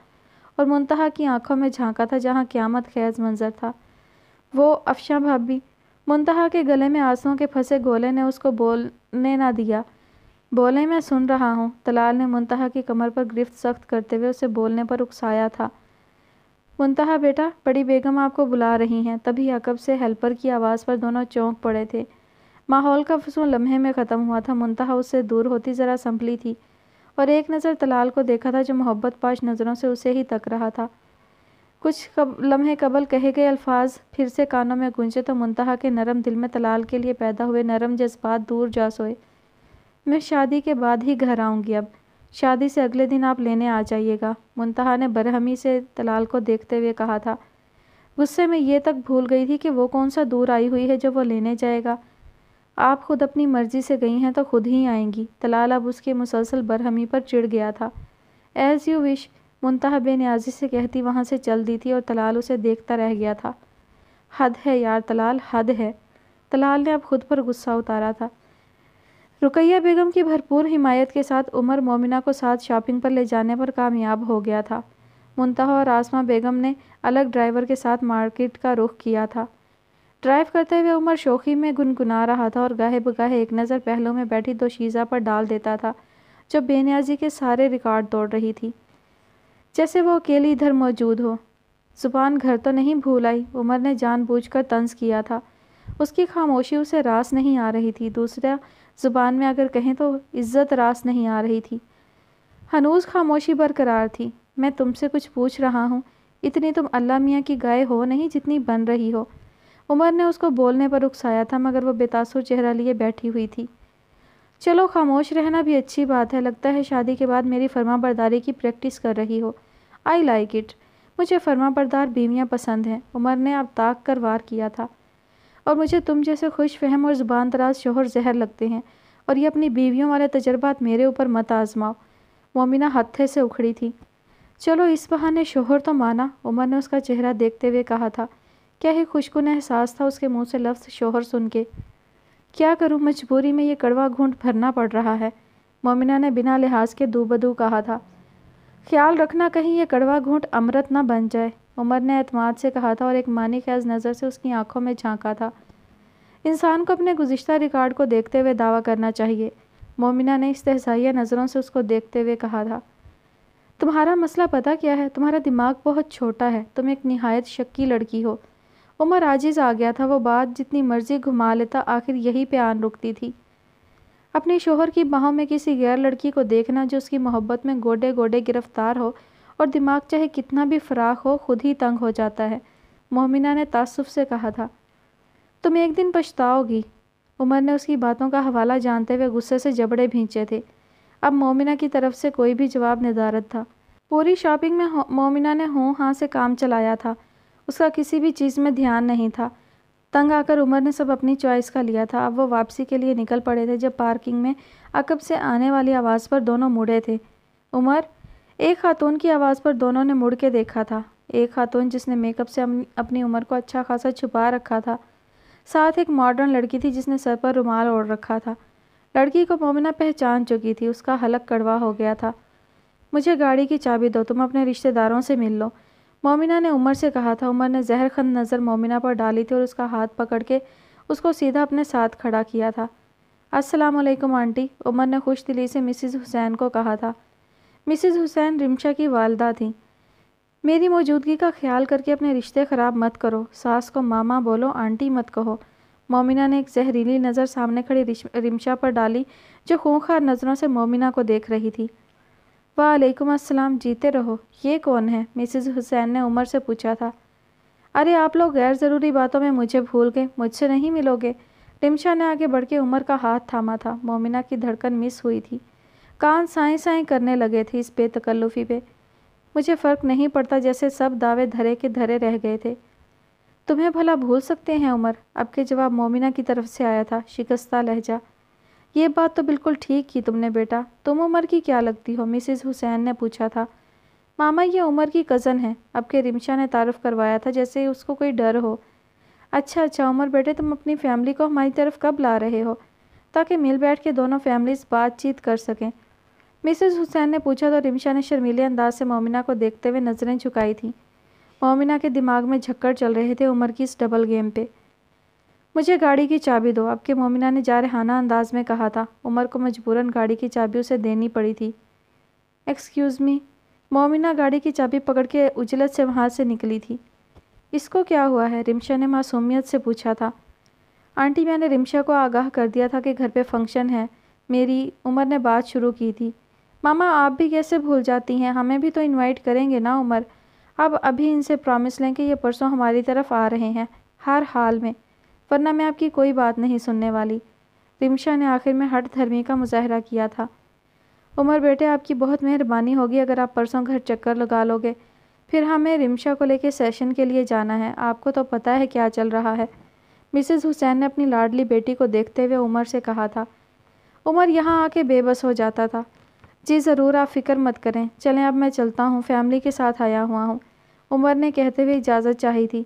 और मुंतहा की आंखों में झांका था जहाँ क्यामत खैज मंजर था वो अफशा भाभी मुंतहा के गले में आंसुओं के फंसे गोले ने उसको बोलने ना दिया बोले मैं सुन रहा हूँ तलाल ने मुंतहा की कमर पर गिरफ्त सख्त करते हुए उसे बोलने पर उकसाया था मुंतहा बेटा बड़ी बेगम आपको बुला रही हैं तभी अकब से हेल्पर की आवाज़ पर दोनों चौंक पड़े थे माहौल का फसून लम्हे में ख़त्म हुआ था मुंतहा उससे दूर होती ज़रा संभली थी और एक नज़र तलाल को देखा था जो मोहब्बत पाश नज़रों से उसे ही तक रहा था कुछ कब लम्हे कबल कहे गए अल्फाज फिर से कानों में गूंजे तो मुंतहा के नरम दिल में तलाल के लिए पैदा हुए नरम जज्बात दूर जा सोए मैं शादी के बाद ही घर आऊँगी अब शादी से अगले दिन आप लेने आ जाइएगा मुंतहा ने बरहमी से तलाल को देखते हुए कहा था गुस्से में ये तक भूल गई थी कि वो कौन सा दूर आई हुई है जब वो लेने जाएगा आप खुद अपनी मर्जी से गई हैं तो खुद ही आएंगी तलाल अब उसके मुसलसल बरहमी पर चिढ़ गया था एज़ यू विश मुंतहा बेनियाजी से कहती वहाँ से चल दी थी और तलाल उसे देखता रह गया था हद है यार तलाल हद है तलाल ने अब खुद पर गुस्सा उतारा था रुकैया बेगम की भरपूर हिमायत के साथ उमर मोमिना को साथ शॉपिंग पर ले जाने पर कामयाब हो गया था मुंतहा और आसमा बेगम ने अलग ड्राइवर के साथ मार्केट का रुख किया था ड्राइव करते हुए उमर शोखी में गुनगुना रहा था और गाहे बगाहे एक नज़र पहलों में बैठी दो शीज़ा पर डाल देता था जो बेनियाजी के सारे रिकॉर्ड तोड़ रही थी जैसे वो अकेली इधर मौजूद हो जुबान घर तो नहीं भूल आई उमर ने जानबूझकर तंज किया था उसकी खामोशी उसे रास नहीं आ रही थी दूसरा ज़ुबान में अगर कहें तो इज़्ज़त रास नहीं आ रही थी हनूज खामोशी बरकरार थी मैं तुमसे कुछ पूछ रहा हूँ इतनी तुम अल्लाह मियाँ की गाय हो नहीं जितनी बन रही हो उमर ने उसको बोलने पर उकसाया था मगर वह बेतासुर चेहरा लिए बैठी हुई थी चलो खामोश रहना भी अच्छी बात है लगता है शादी के बाद मेरी फर्मा बरदारी की प्रैक्टिस कर रही हो आई लाइक इट मुझे फर्मा बरदार बीवियाँ पसंद हैं उमर ने अब ताक कर वार किया था और मुझे तुम जैसे खुश फहम और ज़ुबान दराज शोहर जहर लगते हैं और ये अपनी बीवियों वाले तजर्बात मेरे ऊपर मत आजमाओ मोमिना हत्थे से उखड़ी थी चलो इस बहाने शोहर तो माना उमर ने उसका चेहरा देखते हुए कहा था क्या ही खुशकुन एहसास था उसके मुंह से लफ्ज़ शोहर सुन के क्या करूँ मजबूरी में ये कड़वा घूंट भरना पड़ रहा है मोमिना ने बिना लिहाज के दूबदू कहा था ख्याल रखना कहीं ये कड़वा घूंट अमृत ना बन जाए उमर ने अतमाद से कहा था और एक मानी खैज नज़र से उसकी आंखों में झांका था इंसान को अपने गुज्त रिकॉर्ड को देखते हुए दावा करना चाहिए मोमिना ने इस्तेसाइया नज़रों से उसको देखते हुए कहा था तुम्हारा मसला पता क्या है तुम्हारा दिमाग बहुत छोटा है तुम एक नहायत शक्की लड़की हो उमर आजिज़ आ गया था वो बात जितनी मर्जी घुमा लेता आखिर यही पे आन रुकती थी अपने शोहर की बाहों में किसी गैर लड़की को देखना जो उसकी मोहब्बत में गोडे गोडे गिरफ्तार हो और दिमाग चाहे कितना भी फराख हो खुद ही तंग हो जाता है मोमिना ने तसुफ़ से कहा था तुम एक दिन पछताओगी उमर ने उसकी बातों का हवाला जानते हुए गुस्से से जबड़े भींचे थे अब मोमिना की तरफ से कोई भी जवाब निदारत था पूरी शॉपिंग में मोमिना ने हों हाँ से काम चलाया था उसका किसी भी चीज़ में ध्यान नहीं था तंग आकर उमर ने सब अपनी चॉइस का लिया था अब वो वापसी के लिए निकल पड़े थे जब पार्किंग में अकब से आने वाली आवाज़ पर दोनों मुड़े थे उमर एक खातून की आवाज़ पर दोनों ने मुड़ के देखा था एक खातून जिसने मेकअप से अपनी उम्र को अच्छा खासा छुपा रखा था साथ एक मॉडर्न लड़की थी जिसने सर पर रुमाल ओढ़ रखा था लड़की को मोमिना पहचान चुकी थी उसका हलक कड़वा हो गया था मुझे गाड़ी की चाबी दो तुम अपने रिश्तेदारों से मिल लो मोमिना ने उमर से कहा था उमर ने जहरखंद नज़र मोमिना पर डाली थी और उसका हाथ पकड़ के उसको सीधा अपने साथ खड़ा किया था अस्सलाम वालेकुम आंटी उमर ने खुश दिली से मिसिज़ हुसैन को कहा था मिसेस हुसैन रिमशा की वालदा थीं मेरी मौजूदगी का ख्याल करके अपने रिश्ते ख़राब मत करो सास को मामा बोलो आंटी मत कहो मोमिना ने एक जहरीली नज़र सामने खड़ी रिमशा पर डाली जो खूंखार नज़रों से मोमिना को देख रही थी वालेकुम अस्सलाम जीते रहो ये कौन है मिसेस हुसैन ने उमर से पूछा था अरे आप लोग गैर ज़रूरी बातों में मुझे भूल गए मुझसे नहीं मिलोगे रिमशा ने आगे बढ़ के उमर का हाथ थामा था मोमिना की धड़कन मिस हुई थी कान साए साई करने लगे थे इस बेतकल्लुफ़ी पे मुझे फ़र्क नहीं पड़ता जैसे सब दावे धरे के धरे रह गए थे तुम्हें भला भूल सकते हैं उमर अब के जवाब मोमिना की तरफ से आया था शिकस्ता लहजा ये बात तो बिल्कुल ठीक की तुमने बेटा तुम उमर की क्या लगती हो मिसिज़ हुसैन ने पूछा था मामा ये उमर की कज़न है अब के रिमशा ने तारफ़ करवाया था जैसे उसको कोई डर हो अच्छा अच्छा उमर बेटे तुम अपनी फैमिली को हमारी तरफ कब ला रहे हो ताकि मिल बैठ के दोनों फैमिलीज़ बातचीत कर सकें मिसेस हुसैन ने पूछा तो रिमशा ने शर्मीले अंदाज से मोमिना को देखते हुए नज़रें झुकाई थीं मोमिना के दिमाग में झक्कर चल रहे थे उमर की इस डबल गेम पे मुझे गाड़ी की चाबी दो आपके मोमिना ने जारहाना अंदाज में कहा था उमर को मजबूरन गाड़ी की चाबी उसे देनी पड़ी थी एक्सक्यूज़ मी मोमिना गाड़ी की चाबी पकड़ के उजलत से वहाँ से निकली थी इसको क्या हुआ है रिमशा ने मासूमियत से पूछा था आंटी मैंने रिमशा को आगाह कर दिया था कि घर पे फंक्शन है मेरी उमर ने बात शुरू की थी मामा आप भी कैसे भूल जाती हैं हमें भी तो इनवाइट करेंगे ना उमर अब अभी इनसे प्रॉमिस लें कि ये परसों हमारी तरफ आ रहे हैं हर हाल में वरना मैं आपकी कोई बात नहीं सुनने वाली रिमशा ने आखिर में हट धर्मी का मुजाहरा किया था उमर बेटे आपकी बहुत मेहरबानी होगी अगर आप परसों घर चक्कर लगा लोगे फिर हमें रिमशा को लेकर सेशन के लिए जाना है आपको तो पता है क्या चल रहा है मिसेस हुसैन ने अपनी लाडली बेटी को देखते हुए उमर से कहा था उमर यहाँ आके बेबस हो जाता था जी ज़रूर आप फ़िक्र मत करें चलें अब मैं चलता हूँ फैमिली के साथ आया हुआ हूँ उमर ने कहते हुए इजाज़त चाही थी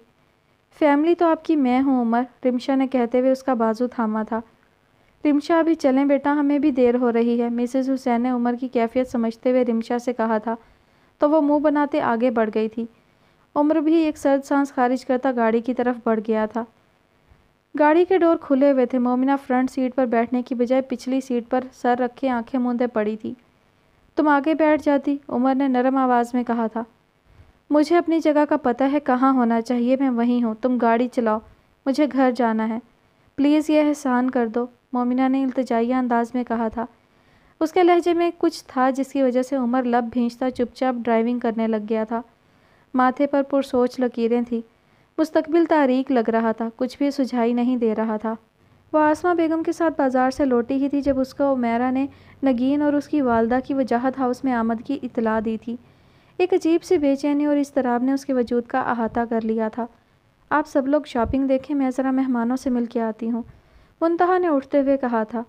फैमिली तो आपकी मैं हूँ उमर रिमशा ने कहते हुए उसका बाजू थामा था रिमशा अभी चलें बेटा हमें भी देर हो रही है मिसेस हुसैन ने उमर की कैफियत समझते हुए रिमशा से कहा था तो वो मुंह बनाते आगे बढ़ गई थी उम्र भी एक सर्द सांस खारिज करता गाड़ी की तरफ बढ़ गया था गाड़ी के डोर खुले हुए थे मोमिना फ्रंट सीट पर बैठने की बजाय पिछली सीट पर सर रखे आँखें मूंदे पड़ी थी तुम आगे बैठ जाती उमर ने नरम आवाज़ में कहा था मुझे अपनी जगह का पता है कहाँ होना चाहिए मैं वहीं हूँ तुम गाड़ी चलाओ मुझे घर जाना है प्लीज़ यह एहसान कर दो मोमिना ने अल्तजाइया अंदाज में कहा था उसके लहजे में कुछ था जिसकी वजह से उमर लब भींचता चुपचाप ड्राइविंग करने लग गया था माथे पर पुरसोच लकीरें थीं मुस्तकबिल तारीख लग रहा था कुछ भी सुझाई नहीं दे रहा था वह आसमा बेगम के साथ बाज़ार से लौटी ही थी जब उसका उमेरा ने नगीन और उसकी वालदा की वजाहत हाउस में आमद की इतला दी थी एक अजीब सी बेचैनी और इसतराब ने उसके वजूद का अहाता कर लिया था आप सब लोग शॉपिंग देखें मैं ज़रा मेहमानों से मिल के आती हूँ मुंतहा ने उठते हुए कहा था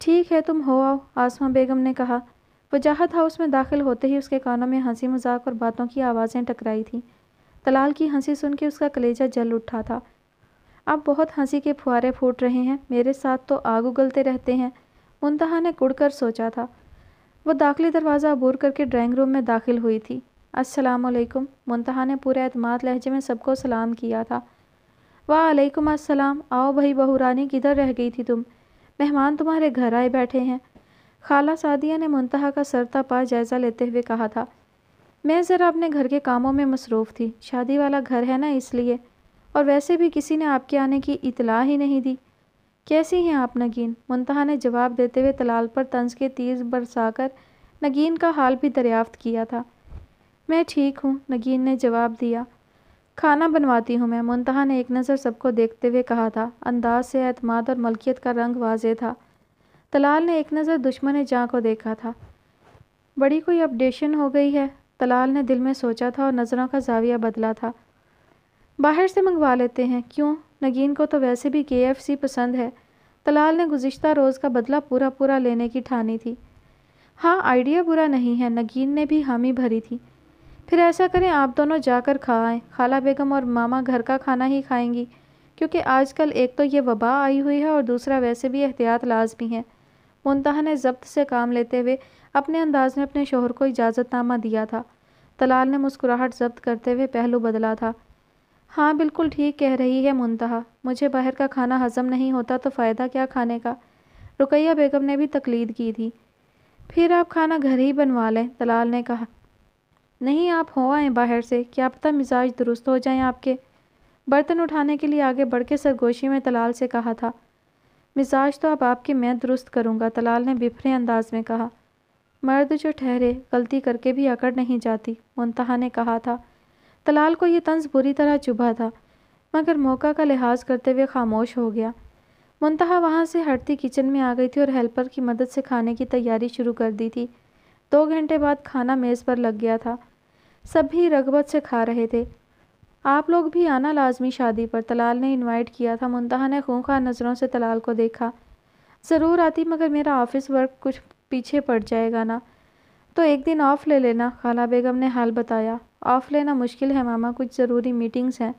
ठीक है तुम हो आओ आसमा बेगम ने कहा वजाहत हाउस में दाखिल होते ही उसके कानों में हंसी मजाक और बातों की आवाज़ें टकराई थीं तलाल की हंसी सुन के उसका कलेजा जल उठा था आप बहुत हंसी के फुहारे फूट रहे हैं मेरे साथ तो आग उगलते रहते हैं मुंतहा ने कुड़कर सोचा था वो दाखिली दरवाज़ा अबूर करके ड्राइंग रूम में दाखिल हुई थी अस्सलाम वालेकुम मुंतहा ने पूरे अतमाद लहजे में सबको सलाम किया था वाहकुम अस्सलाम आओ भाई बहूरानी किधर रह गई थी तुम मेहमान तुम्हारे घर आए बैठे हैं खाला सादिया ने मुंतहा का सरता पा जायज़ा लेते हुए कहा था मैं ज़रा अपने घर के कामों में मसरूफ़ थी शादी वाला घर है ना इसलिए और वैसे भी किसी ने आपके आने की इतला ही नहीं दी कैसी हैं आप नगीन मुंतहा ने जवाब देते हुए तलाल पर तंज के बरसा बरसाकर नगीन का हाल भी दरियाफ्त किया था मैं ठीक हूँ नगीन ने जवाब दिया खाना बनवाती हूँ मैं मुंतहा ने एक नज़र सबको देखते हुए कहा था अंदाज से अतमाद और मलकियत का रंग वाजे था तलाल ने एक नज़र दुश्मन जहाँ को देखा था बड़ी कोई अपडेशन हो गई है तलाल ने दिल में सोचा था और नज़रों का जाविया बदला था बाहर से मंगवा लेते हैं क्यों नगीन को तो वैसे भी के पसंद है तलाल ने गुज्त रोज़ का बदला पूरा पूरा लेने की ठानी थी हाँ आइडिया बुरा नहीं है नगीन ने भी हामी भरी थी फिर ऐसा करें आप दोनों जाकर खाएं खाला बेगम और मामा घर का खाना ही खाएंगी क्योंकि आजकल एक तो ये वबा आई हुई है और दूसरा वैसे भी एहतियात लाजमी है मुनतहा ने जब्त से काम लेते हुए अपने अंदाज में अपने शोहर को इजाज़तनामा दिया था तलाल ने मुस्कुराहट जब्त करते हुए पहलू बदला था हाँ बिल्कुल ठीक कह रही है मुंतहा मुझे बाहर का खाना हजम नहीं होता तो फ़ायदा क्या खाने का रुकैया बेगम ने भी तकलीद की थी फिर आप खाना घर ही बनवा लें तलाल ने कहा नहीं आप हो आएँ बाहर से क्या पता मिजाज दुरुस्त हो जाएं आपके बर्तन उठाने के लिए आगे बढ़ के सरगोशी में तलाल से कहा था मिजाज तो अब आपकी मैं दुरुस्त करूँगा तलाल ने बिफरे अंदाज में कहा मर्द जो ठहरे गलती करके भी अकड़ नहीं जाती मुंतहा ने कहा था तलाल को यह तंज बुरी तरह चुभा था मगर मौका का लिहाज करते हुए खामोश हो गया मुंतहा वहाँ से हटती किचन में आ गई थी और हेल्पर की मदद से खाने की तैयारी शुरू कर दी थी दो घंटे बाद खाना मेज़ पर लग गया था सभी रगबत से खा रहे थे आप लोग भी आना लाजमी शादी पर तलाल ने इनवाइट किया था मुंतहा ने खूंखा नज़रों से तलाल को देखा ज़रूर आती मगर मेरा ऑफिस वर्क कुछ पीछे पड़ जाएगा ना तो एक दिन ऑफ़ ले लेना खाला बेगम ने हाल बताया ऑफ़ लेना मुश्किल है मामा कुछ ज़रूरी मीटिंग्स हैं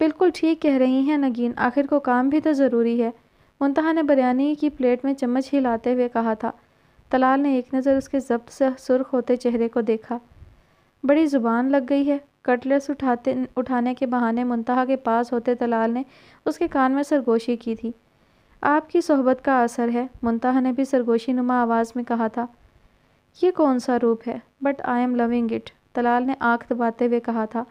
बिल्कुल ठीक कह रही हैं नगीन आखिर को काम भी तो ज़रूरी है मुंतहा ने बिरयानी की प्लेट में चम्मच हिलाते हुए कहा था तलाल ने एक नज़र उसके जब्त से सुर्ख होते चेहरे को देखा बड़ी ज़ुबान लग गई है कटलेट्स उठाते उठाने के बहाने मुंतहा के पास होते तलाल ने उसके कान में सरगोशी की थी आपकी सोहबत का असर है मुंतहा ने भी सरगोशी नुमा आवाज़ में कहा था ये कौन सा रूप है but I am loving it Talal ने आँख दबाते हुए कहा था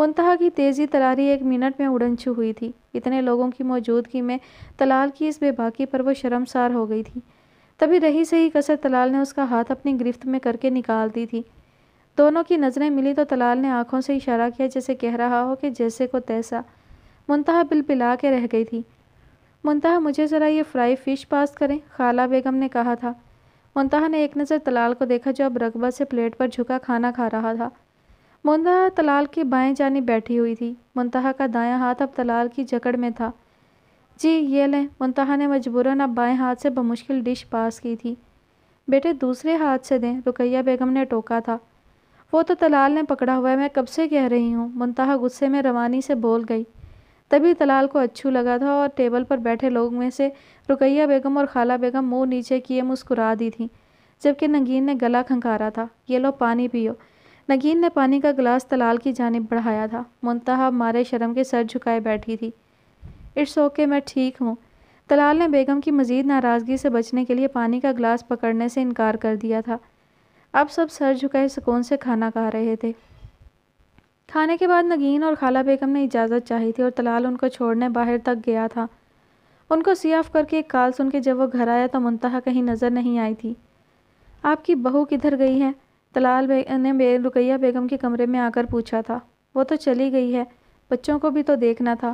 मुंतहा की तेज़ी तलारी एक मिनट में उड़न छू हुई थी इतने लोगों की मौजूदगी में तलाल की इस बेबाकी पर वो शर्मसार हो गई थी तभी रही सही कसर तलाल ने उसका हाथ अपनी गिरफ्त में करके निकाल दी थी दोनों की नज़रें मिली तो तलाल ने आंखों से इशारा किया जैसे कह रहा हो कि जैसे को तैसा मुंतहा पिला के रह गई थी मुंतहा मुझे ज़रा ये फ्राई फ़िश पास करें खाला बेगम ने कहा था मुंतहा ने एक नज़र तलाल को देखा जो अब रगबा से प्लेट पर झुका खाना खा रहा था मुंतहा तलाल की बाएं जानी बैठी हुई थी मुंतहा का दायां हाथ अब तलाल की जकड़ में था जी ये लें मुंतहा ने मजबूरन अब बाएं हाथ से बमुश्किल डिश पास की थी बेटे दूसरे हाथ से दें रुकैया बेगम ने टोका था वो तो तलाल ने पकड़ा हुआ है मैं कब से कह रही हूँ मुंतहा गुस्से में रवानी से बोल गई तभी तलाल को अच्छू लगा था और टेबल पर बैठे लोग में से रुकैया बेगम और खाला बेगम मुंह नीचे किए मुस्कुरा दी थीं जबकि नगीन ने गला खंकारा था ये लो पानी पियो नगीन ने पानी का गिलास तलाल की जानब बढ़ाया था मुंतहा मारे शर्म के सर झुकाए बैठी थी इट्स ओके मैं ठीक हूँ तलाल ने बेगम की मज़ीद नाराज़गी से बचने के लिए पानी का गिलास पकड़ने से इनकार कर दिया था अब सब सर झुकाए सुकून से खाना खा रहे थे खाने के बाद नगीन और खाला बेगम ने इजाज़त चाही थी और तलाल उनको छोड़ने बाहर तक गया था उनको सियाफ़ करके एक कॉल सुन के जब वो घर आया तो मुंतहा कहीं नज़र नहीं आई थी आपकी बहू किधर गई है तलाल बे, ने बे, रुकैया बेगम के कमरे में आकर पूछा था वो तो चली गई है बच्चों को भी तो देखना था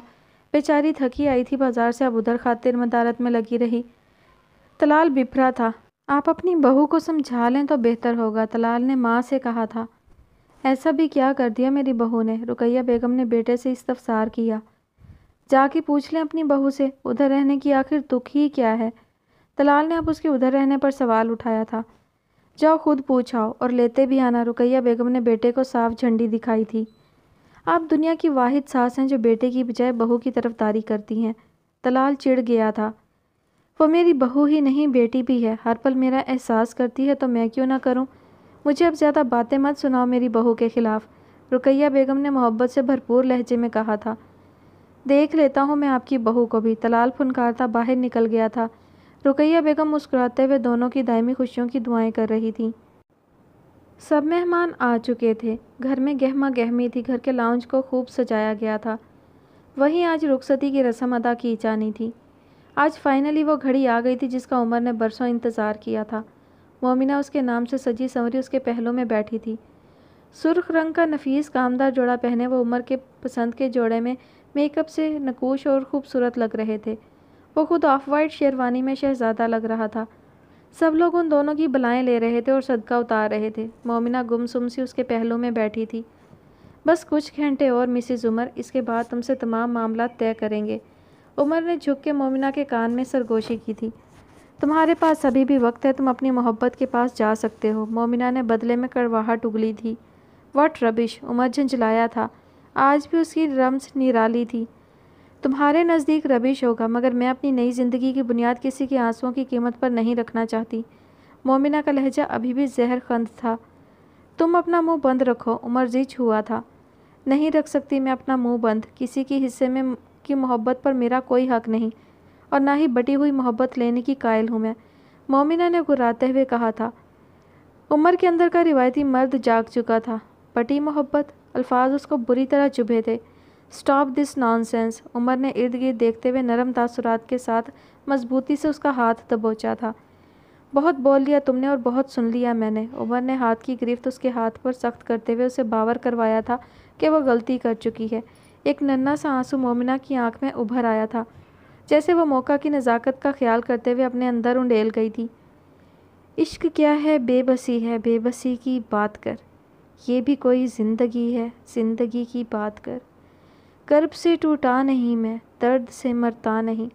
बेचारी थकी आई थी बाजार से अब उधर खातिर मदारत में लगी रही तलाल बिफरा था आप अपनी बहू को समझा लें तो बेहतर होगा तलाल ने माँ से कहा था ऐसा भी क्या कर दिया मेरी बहू ने रुकैया बेगम ने बेटे से इस्तफसार किया जाके पूछ लें अपनी बहू से उधर रहने की आखिर दुख ही क्या है तलाल ने अब उसके उधर रहने पर सवाल उठाया था जाओ खुद पूछाओ और लेते भी आना रुकैया बेगम ने बेटे को साफ झंडी दिखाई थी आप दुनिया की वाहिद सास हैं जो बेटे की बजाय बहू की तरफदारी करती हैं तलाल चिढ़ गया था वो मेरी बहू ही नहीं बेटी भी है हर पल मेरा एहसास करती है तो मैं क्यों ना करूं मुझे अब ज़्यादा बातें मत सुनाओ मेरी बहू के खिलाफ रुकैया बेगम ने मोहब्बत से भरपूर लहजे में कहा था देख लेता हूँ मैं आपकी बहू को भी तलाल फुनकारता बाहर निकल गया था रुकैया बेगम मुस्कुराते हुए दोनों की दायमी खुशियों की दुआएं कर रही थीं सब मेहमान आ चुके थे घर में गहमा गहमी थी घर के लाउंज को खूब सजाया गया था वहीं आज रुखसती की रस्म अदा की जानी थी आज फाइनली वो घड़ी आ गई थी जिसका उमर ने बरसों इंतज़ार किया था मोमिना उसके नाम से सजी संवरी उसके पहलों में बैठी थी सुर्ख रंग का नफीस कामदार जोड़ा पहने वो उमर के पसंद के जोड़े में मेकअप से नकोश और खूबसूरत लग रहे थे वो खुद ऑफ वाइट शेरवानी में शहजादा लग रहा था सब लोग उन दोनों की बलाएं ले रहे थे और सदका उतार रहे थे मोमिना गुमसुम सी उसके पहलू में बैठी थी बस कुछ घंटे और मिसिज उमर इसके बाद तुमसे तमाम मामला तय करेंगे उमर ने झुक के मोमिना के कान में सरगोशी की थी तुम्हारे पास अभी भी वक्त है तुम अपनी मोहब्बत के पास जा सकते हो मोमिना ने बदले में कड़वाहट उगली थी वट रबिश उमर झंझलाया था आज भी उसकी रम्स निराली थी तुम्हारे नज़दीक रबिश होगा मगर मैं अपनी नई ज़िंदगी की बुनियाद किसी के आंसुओं की कीमत पर नहीं रखना चाहती मोमिना का लहजा अभी भी जहर खंद था तुम अपना मुंह बंद रखो उमर जीच हुआ था नहीं रख सकती मैं अपना मुंह बंद किसी के हिस्से में की मोहब्बत पर मेरा कोई हक नहीं और ना ही बटी हुई मोहब्बत लेने की कायल हूँ मैं मोमिना ने घुराते हुए कहा था उमर के अंदर का रिवायती मर्द जाग चुका था फटी मोहब्बत अल्फाज उसको बुरी तरह चुभे थे स्टॉप दिस नॉनसेंस उमर ने इर्द गिर्द देखते हुए नरम तासुरात के साथ मजबूती से उसका हाथ दबोचा था बहुत बोल लिया तुमने और बहुत सुन लिया मैंने उमर ने हाथ की गिरफ्त उसके हाथ पर सख्त करते हुए उसे बावर करवाया था कि वह गलती कर चुकी है एक नन्ना सा आंसू मोमिना की आंख में उभर आया था जैसे वह मौका की नज़ाकत का ख्याल करते हुए अपने अंदर उंडेल गई थी इश्क क्या है बेबसी है बेबसी की बात कर ये भी कोई ज़िंदगी है ज़िंदगी की बात कर कर्ब से टूटा नहीं मैं दर्द से मरता नहीं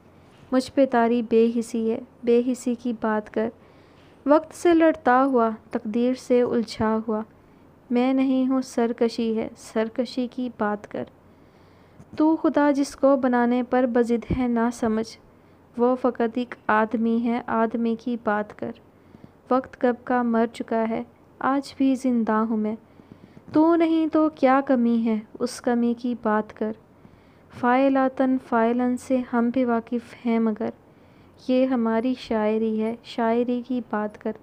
मुझ पे तारी बेहिसी है बेहिसी की बात कर वक्त से लड़ता हुआ तकदीर से उलझा हुआ मैं नहीं हूँ सरकशी है सरकशी की बात कर तू खुदा जिसको बनाने पर बजिद है ना समझ वो फ़कत एक आदमी है आदमी की बात कर वक्त कब का मर चुका है आज भी ज़िंदा हूँ मैं तू नहीं तो क्या कमी है उस कमी की बात कर फ़ायलातन फ़ायलन से हम भी वाकिफ़ हैं मगर ये हमारी शायरी है शायरी की बात कर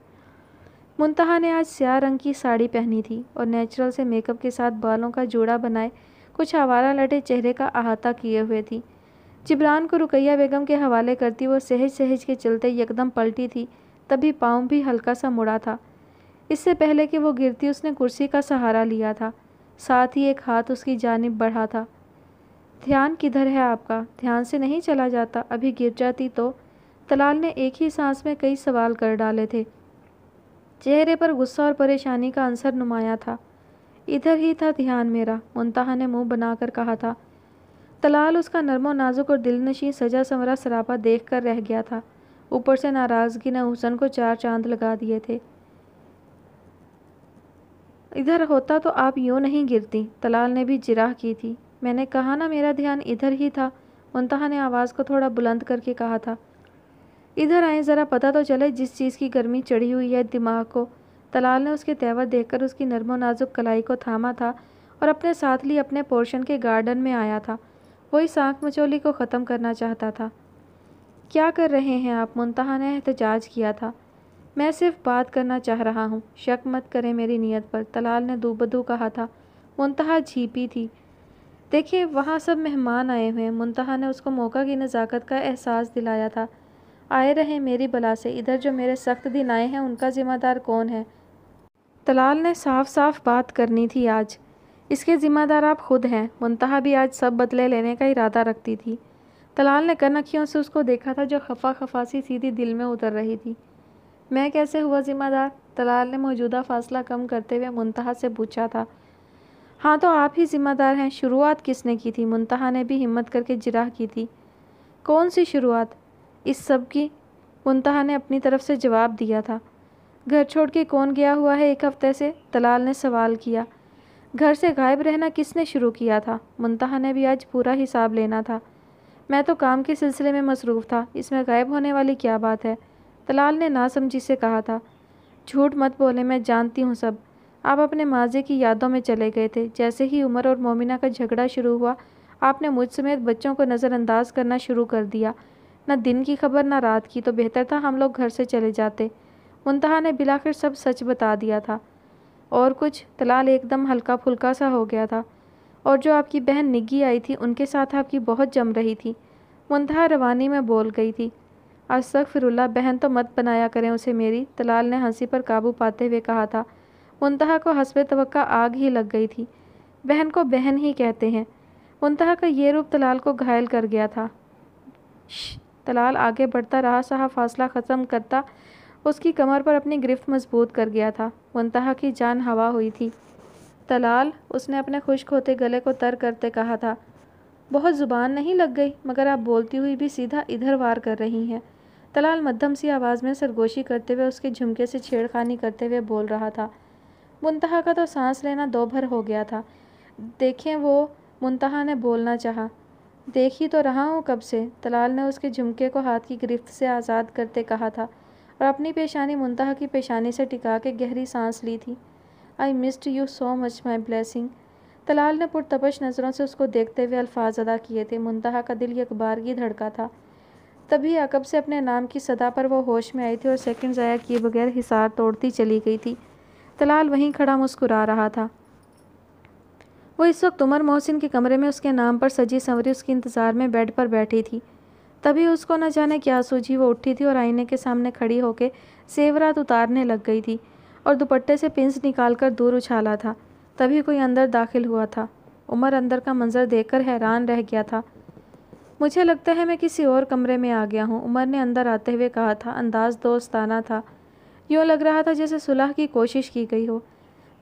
मुंतहा ने आज स्या रंग की साड़ी पहनी थी और नेचुरल से मेकअप के साथ बालों का जोड़ा बनाए कुछ आवारा लटे चेहरे का अहाता किए हुए थी जिब्रान को रुकैया बेगम के हवाले करती वो सहज सहज के चलते यकदम पलटी थी तभी पाँव भी हल्का सा मुड़ा था इससे पहले कि वो गिरती उसने कुर्सी का सहारा लिया था साथ ही एक हाथ उसकी जानब बढ़ा था ध्यान किधर है आपका ध्यान से नहीं चला जाता अभी गिर जाती तो तलाल ने एक ही सांस में कई सवाल कर डाले थे चेहरे पर गुस्सा और परेशानी का आंसर नुमाया था इधर ही था ध्यान मेरा मुंतहा ने मुंह बनाकर कहा था तलाल उसका नरमो नाजुक और दिलनशी सजा संवरा सरापा देख कर रह गया था ऊपर से नाराज़गी ने हुसन को चार चांद लगा दिए थे इधर होता तो आप यूँ नहीं गिरती तलाल ने भी जिराह की थी मैंने कहा ना मेरा ध्यान इधर ही था मुंतहा ने आवाज़ को थोड़ा बुलंद करके कहा था इधर आए ज़रा पता तो चले जिस चीज़ की गर्मी चढ़ी हुई है दिमाग को तलाल ने उसके तेवर देखकर उसकी नरमो नाजुक कलाई को थामा था और अपने साथ लिए अपने पोर्शन के गार्डन में आया था वही सांख मचोली को ख़त्म करना चाहता था क्या कर रहे हैं आप मुंतहा ने एहतजाज किया था मैं सिर्फ बात करना चाह रहा हूँ शक मत करें मेरी नीयत पर तलाल ने दूबदू कहा था मुंतहा झीपी थी देखिए वहाँ सब मेहमान आए हुए हैं मुंतहा ने उसको मौका की नज़ाकत का एहसास दिलाया था आए रहे मेरी बला से इधर जो मेरे सख्त दिन आए हैं उनका ज़िम्मेदार कौन है तलाल ने साफ साफ बात करनी थी आज इसके ज़िम्मेदार आप खुद हैं मुंतहा भी आज सब बदले लेने का इरादा रखती थी तलाल ने कन अखियों से उसको देखा था जो खफा खफासी सीधी दिल में उतर रही थी मैं कैसे हुआ ज़िम्मेदार तलाल ने मौजूदा फासला कम करते हुए मुंतहा से पूछा था हाँ तो आप ही ज़िम्मेदार हैं शुरुआत किसने की थी मुंतहा ने भी हिम्मत करके जिराह की थी कौन सी शुरुआत इस सब की मुंतहा ने अपनी तरफ से जवाब दिया था घर छोड़ के कौन गया हुआ है एक हफ्ते से तलाल ने सवाल किया घर से गायब रहना किसने शुरू किया था मुंतहा ने भी आज पूरा हिसाब लेना था मैं तो काम के सिलसिले में मसरूफ़ था इसमें गायब होने वाली क्या बात है तलाल ने नासमझी से कहा था झूठ मत बोले मैं जानती हूँ सब आप अपने माजे की यादों में चले गए थे जैसे ही उमर और मोमिना का झगड़ा शुरू हुआ आपने मुझ समेत बच्चों को नज़रअंदाज करना शुरू कर दिया न दिन की खबर न रात की तो बेहतर था हम लोग घर से चले जाते मुंतहा ने बिलाखिर सब सच बता दिया था और कुछ तलाल एकदम हल्का फुल्का सा हो गया था और जो आपकी बहन निग्गी आई थी उनके साथ आपकी बहुत जम रही थी मुंतहा रवानी में बोल गई थी आज फिरुल्ला बहन तो मत बनाया करें उसे मेरी तलाल ने हंसी पर काबू पाते हुए कहा था मुंतहा को हंसवे तवक्का आग ही लग गई थी बहन को बहन ही कहते हैं मुंतहा का ये रूप तलाल को घायल कर गया था तलाल आगे बढ़ता रहा सहा फासला ख़त्म करता उसकी कमर पर अपनी गिरफ्त मजबूत कर गया था मुंतहा की जान हवा हुई थी तलाल उसने अपने खुश्क होते गले को तर करते कहा था बहुत ज़ुबान नहीं लग गई मगर आप बोलती हुई भी सीधा इधर वार कर रही हैं तलाल मध्यम सी आवाज़ में सरगोशी करते हुए उसके झुमके से छेड़खानी करते हुए बोल रहा था मुंतहा का तो सांस लेना दो भर हो गया था देखें वो मुंतहा ने बोलना चाहा देख ही तो रहा हूँ कब से तलाल ने उसके झुमके को हाथ की गिरफ्त से आज़ाद करते कहा था और अपनी पेशानी मुंतहा की पेशानी से टिका के गहरी सांस ली थी I missed you so much my blessing Talal ने पुरतपश नज़रों से उसको देखते हुए अल्फाज अदा किए थे मुंतहा का दिल की धड़का था तभी अकब से अपने नाम की सदा पर वो होश में आई थी और सेकंड ज़ाया किए बगैर हिसार तोड़ती चली गई थी तलाल वहीं खड़ा मुस्कुरा रहा था वो इस वक्त उमर मोहसिन के कमरे में उसके नाम पर सजी संवरी उसके इंतज़ार में बेड पर बैठी थी तभी उसको न जाने क्या सूझी वो उठी थी और आईने के सामने खड़ी होकर सेवरात उतारने लग गई थी और दुपट्टे से पिंस निकाल कर दूर उछाला था तभी कोई अंदर दाखिल हुआ था उमर अंदर का मंजर देखकर हैरान रह गया था मुझे लगता है मैं किसी और कमरे में आ गया हूँ उमर ने अंदर आते हुए कहा था अंदाज दोस्ताना था यूँ लग रहा था जैसे सुलह की कोशिश की गई हो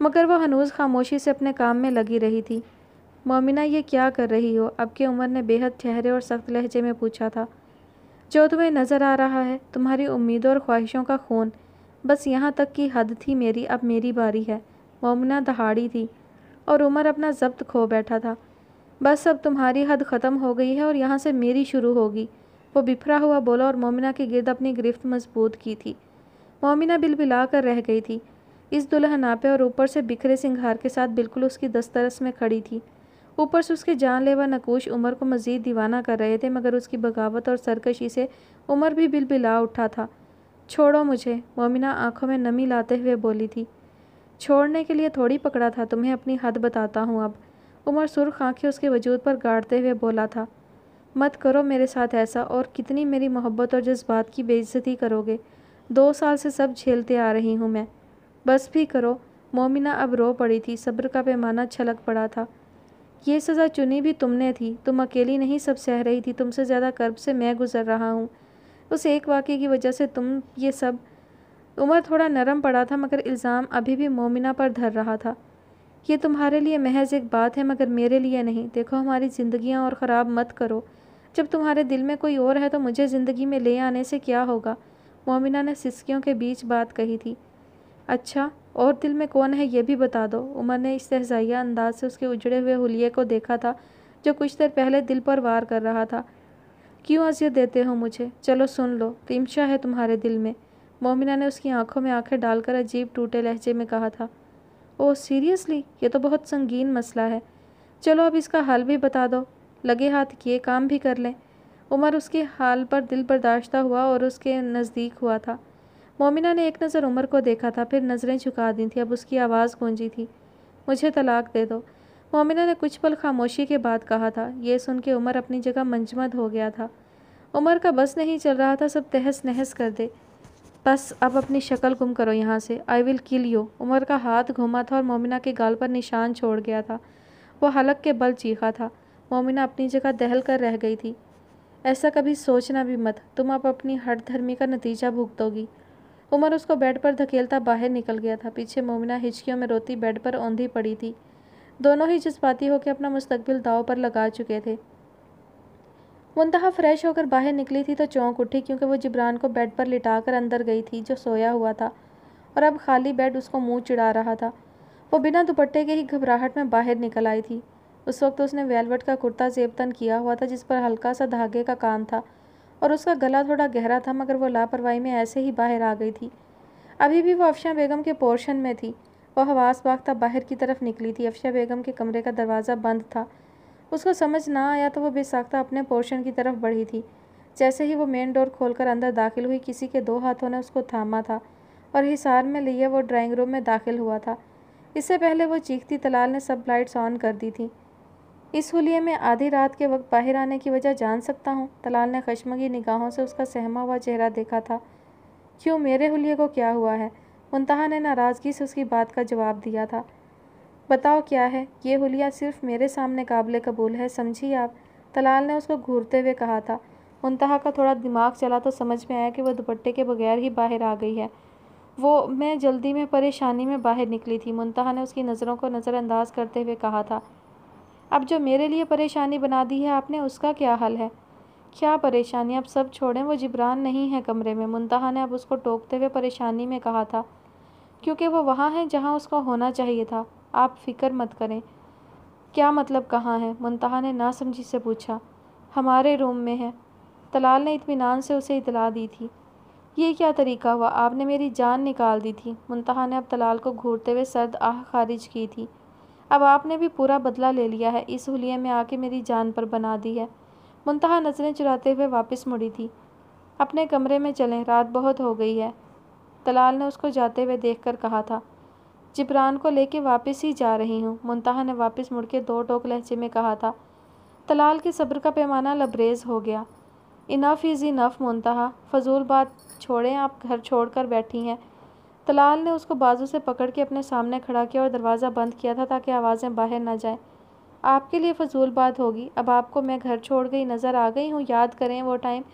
मगर वह हनूज खामोशी से अपने काम में लगी रही थी मोमिना ये क्या कर रही हो अब के उमर ने बेहद ठहरे और सख्त लहजे में पूछा था जो तुम्हें नज़र आ रहा है तुम्हारी उम्मीदों और ख्वाहिशों का खून बस यहाँ तक की हद थी मेरी अब मेरी बारी है मोमिना दहाड़ी थी और उमर अपना जब्त खो बैठा था बस अब तुम्हारी हद ख़त्म हो गई है और यहाँ से मेरी शुरू होगी वो बिफरा हुआ बोला और मोमिना के गिरद अपनी गिरफ्त मजबूत की थी मोमिना बिलबिला कर रह गई थी इस दुल्हन नापे और ऊपर से बिखरे सिंघार के साथ बिल्कुल उसकी दस्तरस में खड़ी थी ऊपर से उसके जानलेवा नकूश उमर को मजीद दीवाना कर रहे थे मगर उसकी बगावत और सरकशी से उमर भी बिलबिला उठा था छोड़ो मुझे मोमिना आंखों में नमी लाते हुए बोली थी छोड़ने के लिए थोड़ी पकड़ा था तुम्हें अपनी हद बताता हूँ अब उमर सुर्ख आँखें उसके वजूद पर गाड़ते हुए बोला था मत करो मेरे साथ ऐसा और कितनी मेरी मोहब्बत और जज्बात की बेइज्जती करोगे दो साल से सब झेलते आ रही हूँ मैं बस भी करो मोमिना अब रो पड़ी थी सब्र का पैमाना छलक पड़ा था ये सज़ा चुनी भी तुमने थी तुम अकेली नहीं सब सह रही थी तुमसे ज़्यादा कर्ब से मैं गुजर रहा हूँ उस एक वाक्य की वजह से तुम ये सब उमर थोड़ा नरम पड़ा था मगर इल्ज़ाम अभी भी मोमिना पर धर रहा था ये तुम्हारे लिए महज एक बात है मगर मेरे लिए नहीं देखो हमारी ज़िंदगियाँ और ख़राब मत करो जब तुम्हारे दिल में कोई और है तो मुझे ज़िंदगी में ले आने से क्या होगा मोमिना ने सिसकियों के बीच बात कही थी अच्छा और दिल में कौन है ये भी बता दो उमर ने इस तहजाइया अंदाज से उसके उजड़े हुए हुलिये को देखा था जो कुछ देर पहले दिल पर वार कर रहा था क्यों अजियत देते हो मुझे चलो सुन लो तिमशा है तुम्हारे दिल में मोमिना ने उसकी आंखों में आंखें डालकर अजीब टूटे लहजे में कहा था ओह सीरियसली ये तो बहुत संगीन मसला है चलो अब इसका हाल भी बता दो लगे हाथ ये काम भी कर लें उमर उसके हाल पर दिल बर्दाश्ता हुआ और उसके नज़दीक हुआ था मोमिना ने एक नज़र उमर को देखा था फिर नज़रें झुका दी थी अब उसकी आवाज़ गूंजी थी मुझे तलाक दे दो मोमिना ने कुछ पल खामोशी के बाद कहा था ये सुन के उमर अपनी जगह मंजमद हो गया था उमर का बस नहीं चल रहा था सब तहस नहस कर दे बस अब अपनी शक्ल गुम करो यहाँ से I will kill you Umar का हाथ घूमा था और मोमिना के गाल पर निशान छोड़ गया था वो हलक के बल चीखा था मोमिना अपनी जगह दहल कर रह गई थी ऐसा कभी सोचना भी मत तुम अब अपनी हट धर्मी का नतीजा भुगतोगी उमर उसको बेड पर धकेलता बाहर निकल गया था पीछे मोमिना हिचकियों में रोती बेड पर औंधी पड़ी थी दोनों ही जज्बाती होकर अपना मुस्तबिल दाव पर लगा चुके थे मुंतहा फ्रेश होकर बाहर निकली थी तो चौंक उठी क्योंकि वो जिब्रान को बेड पर लिटाकर अंदर गई थी जो सोया हुआ था और अब खाली बेड उसको मुंह चिढ़ा रहा था वो बिना दुपट्टे के ही घबराहट में बाहर निकल आई थी उस वक्त उसने वेलवेट का कुर्ता जेबतन किया हुआ था जिस पर हल्का सा धागे का काम था और उसका गला थोड़ा गहरा था मगर वो लापरवाही में ऐसे ही बाहर आ गई थी अभी भी वो अफशा बेगम के पोर्शन में थी वह हवास था बाहर की तरफ निकली थी अफशा बेगम के कमरे का दरवाज़ा बंद था उसको समझ ना आया तो वह बेसाख्ता अपने पोर्शन की तरफ बढ़ी थी जैसे ही वो मेन डोर खोलकर अंदर दाखिल हुई किसी के दो हाथों ने उसको थामा था और हिसार में लिए वो ड्राइंग रूम में दाखिल हुआ था इससे पहले वो चीखती तलाल ने सब लाइट्स ऑन कर दी थी इस हुलिये में आधी रात के वक्त बाहर आने की वजह जान सकता हूँ तलाल ने खशमगी निगाहों से उसका सहमा हुआ चेहरा देखा था क्यों मेरे हुलिये को क्या हुआ है मुंतहा ने नाराज़गी से उसकी बात का जवाब दिया था बताओ क्या है ये हुलिया सिर्फ मेरे सामने काबिल कबूल है समझी आप तलाल ने उसको घूरते हुए कहा था मुंतहा का थोड़ा दिमाग चला तो समझ में आया कि वह दुपट्टे के बगैर ही बाहर आ गई है वो मैं जल्दी में परेशानी में बाहर निकली थी मुंतहा ने उसकी नज़रों को नज़रअंदाज करते हुए कहा था अब जो मेरे लिए परेशानी बना दी है आपने उसका क्या हल है क्या परेशानी अब सब छोड़ें वो जिब्रान नहीं है कमरे में मुंतहा ने अब उसको टोकते हुए परेशानी में कहा था क्योंकि वो वहाँ है जहाँ उसको होना चाहिए था आप फिक्र मत करें क्या मतलब कहाँ है मुंतहा ने ना समझी से पूछा हमारे रूम में है तलाल ने इतमान से उसे इतला दी थी ये क्या तरीका हुआ आपने मेरी जान निकाल दी थी मुंतहा ने अब तलाल को घूरते हुए सर्द आह खारिज की थी अब आपने भी पूरा बदला ले लिया है इस हुलिये में आके मेरी जान पर बना दी है मुनतहा नजरें चुराते हुए वापस मुड़ी थी अपने कमरे में चलें रात बहुत हो गई है तलाल ने उसको जाते हुए देखकर कहा था जिब्रान को लेके वापस ही जा रही हूँ मुंतहा ने वापस मुड़ के दो टोक लहजे में कहा था तलाल के सब्र का पैमाना लबरेज हो गया इनफ इज़ इनफ मुंतहा फजूल बात छोड़ें आप घर छोड़कर बैठी हैं तलाल ने उसको बाजू से पकड़ के अपने सामने खड़ा किया और दरवाज़ा बंद किया था ताकि आवाज़ें बाहर ना जाएं आपके लिए फजूल बात होगी अब आपको मैं घर छोड़ गई नज़र आ गई हूँ याद करें वो टाइम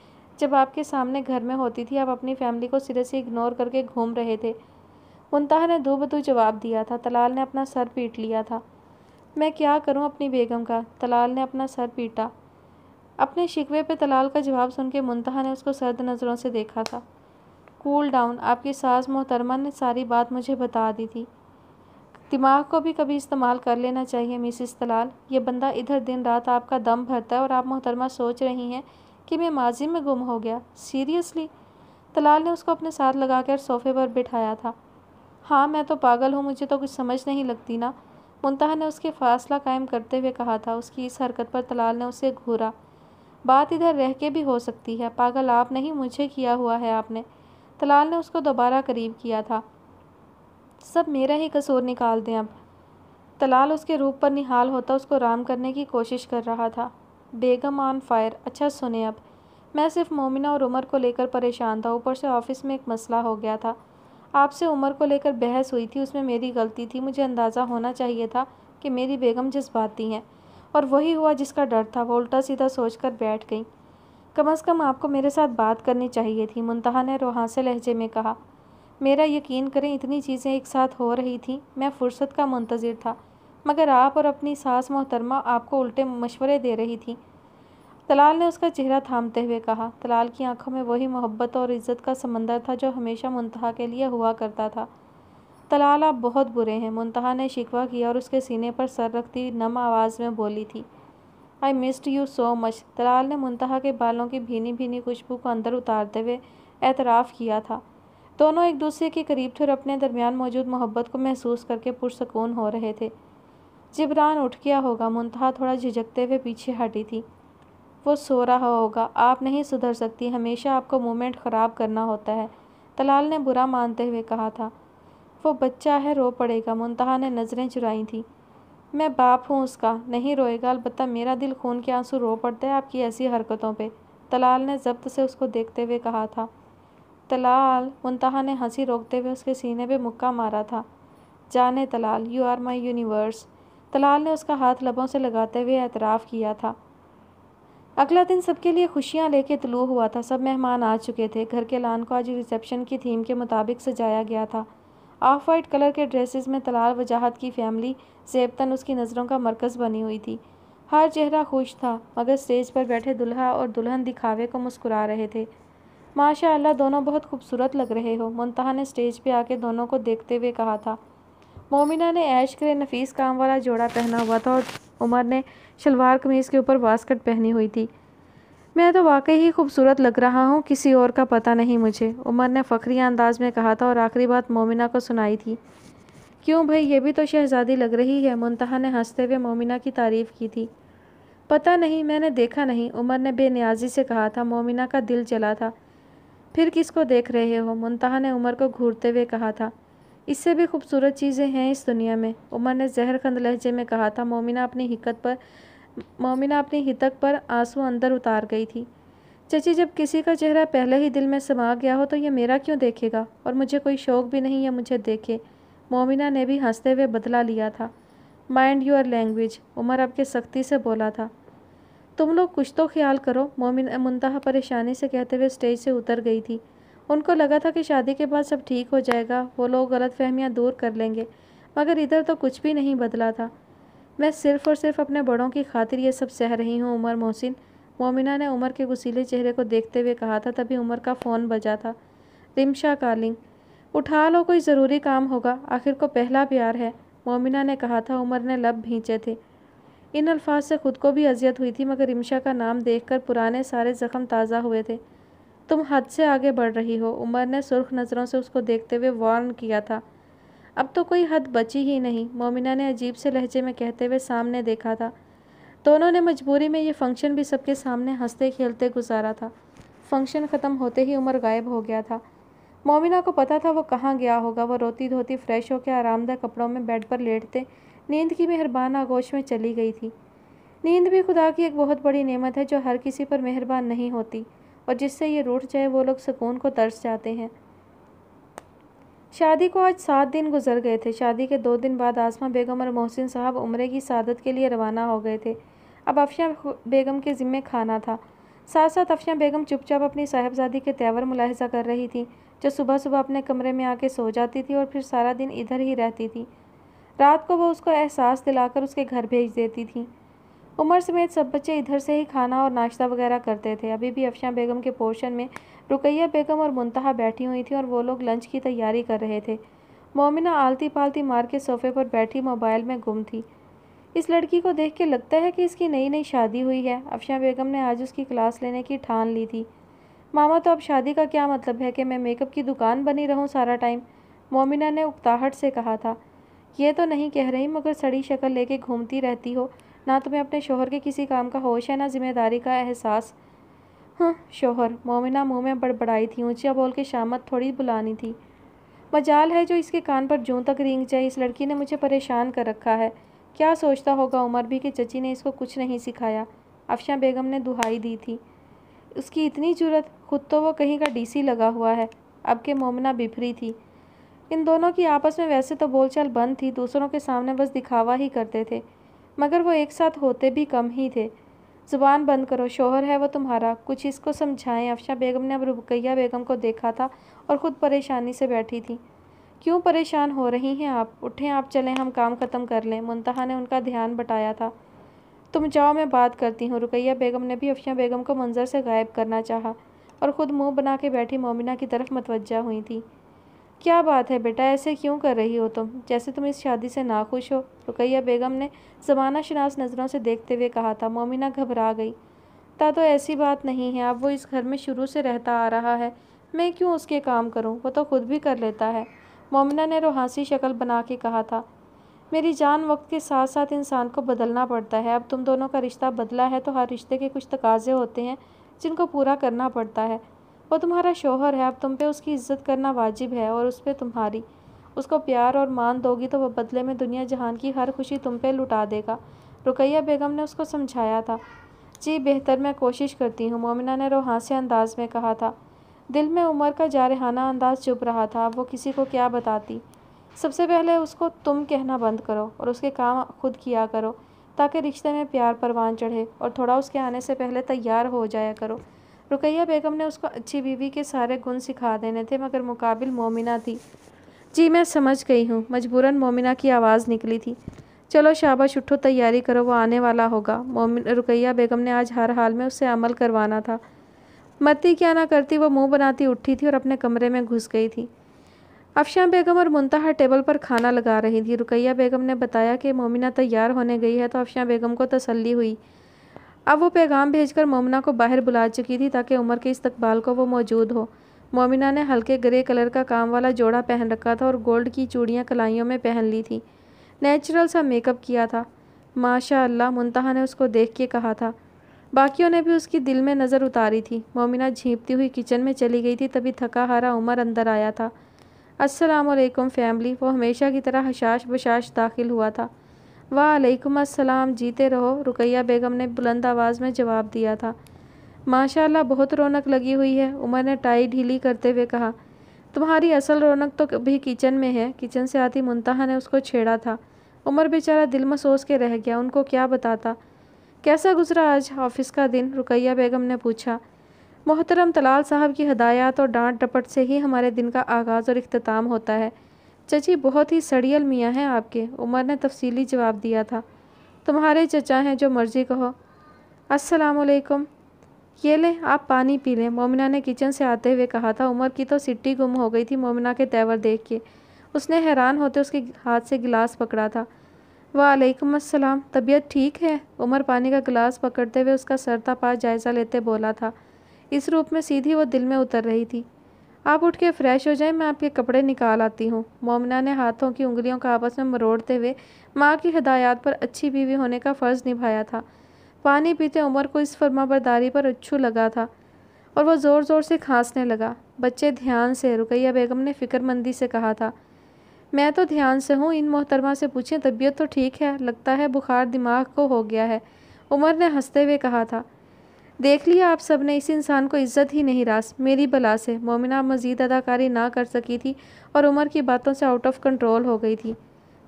जब आपके सामने घर में होती थी आप अपनी फैमिली को सिरे से इग्नोर करके घूम रहे थे मुनताहा ने धोबतू जवाब दिया था तलाल ने अपना सर पीट लिया था मैं क्या करूं अपनी बेगम का तलाल ने अपना सर पीटा अपने शिकवे पर तलाल का जवाब सुन के मुनतहा ने उसको सर्द नज़रों से देखा था कूल डाउन आपकी सास मोहतरमा ने सारी बात मुझे बता दी थी दिमाग को भी कभी इस्तेमाल कर लेना चाहिए मिसिस तलाल ये बंदा इधर दिन रात आपका दम भरता है और आप मोहतरमा सोच रही हैं कि मैं माजी में गुम हो गया सीरियसली तलाल ने उसको अपने साथ लगाकर सोफे पर बिठाया था हाँ मैं तो पागल हूँ मुझे तो कुछ समझ नहीं लगती ना मुनता ने उसके फासला कायम करते हुए कहा था उसकी इस हरकत पर तलाल ने उसे घूरा बात इधर रह के भी हो सकती है पागल आप नहीं मुझे किया हुआ है आपने तलाल ने उसको दोबारा करीब किया था सब मेरा ही कसूर निकाल दें अब तलाल उसके रूप पर निहाल होता उसको राम करने की कोशिश कर रहा था बेगम ऑन फायर अच्छा सुने अब मैं सिर्फ मोमिना और उमर को लेकर परेशान था ऊपर से ऑफिस में एक मसला हो गया था आपसे उम्र को लेकर बहस हुई थी उसमें मेरी गलती थी मुझे अंदाज़ा होना चाहिए था कि मेरी बेगम जज्बाती हैं और वही हुआ जिसका डर था वो उल्टा सीधा सोच कर बैठ गई कम अज़ कम आपको मेरे साथ बात करनी चाहिए थी मुंतहा ने रोहासे लहजे में कहा मेरा यकीन करें इतनी चीज़ें एक साथ हो रही थी मैं फुर्सत का मंतज़र था मगर आप और अपनी सास मोहतरमा आपको उल्टे मशवरे दे रही थी तलाल ने उसका चेहरा थामते हुए कहा तलाल की आंखों में वही मोहब्बत और इज्जत का समंदर था जो हमेशा मुंतहा के लिए हुआ करता था तलाल आप बहुत बुरे हैं मुंतहा ने शिकवा किया और उसके सीने पर सर रखती नम आवाज़ में बोली थी I missed you so much Talal ने मुंतहा के बालों की भीनी भीनी खुशबू को अंदर उतारते हुए एतराफ़ किया था दोनों एक दूसरे के करीब थे और अपने दरमियान मौजूद मोहब्बत को महसूस करके पुरसकून हो रहे थे जिब्रान उठ गया होगा मुंतहा थोड़ा झिझकते हुए पीछे हटी थी वो सो रहा होगा आप नहीं सुधर सकती हमेशा आपको मोमेंट ख़राब करना होता है तलाल ने बुरा मानते हुए कहा था वो बच्चा है रो पड़ेगा मुंतहा ने नज़रें चुराई थी मैं बाप हूँ उसका नहीं रोएगा अलबत् मेरा दिल खून के आंसू रो पड़ता है आपकी ऐसी हरकतों पर तलाल ने जब्त से उसको देखते हुए कहा था तलाल मुंतहा ने हंसी रोकते हुए उसके सीने पर मुक्का मारा था जाने Talal you are my universe Talal ने उसका हाथ लबों से लगाते हुए एतराफ़ किया था अगला दिन सबके लिए खुशियां लेके तलू हुआ था सब मेहमान आ चुके थे घर के लान को आज रिसेप्शन की थीम के मुताबिक सजाया गया था ऑफ वाइट कलर के ड्रेसेस में तलाल वजाहत की फैमिली सेबतन उसकी नज़रों का मरकज़ बनी हुई थी हर चेहरा खुश था मगर स्टेज पर बैठे दुल्हा और दुल्हन दिखावे को मुस्कुरा रहे थे माशा अल्लाह दोनों बहुत खूबसूरत लग रहे हो मुनतहा ने स्टेज पे आके दोनों को देखते हुए कहा था मोमिना ने ऐश करे नफीस काम वाला जोड़ा पहना हुआ था और उमर ने शलवार कमीज़ के ऊपर वास्कट पहनी हुई थी मैं तो वाकई ही खूबसूरत लग रहा हूँ किसी और का पता नहीं मुझे उमर ने फ़खरी अंदाज में कहा था और आखिरी बात मोमिना को सुनाई थी क्यों भाई ये भी तो शहज़ादी लग रही है मुंतहा ने हंसते हुए मोमिना की तारीफ़ की थी पता नहीं मैंने देखा नहीं उमर ने बेनियाजी से कहा था मोमिना का दिल चला था फिर किसको देख रहे हो मुंतहा ने उमर को घूरते हुए कहा था इससे भी खूबसूरत चीज़ें हैं इस दुनिया में उमर ने जहर खंद लहजे में कहा था मोमिना अपनी हिकत पर मोमिना अपनी हितक पर आंसू अंदर उतार गई थी चची जब किसी का चेहरा पहले ही दिल में समा गया हो तो यह मेरा क्यों देखेगा और मुझे कोई शौक भी नहीं या मुझे देखे मोमिना ने भी हंसते हुए बदला लिया था माइंड योर लैंग्वेज उमर आपके सख्ती से बोला था तुम लोग कुछ तो ख्याल करो मोमिन मुंतहा परेशानी से कहते हुए स्टेज से उतर गई थी उनको लगा था कि शादी के बाद सब ठीक हो जाएगा वो लोग गलत फहमियाँ दूर कर लेंगे मगर इधर तो कुछ भी नहीं बदला था मैं सिर्फ़ और सिर्फ अपने बड़ों की खातिर ये सब सह रही हूँ उमर मोहसिन मोमिना ने उमर के गुसीले चेहरे को देखते हुए कहा था तभी उमर का फ़ोन बजा था रिमशा कालिंग उठा लो कोई ज़रूरी काम होगा आखिर को पहला प्यार है मोमिना ने कहा था उमर ने लब भींचे थे इन अल्फाज से खुद को भी अजियत हुई थी मगर रिमशा का नाम देखकर पुराने सारे ज़ख्म ताज़ा हुए थे तुम हद से आगे बढ़ रही हो उमर ने सुर्ख नज़रों से उसको देखते हुए वार्न किया था अब तो कोई हद बची ही नहीं मोमिना ने अजीब से लहजे में कहते हुए सामने देखा था दोनों ने मजबूरी में ये फंक्शन भी सबके सामने हंसते खेलते गुजारा था फंक्शन ख़त्म होते ही उमर गायब हो गया था मोमिना को पता था वो कहाँ गया होगा वो रोती धोती फ्रेश होकर आरामदायक कपड़ों में बेड पर लेटते नींद की मेहरबान आगोश में चली गई थी नींद भी खुदा की एक बहुत बड़ी नेमत है जो हर किसी पर मेहरबान नहीं होती और जिससे ये रूठ जाए वो लोग सुकून को तरस जाते हैं शादी को आज सात दिन गुजर गए थे शादी के दो दिन बाद आसमा बेगम और मोहसिन साहब उम्र की सादत के लिए रवाना हो गए थे अब अफशा बेगम के ज़िम्मे खाना था साथ साथ अफशा बेगम चुपचाप अपनी साहबजादी के तेवर मुलाहजा कर रही थी जो सुबह सुबह अपने कमरे में आके सो जाती थी और फिर सारा दिन इधर ही रहती थी रात को वो उसको एहसास दिलाकर उसके घर भेज देती थी उमर समेत सब बच्चे इधर से ही खाना और नाश्ता वगैरह करते थे अभी भी अफशा बेगम के पोर्शन में रुकैया बेगम और मुंतहा बैठी हुई थी और वो लोग लंच की तैयारी कर रहे थे मोमिना आलती पालती मार के सोफे पर बैठी मोबाइल में गुम थी इस लड़की को देख के लगता है कि इसकी नई नई शादी हुई है अफशा बेगम ने आज उसकी क्लास लेने की ठान ली थी मामा तो अब शादी का क्या मतलब है कि मैं मेकअप की दुकान बनी रहूँ सारा टाइम मोमिना ने उकताहट से कहा था ये तो नहीं कह रही मगर सड़ी शक्ल लेके घूमती रहती हो ना तुम्हें अपने शोहर के किसी काम का होश है ना जिम्मेदारी का एहसास हाँ शोहर मोमिना मुँह में बड़बड़ाई थी ऊँचिया बोल के शामत थोड़ी बुलानी थी मजाल है जो इसके कान पर जूँ तक रींग जाए इस लड़की ने मुझे परेशान कर रखा है क्या सोचता होगा उमर भी कि चची ने इसको कुछ नहीं सिखाया अफशा बेगम ने दुहाई दी थी उसकी इतनी जरूरत खुद तो वो कहीं का डीसी लगा हुआ है अब के मोमना बिफरी थी इन दोनों की आपस में वैसे तो बोलचाल बंद थी दूसरों के सामने बस दिखावा ही करते थे मगर वो एक साथ होते भी कम ही थे ज़ुबान बंद करो शोहर है वो तुम्हारा कुछ इसको समझाएं अफशा बेगम ने अब रुकैया बेगम को देखा था और ख़ुद परेशानी से बैठी थी क्यों परेशान हो रही हैं आप उठें आप चलें हम काम ख़त्म कर लें मुंतहा ने उनका ध्यान बटाया था तुम जाओ मैं बात करती हूँ रुकैया बेगम ने भी अफशा बेगम को मंजर से गायब करना चाहा और ख़ुद मुंह बना के बैठी मोमिना की तरफ मतवजा हुई थी क्या बात है बेटा ऐसे क्यों कर रही हो तुम जैसे तुम इस शादी से नाखुश हो रुकैया बेगम ने जमाना शनास नज़रों से देखते हुए कहा था मोमिना घबरा गई ता तो ऐसी बात नहीं है अब वो इस घर में शुरू से रहता आ रहा है मैं क्यों उसके काम करूं वो तो खुद भी कर लेता है मोमिना ने रोहासी शक्ल बना के कहा था मेरी जान वक्त के साथ साथ इंसान को बदलना पड़ता है अब तुम दोनों का रिश्ता बदला है तो हर रिश्ते के कुछ तकाजे होते हैं जिनको पूरा करना पड़ता है वो तुम्हारा शोहर है अब तुम पे उसकी इज्जत करना वाजिब है और उस पर तुम्हारी उसको प्यार और मान दोगी तो वह बदले में दुनिया जहान की हर खुशी तुम पे लुटा देगा रुकैया बेगम ने उसको समझाया था जी बेहतर मैं कोशिश करती हूँ मोमिना ने रोहासे अंदाज में कहा था दिल में उमर का जारहाना अंदाज चुप रहा था वो किसी को क्या बताती सबसे पहले उसको तुम कहना बंद करो और उसके काम खुद किया करो ताकि रिश्ते में प्यार परवान चढ़े और थोड़ा उसके आने से पहले तैयार हो जाया करो रुकैया बेगम ने उसको अच्छी बीवी के सारे गुण सिखा देने थे मगर मुकाबिल मोमिना थी जी मैं समझ गई हूँ मजबूरन मोमिना की आवाज़ निकली थी चलो शाबाश उठो तैयारी करो वो आने वाला होगा मोमिन रुकैया बेगम ने आज हर हाल में उससे अमल करवाना था मत्ती क्या ना करती वो मुंह बनाती उठी थी और अपने कमरे में घुस गई थी अफशा बेगम और मुंतहा टेबल पर खाना लगा रही थी रुकैया बेगम ने बताया कि मोमिना तैयार होने गई है तो अफशा बेगम को तसल्ली हुई अब वो पैगाम भेजकर मोमिना को बाहर बुला चुकी थी ताकि उमर के इस्तकबाल को वो मौजूद हो मोमिना ने हल्के ग्रे कलर का काम वाला जोड़ा पहन रखा था और गोल्ड की चूड़ियाँ कलाइयों में पहन ली थी नेचुरल सा मेकअप किया था माशा अल्लाह मुंतहा ने उसको देख के कहा था बाकियों ने भी उसकी दिल में नज़र उतारी थी मोमिना झीपती हुई किचन में चली गई थी तभी थका हारा उमर अंदर आया था अस्सलाम वालेकुम फैमिली वो हमेशा की तरह हशाश बशाश दाखिल हुआ था वालेकुम अस्सलाम जीते रहो रुकैया बेगम ने बुलंद आवाज़ में जवाब दिया था माशाल्लाह बहुत रौनक लगी हुई है उमर ने टाई ढीली करते हुए कहा तुम्हारी असल रौनक तो अभी किचन में है किचन से आती मुंतहा ने उसको छेड़ा था उमर बेचारा दिल मसोस के रह गया उनको क्या बताता कैसा गुजरा आज ऑफिस का दिन रुकैया बेगम ने पूछा मोहतरम तलाल साहब की हदायत और डांट डपट से ही हमारे दिन का आगाज़ और अख्ताम होता है चची बहुत ही सड़ियल मियाँ हैं आपके उमर ने तफसीली जवाब दिया था तुम्हारे चचा हैं जो मर्जी कहो असलकुम ये लें आप पानी पी लें मोमिना ने किचन से आते हुए कहा था उमर की तो सिट्टी गुम हो गई थी मोमिना के तेवर देख के उसने हैरान होते उसके हाथ से गिलास पकड़ा था वालेकुम अस्सलाम तबीयत ठीक है उमर पानी का गिलास पकड़ते हुए उसका सरता पास जायज़ा लेते बोला था इस रूप में सीधी वो दिल में उतर रही थी आप उठ के फ्रेश हो जाएं मैं आपके कपड़े निकाल आती हूँ मोमिना ने हाथों की उंगलियों का आपस में मरोड़ते हुए माँ की हदायत पर अच्छी बीवी होने का फ़र्ज़ निभाया था पानी पीते उमर को इस फर्माबरदारी पर अच्छू लगा था और वह ज़ोर ज़ोर से खांसने लगा बच्चे ध्यान से रुकैया बेगम ने फ़िक्रमंदी से कहा था मैं तो ध्यान से हूँ इन मोहतरमा से पूछें तबीयत तो ठीक है लगता है बुखार दिमाग को हो गया है उमर ने हंसते हुए कहा था देख लिया आप सब ने इस इंसान को इज्जत ही नहीं रास मेरी बला से मोमिना मजीद अदाकारी ना कर सकी थी और उमर की बातों से आउट ऑफ कंट्रोल हो गई थी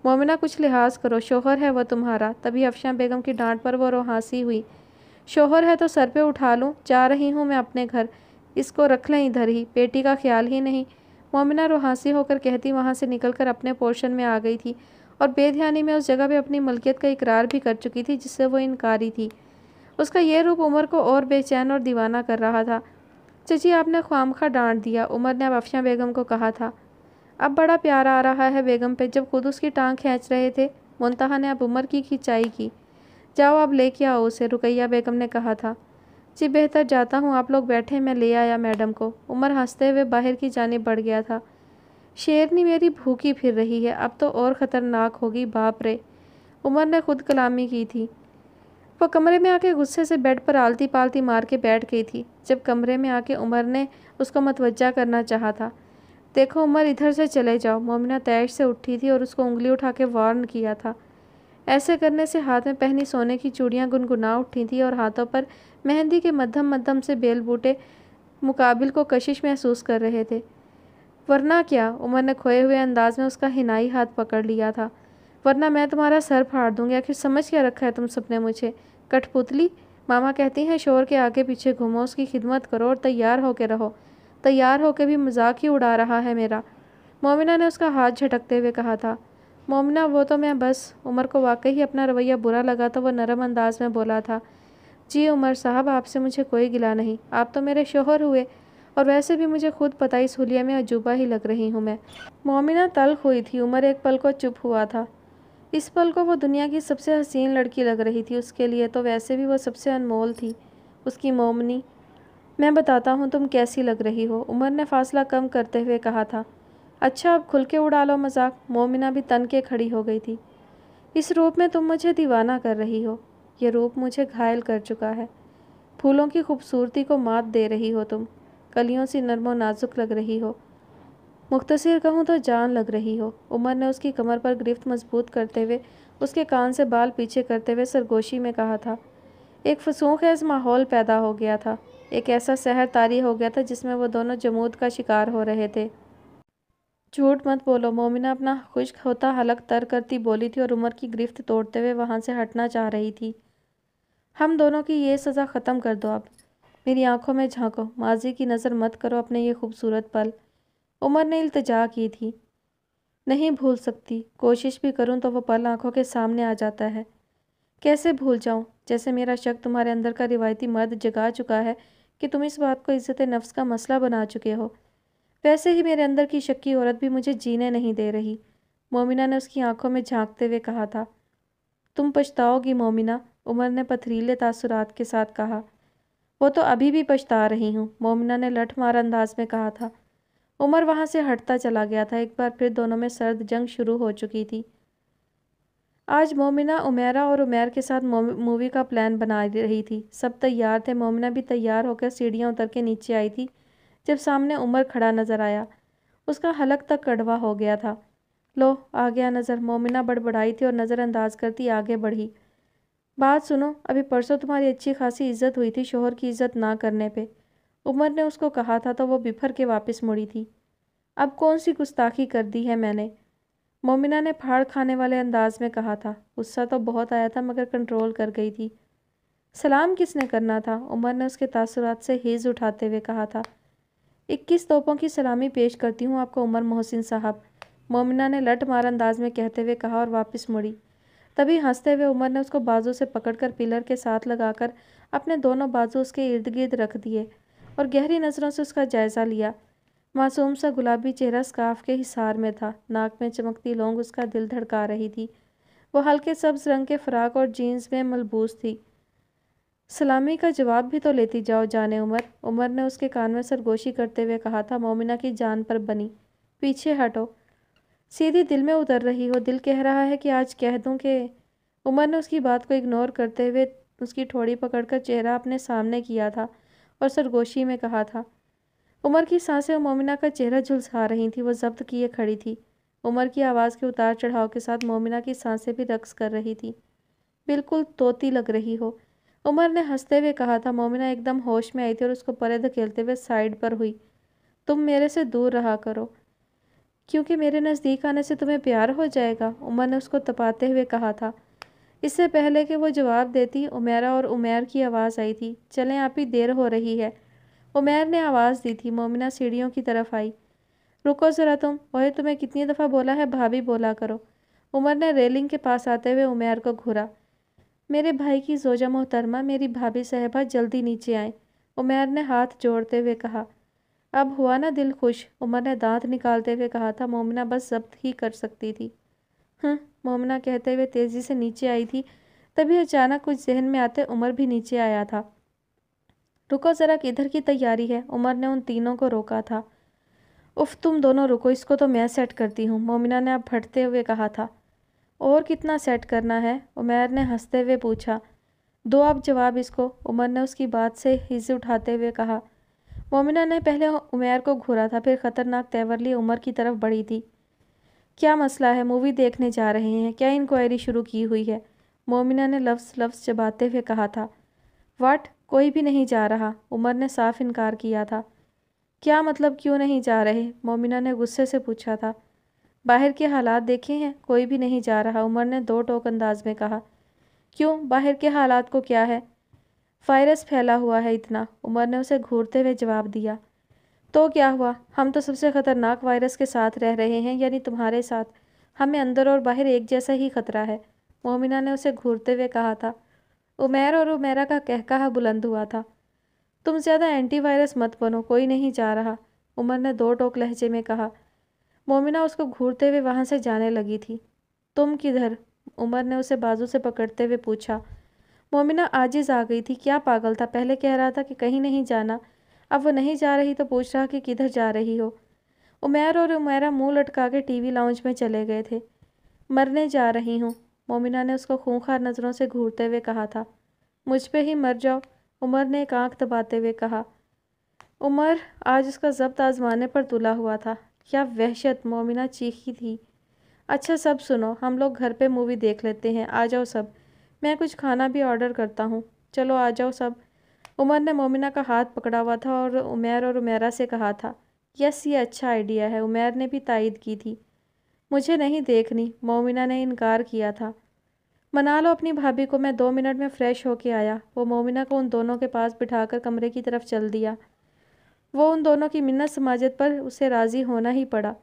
मोमिना कुछ लिहाज करो शोहर है वह तुम्हारा तभी अफशा बेगम की डांट पर वो रोहासी हुई शोहर है तो सर पे उठा लूँ जा रही हूँ मैं अपने घर इसको रख लें इधर ही बेटी का ख्याल ही नहीं मोमिना रोहासी होकर कहती वहाँ से निकल अपने पोर्शन में आ गई थी और बेध्यानी में उस जगह पर अपनी मलकियत का इकरार भी कर चुकी थी जिससे वो इनकारी थी उसका यह रूप उमर को और बेचैन और दीवाना कर रहा था चची आपने ख्वामखा डांट दिया उमर ने अब अफशा बेगम को कहा था अब बड़ा प्यार आ रहा है बेगम पे जब खुद उसकी टांग खींच रहे थे मुनतहा ने अब उमर की खिंचाई की जाओ आप लेके आओ उसे रुकैया बेगम ने कहा था जी बेहतर जाता हूँ आप लोग बैठे मैं ले आया मैडम को उमर हंसते हुए बाहर की जाने बढ़ गया था शेरनी मेरी भूखी फिर रही है अब तो और ख़तरनाक होगी बाप रे उमर ने खुद कलामी की थी वह कमरे में आके गुस्से से बेड पर आलती पालती मार के बैठ गई थी जब कमरे में आके उमर ने उसको मतवजा करना चाहा था देखो उमर इधर से चले जाओ मोमिना तैश से उठी थी और उसको उंगली उठा के वार्न किया था ऐसे करने से हाथ में पहनी सोने की चूड़ियाँ गुनगुना उठी थी और हाथों पर मेहंदी के मध्यम मध्यम से बेल बूटे मुकाबिल को कशिश महसूस कर रहे थे वरना क्या उमर ने खोए हुए अंदाज में उसका हिनाई हाथ पकड़ लिया था वरना मैं तुम्हारा सर फाड़ दूंगी आखिर समझ क्या रखा है तुम सबने मुझे कठपुतली मामा कहती हैं शोर के आगे पीछे घूमो उसकी खिदमत करो और तैयार होकर रहो तैयार होकर भी मजाक ही उड़ा रहा है मेरा मोमिना ने उसका हाथ झटकते हुए कहा था मोमिना वो तो मैं बस उमर को वाकई ही अपना रवैया बुरा लगा तो वह नरम अंदाज में बोला था जी उमर साहब आपसे मुझे कोई गिला नहीं आप तो मेरे शोहर हुए और वैसे भी मुझे खुद पता ही हुलिया में अजूबा ही लग रही हूँ मैं मोमिना तल्ख हुई थी उमर एक पल को चुप हुआ था इस पल को वो दुनिया की सबसे हसीन लड़की लग रही थी उसके लिए तो वैसे भी वो सबसे अनमोल थी उसकी मोमनी मैं बताता हूँ तुम कैसी लग रही हो उमर ने फासला कम करते हुए कहा था अच्छा अब खुल के उड़ा लो मजाक मोमिना भी तन के खड़ी हो गई थी इस रूप में तुम मुझे दीवाना कर रही हो यह रूप मुझे घायल कर चुका है फूलों की खूबसूरती को मात दे रही हो तुम कलियों से नरमो नाजुक लग रही हो मुख्तसर कहूँ तो जान लग रही हो उमर ने उसकी कमर पर गिरफ्त मजबूत करते हुए उसके कान से बाल पीछे करते हुए सरगोशी में कहा था एक फसूखेज माहौल पैदा हो गया था एक ऐसा शहर तारी हो गया था जिसमें वो दोनों जमूद का शिकार हो रहे थे झूठ मत बोलो मोमिना अपना खुश्क होता हलक तर करती बोली थी और उमर की गिरफ्त तोड़ते हुए वहाँ से हटना चाह रही थी हम दोनों की ये सज़ा ख़त्म कर दो अब मेरी आंखों में झांको माजी की नज़र मत करो अपने ये खूबसूरत पल उमर ने इल्तजा की थी नहीं भूल सकती कोशिश भी करूं तो वह पल आंखों के सामने आ जाता है कैसे भूल जाऊं जैसे मेरा शक तुम्हारे अंदर का रिवायती मर्द जगा चुका है कि तुम इस बात को इज़्ज़त नफ्स का मसला बना चुके हो वैसे ही मेरे अंदर की शक्की औरत भी मुझे जीने नहीं दे रही मोमिना ने उसकी आंखों में झांकते हुए कहा था तुम पछताओगी मोमिना उमर ने पथरीले तासुरात के साथ कहा वो तो अभी भी पछता रही हूँ मोमिना ने लठ मार अंदाज में कहा था उमर वहाँ से हटता चला गया था एक बार फिर दोनों में सर्द जंग शुरू हो चुकी थी आज मोमिना उमेरा और उमेर के साथ मूवी का प्लान बना रही थी सब तैयार थे मोमिना भी तैयार होकर सीढ़ियाँ उतर के नीचे आई थी जब सामने उमर खड़ा नज़र आया उसका हलक तक कड़वा हो गया था लो आ गया नज़र मोमिना बड़बड़ाई थी और नज़रअंदाज करती आगे बढ़ी बात सुनो अभी परसों तुम्हारी अच्छी खासी इज्जत हुई थी शोहर की इज्जत ना करने पे उमर ने उसको कहा था तो वो बिफर के वापस मुड़ी थी अब कौन सी गुस्ताखी कर दी है मैंने मोमिना ने फाड़ खाने वाले अंदाज में कहा था गुस्सा तो बहुत आया था मगर कंट्रोल कर गई थी सलाम किसने करना था उमर ने उसके तासरात से हेज़ उठाते हुए कहा था इक्कीस तोपों की सलामी पेश करती हूँ आपको उमर मोहसिन साहब मोमिना ने लट मार अंदाज में कहते हुए कहा और वापस मुड़ी तभी हंसते हुए उमर ने उसको बाजू से पकड़कर पिलर के साथ लगाकर अपने दोनों बाजू उसके इर्द गिर्द रख दिए और गहरी नज़रों से उसका जायज़ा लिया मासूम सा गुलाबी चेहरा स्काफ के हिसार में था नाक में चमकती लोंग उसका दिल धड़का रही थी वो हल्के सब्ज रंग के फ्राक और जीन्स में मलबूस थी सलामी का जवाब भी तो लेती जाओ जाने उमर उमर ने उसके कान में सरगोशी करते हुए कहा था मोमिना की जान पर बनी पीछे हटो सीधी दिल में उतर रही हो दिल कह रहा है कि आज कह दूं कि उमर ने उसकी बात को इग्नोर करते हुए उसकी ठोड़ी पकड़कर चेहरा अपने सामने किया था और सरगोशी में कहा था उमर की सांसें और मोमिना का चेहरा झुलसा रही थी वो जब्त किए खड़ी थी उमर की आवाज़ के उतार चढ़ाव के साथ मोमिना की सांसें भी रक्स कर रही थी बिल्कुल तोती लग रही हो उमर ने हंसते हुए कहा था मोमिना एकदम होश में आई थी और उसको परे धकेलते हुए साइड पर हुई तुम मेरे से दूर रहा करो क्योंकि मेरे नज़दीक आने से तुम्हें प्यार हो जाएगा उमर ने उसको तपाते हुए कहा था इससे पहले कि वो जवाब देती उमेरा और उमेर की आवाज़ आई थी चलें आप ही देर हो रही है उमेर ने आवाज़ दी थी मोमिना सीढ़ियों की तरफ आई रुको ज़रा तुम वही तुम्हें कितनी दफ़ा बोला है भाभी बोला करो उमर ने रेलिंग के पास आते हुए उमेर को घूरा मेरे भाई की जोजा मोहतरमा मेरी भाभी साहबा जल्दी नीचे आए उमेर ने हाथ जोड़ते हुए कहा अब हुआ ना दिल खुश उमर ने दांत निकालते हुए कहा था मोमिना बस जब्त ही कर सकती थी हम्म मोमना कहते हुए तेज़ी से नीचे आई थी तभी अचानक कुछ जहन में आते उमर भी नीचे आया था रुको ज़रा किधर की तैयारी है उमर ने उन तीनों को रोका था उफ तुम दोनों रुको इसको तो मैं सेट करती हूँ मोमिना ने अब फटते हुए कहा था और कितना सेट करना है उमर ने हंसते हुए पूछा दो आप जवाब इसको उमर ने उसकी बात से हिज उठाते हुए कहा मोमिना ने पहले उमर को घूरा था फिर ख़तरनाक तेवरली उमर की तरफ बढ़ी थी क्या मसला है मूवी देखने जा रहे हैं क्या इंक्वायरी शुरू की हुई है मोमिना ने लफ्स लफ्स चबाते हुए कहा था वाट कोई भी नहीं जा रहा उमर ने साफ इनकार किया था क्या मतलब क्यों नहीं जा रहे मोमिना ने गुस्से से पूछा था बाहर के हालात देखे हैं कोई भी नहीं जा रहा उमर ने दो टोक अंदाज में कहा क्यों बाहर के हालात को क्या है वायरस फैला हुआ है इतना उमर ने उसे घूरते हुए जवाब दिया तो क्या हुआ हम तो सबसे ख़तरनाक वायरस के साथ रह रहे हैं यानी तुम्हारे साथ हमें अंदर और बाहर एक जैसा ही खतरा है मोमिना ने उसे घूरते हुए कहा था उमेर और उमेरा का कहका बुलंद हुआ था तुम ज़्यादा एंटी वायरस मत बनो कोई नहीं जा रहा उमर ने दो टोक लहजे में कहा मोमिना उसको घूरते हुए वहाँ से जाने लगी थी तुम किधर उमर ने उसे बाजू से पकड़ते हुए पूछा मोमिना आजिज आ गई थी क्या पागल था पहले कह रहा था कि कहीं नहीं जाना अब वो नहीं जा रही तो पूछ रहा कि किधर जा रही हो उमेर और उमेरा मुंह लटका के टीवी लाउंज में चले गए थे मरने जा रही हूँ मोमिना ने उसको खूंखार नज़रों से घूरते हुए कहा था मुझ पे ही मर जाओ उमर ने एक आँख दबाते हुए कहा उमर आज उसका जब्त आजमाने पर तुला हुआ था क्या वहशत मोमिना चीखी थी अच्छा सब सुनो हम लोग घर पे मूवी देख लेते हैं आ जाओ सब मैं कुछ खाना भी ऑर्डर करता हूँ चलो आ जाओ सब उमर ने मोमिना का हाथ पकड़ा हुआ था और उमेर और उमेरा से कहा था यस ये अच्छा आइडिया है उमेर ने भी तायद की थी मुझे नहीं देखनी मोमिना ने इनकार किया था मना लो अपनी भाभी को मैं दो मिनट में फ़्रेश होके आया वो मोमिना को उन दोनों के पास बिठाकर कमरे की तरफ चल दिया वो उन दोनों की मिन्नत समाजत पर उसे राज़ी होना ही पड़ा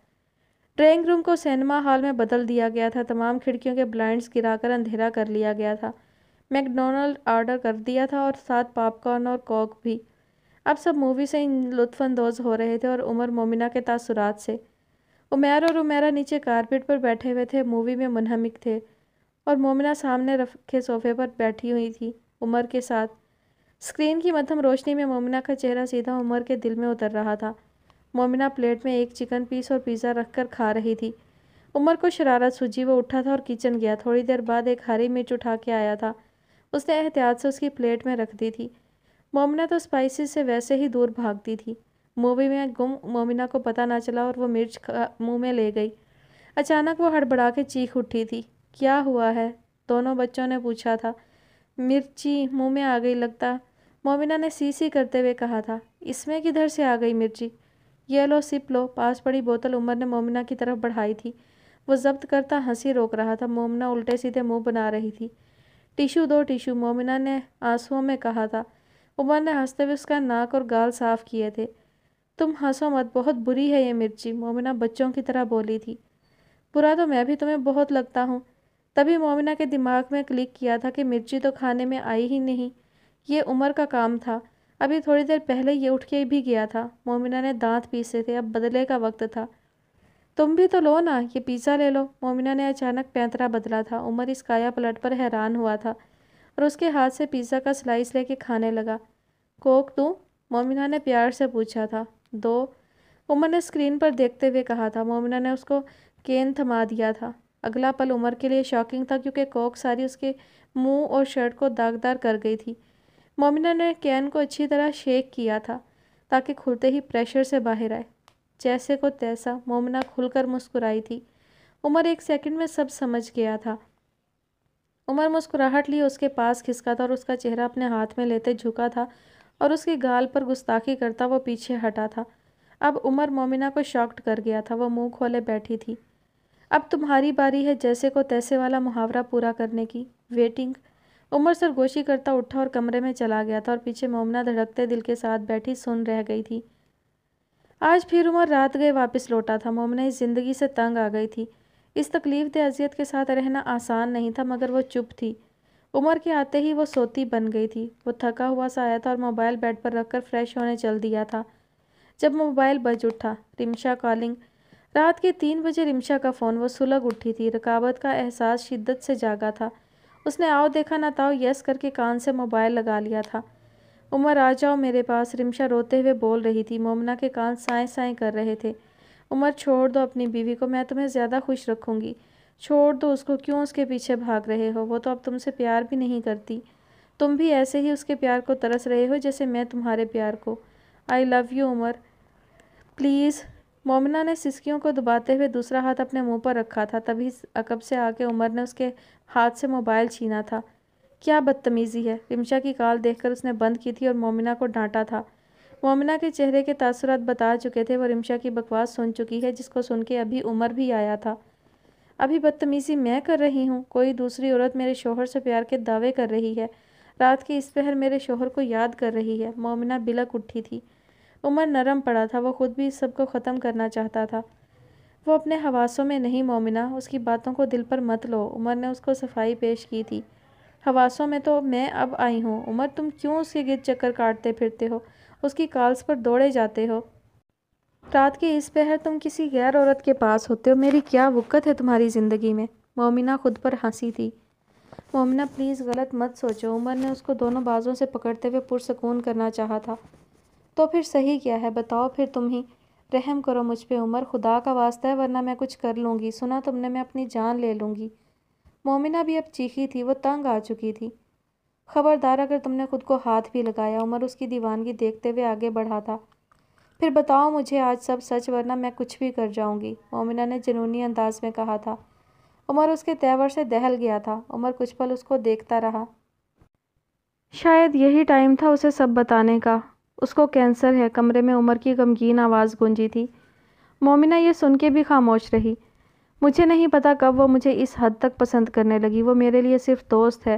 ड्राइंग रूम को सिनेमा हॉल में बदल दिया गया था तमाम खिड़कियों के ब्लाइंड्स गिराकर अंधेरा कर लिया गया था मैकडोनल्ड ऑर्डर कर दिया था और साथ पॉपकॉर्न और कोक भी अब सब मूवी से लुफानंदोज़ हो रहे थे और उमर मोमिना के तासुरात से उमेर और उमेरा नीचे कारपेट पर बैठे हुए थे मूवी में मुनहमिक थे और मोमिना सामने रखे सोफे पर बैठी हुई थी उमर के साथ स्क्रीन की मध्यम रोशनी में मोमिना का चेहरा सीधा उमर के दिल में उतर रहा था मोमिना प्लेट में एक चिकन पीस और पिज़्ज़ा रखकर खा रही थी उमर को शरारत सूझी वो उठा था और किचन गया थोड़ी देर बाद एक हरी मिर्च उठा के आया था उसने एहतियात से उसकी प्लेट में रख दी थी मोमिना तो स्पाइसी से वैसे ही दूर भागती थी मूवी में गुम मोमिना को पता ना चला और वो मिर्च मुंह में ले गई अचानक वो हड़बड़ा के चीख उठी थी क्या हुआ है दोनों बच्चों ने पूछा था मिर्ची मुंह में आ गई लगता मोमिना ने सी सी करते हुए कहा था इसमें किधर से आ गई मिर्ची ये लो सिप लो पास पड़ी बोतल उमर ने मोमिना की तरफ बढ़ाई थी वो जब्त करता हंसी रोक रहा था मोमिना उल्टे सीधे मुंह बना रही थी टिशू दो टिशू मोमिना ने आंसुओं में कहा था उमर ने हंसते हुए उसका नाक और गाल साफ किए थे तुम हंसो मत बहुत बुरी है ये मिर्ची मोमिना बच्चों की तरह बोली थी बुरा तो मैं भी तुम्हें बहुत लगता हूँ तभी मोमिना के दिमाग में क्लिक किया था कि मिर्ची तो खाने में आई ही नहीं ये उमर का काम था अभी थोड़ी देर पहले ये उठ के भी गया था मोमिना ने दांत पीसे थे अब बदले का वक्त था तुम भी तो लो ना ये पिज़्ज़ा ले लो मोमिना ने अचानक पैंतरा बदला था उमर इस काया पलट पर हैरान हुआ था और उसके हाथ से पिज़्ज़ा का स्लाइस लेके खाने लगा कोक तू मोमिना ने प्यार से पूछा था दो उमर ने स्क्रीन पर देखते हुए कहा था मोमिना ने उसको केन थमा दिया था अगला पल उमर के लिए शॉकिंग था क्योंकि कोक सारी उसके मुंह और शर्ट को दागदार कर गई थी मोमिना ने कैन को अच्छी तरह शेक किया था ताकि खुलते ही प्रेशर से बाहर आए जैसे को तैसा मोमना खुलकर मुस्कुराई थी उमर एक सेकंड में सब समझ गया था उमर मुस्कुराहट लिए उसके पास खिसका था और उसका चेहरा अपने हाथ में लेते झुका था और उसके गाल पर गुस्ताखी करता वो पीछे हटा था अब उमर मोमिना को शॉक्ट कर गया था वो मुंह खोले बैठी थी अब तुम्हारी बारी है जैसे को तैसे वाला मुहावरा पूरा करने की वेटिंग उमर सरगोशी करता उठा और कमरे में चला गया था और पीछे मोमना धड़कते दिल के साथ बैठी सुन रह गई थी आज फिर उमर रात गए वापस लौटा था मोमना इस ज़िंदगी से तंग आ गई थी इस तकलीफ दे अजियत के साथ रहना आसान नहीं था मगर वह चुप थी उमर के आते ही वो सोती बन गई थी वो थका हुआ सा आया था और मोबाइल बेड पर रखकर फ्रेश होने चल दिया था जब मोबाइल बज उठा रिमशा कॉलिंग रात के तीन बजे रिमशा का फ़ोन वो सुलग उठी थी रकावत का एहसास शिद्दत से जागा था उसने आओ देखा ना ताओ यस करके कान से मोबाइल लगा लिया था उमर आ जाओ मेरे पास रिमशा रोते हुए बोल रही थी मोमना के कान साए साए कर रहे थे उमर छोड़ दो अपनी बीवी को मैं तुम्हें ज़्यादा खुश रखूँगी छोड़ दो उसको क्यों उसके पीछे भाग रहे हो वो तो अब तुमसे प्यार भी नहीं करती तुम भी ऐसे ही उसके प्यार को तरस रहे हो जैसे मैं तुम्हारे प्यार को I love you Umar please Momina ने सिसकियों को दबाते हुए दूसरा हाथ अपने मुंह पर रखा था तभी अकब से आके उमर ने उसके हाथ से मोबाइल छीना था क्या बदतमीज़ी है रिमशा की काल देखकर उसने बंद की थी और मोमिना को डांटा था मोमिना के चेहरे के तसरत बता चुके थे वो रिमशा की बकवास सुन चुकी है जिसको सुन के अभी उमर भी आया था अभी बदतमीज़ी मैं कर रही हूँ कोई दूसरी औरत मेरे शोहर से प्यार के दावे कर रही है रात की इस पहर मेरे शोहर को याद कर रही है मोमिना बिलक उठी थी उमर नरम पड़ा था वो खुद भी इस सब को ख़त्म करना चाहता था वो अपने हवासों में नहीं मोमिना उसकी बातों को दिल पर मत लो उमर ने उसको सफाई पेश की थी हवासों में तो मैं अब आई हूँ उमर तुम क्यों उसके गिर चक्कर काटते फिरते हो उसकी काल्स पर दौड़े जाते हो रात के इस पहर तुम किसी गैर औरत के पास होते हो मेरी क्या वक़्त है तुम्हारी ज़िंदगी में मोमिना खुद पर हंसी थी मोमिना प्लीज़ गलत मत सोचो उमर ने उसको दोनों बाजों से पकड़ते हुए पुरसकून करना चाहा था तो फिर सही क्या है बताओ फिर तुम ही रहम करो मुझ पे उमर खुदा का वास्ता है वरना मैं कुछ कर लूँगी सुना तुमने मैं अपनी जान ले लूँगी मोमिना भी अब चीखी थी वो तंग आ चुकी थी खबरदार अगर तुमने खुद को हाथ भी लगाया उमर उसकी दीवानगी देखते हुए आगे बढ़ा था फिर बताओ मुझे आज सब सच वरना मैं कुछ भी कर जाऊंगी मोमिना ने जुनूनी अंदाज में कहा था उमर उसके तेवर से दहल गया था उमर कुछ पल उसको देखता रहा शायद यही टाइम था उसे सब बताने का उसको कैंसर है कमरे में उमर की गमगीन आवाज़ गूंजी थी मोमिना ये सुन के भी खामोश रही मुझे नहीं पता कब वो मुझे इस हद तक पसंद करने लगी वो मेरे लिए सिर्फ दोस्त है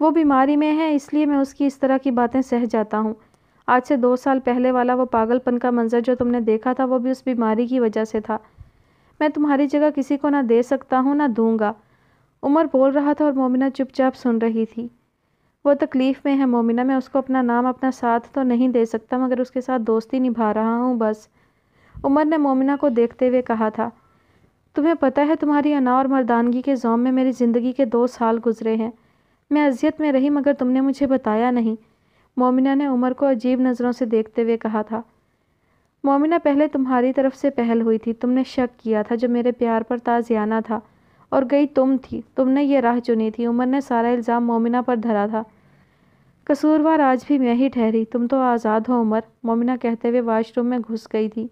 वो बीमारी में है इसलिए मैं उसकी इस तरह की बातें सह जाता हूँ आज से दो साल पहले वाला वो पागलपन का मंजर जो तुमने देखा था वो भी उस बीमारी की वजह से था मैं तुम्हारी जगह किसी को ना दे सकता हूँ ना दूंगा उमर बोल रहा था और मोमिना चुपचाप सुन रही थी वो तकलीफ़ में है मोमिना मैं उसको अपना नाम अपना साथ तो नहीं दे सकता मगर उसके साथ दोस्ती निभा रहा हूँ बस उमर ने मोमिना को देखते हुए कहा था तुम्हें पता है तुम्हारी अना और मर्दानगी के जोम में मेरी ज़िंदगी के दो साल गुजरे हैं मैं अजियत में रही मगर तुमने मुझे बताया नहीं मोमिना ने उमर को अजीब नज़रों से देखते हुए कहा था मोमिना पहले तुम्हारी तरफ से पहल हुई थी तुमने शक किया था जब मेरे प्यार पर ताजियाना था और गई तुम थी तुमने ये राह चुनी थी उमर ने सारा इल्ज़ाम मोमिना पर धरा था कसूरवार आज भी मैं ही ठहरी तुम तो आज़ाद हो उमर मोमिना कहते हुए वाशरूम में घुस गई थी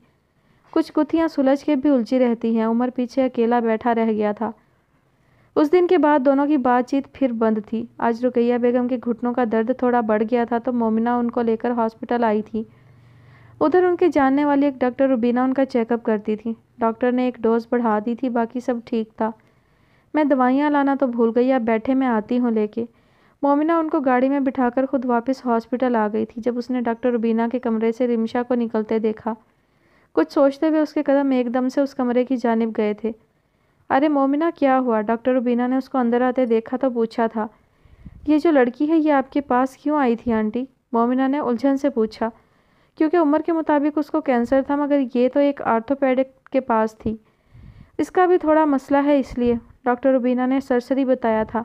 कुछ गुथियाँ सुलझ के भी उलझी रहती हैं उमर पीछे अकेला बैठा रह गया था उस दिन के बाद दोनों की बातचीत फिर बंद थी आज रुकैया बेगम के घुटनों का दर्द थोड़ा बढ़ गया था तो मोमिना उनको लेकर हॉस्पिटल आई थी उधर उनके जानने वाली एक डॉक्टर रुबीना उनका चेकअप करती थी डॉक्टर ने एक डोज बढ़ा दी थी बाकी सब ठीक था मैं दवाइयाँ लाना तो भूल गई अब बैठे मैं आती हूँ लेके मोमिना उनको गाड़ी में बिठाकर खुद वापस हॉस्पिटल आ गई थी जब उसने डॉक्टर रुबीना के कमरे से रिमशा को निकलते देखा कुछ सोचते हुए उसके कदम एकदम से उस कमरे की जानब गए थे अरे मोमिना क्या हुआ डॉक्टर रुबीना ने उसको अंदर आते देखा तो पूछा था ये जो लड़की है ये आपके पास क्यों आई थी आंटी मोमिना ने उलझन से पूछा क्योंकि उम्र के मुताबिक उसको कैंसर था मगर ये तो एक आर्थोपेडिक के पास थी इसका भी थोड़ा मसला है इसलिए डॉक्टर रुबीना ने सरसरी बताया था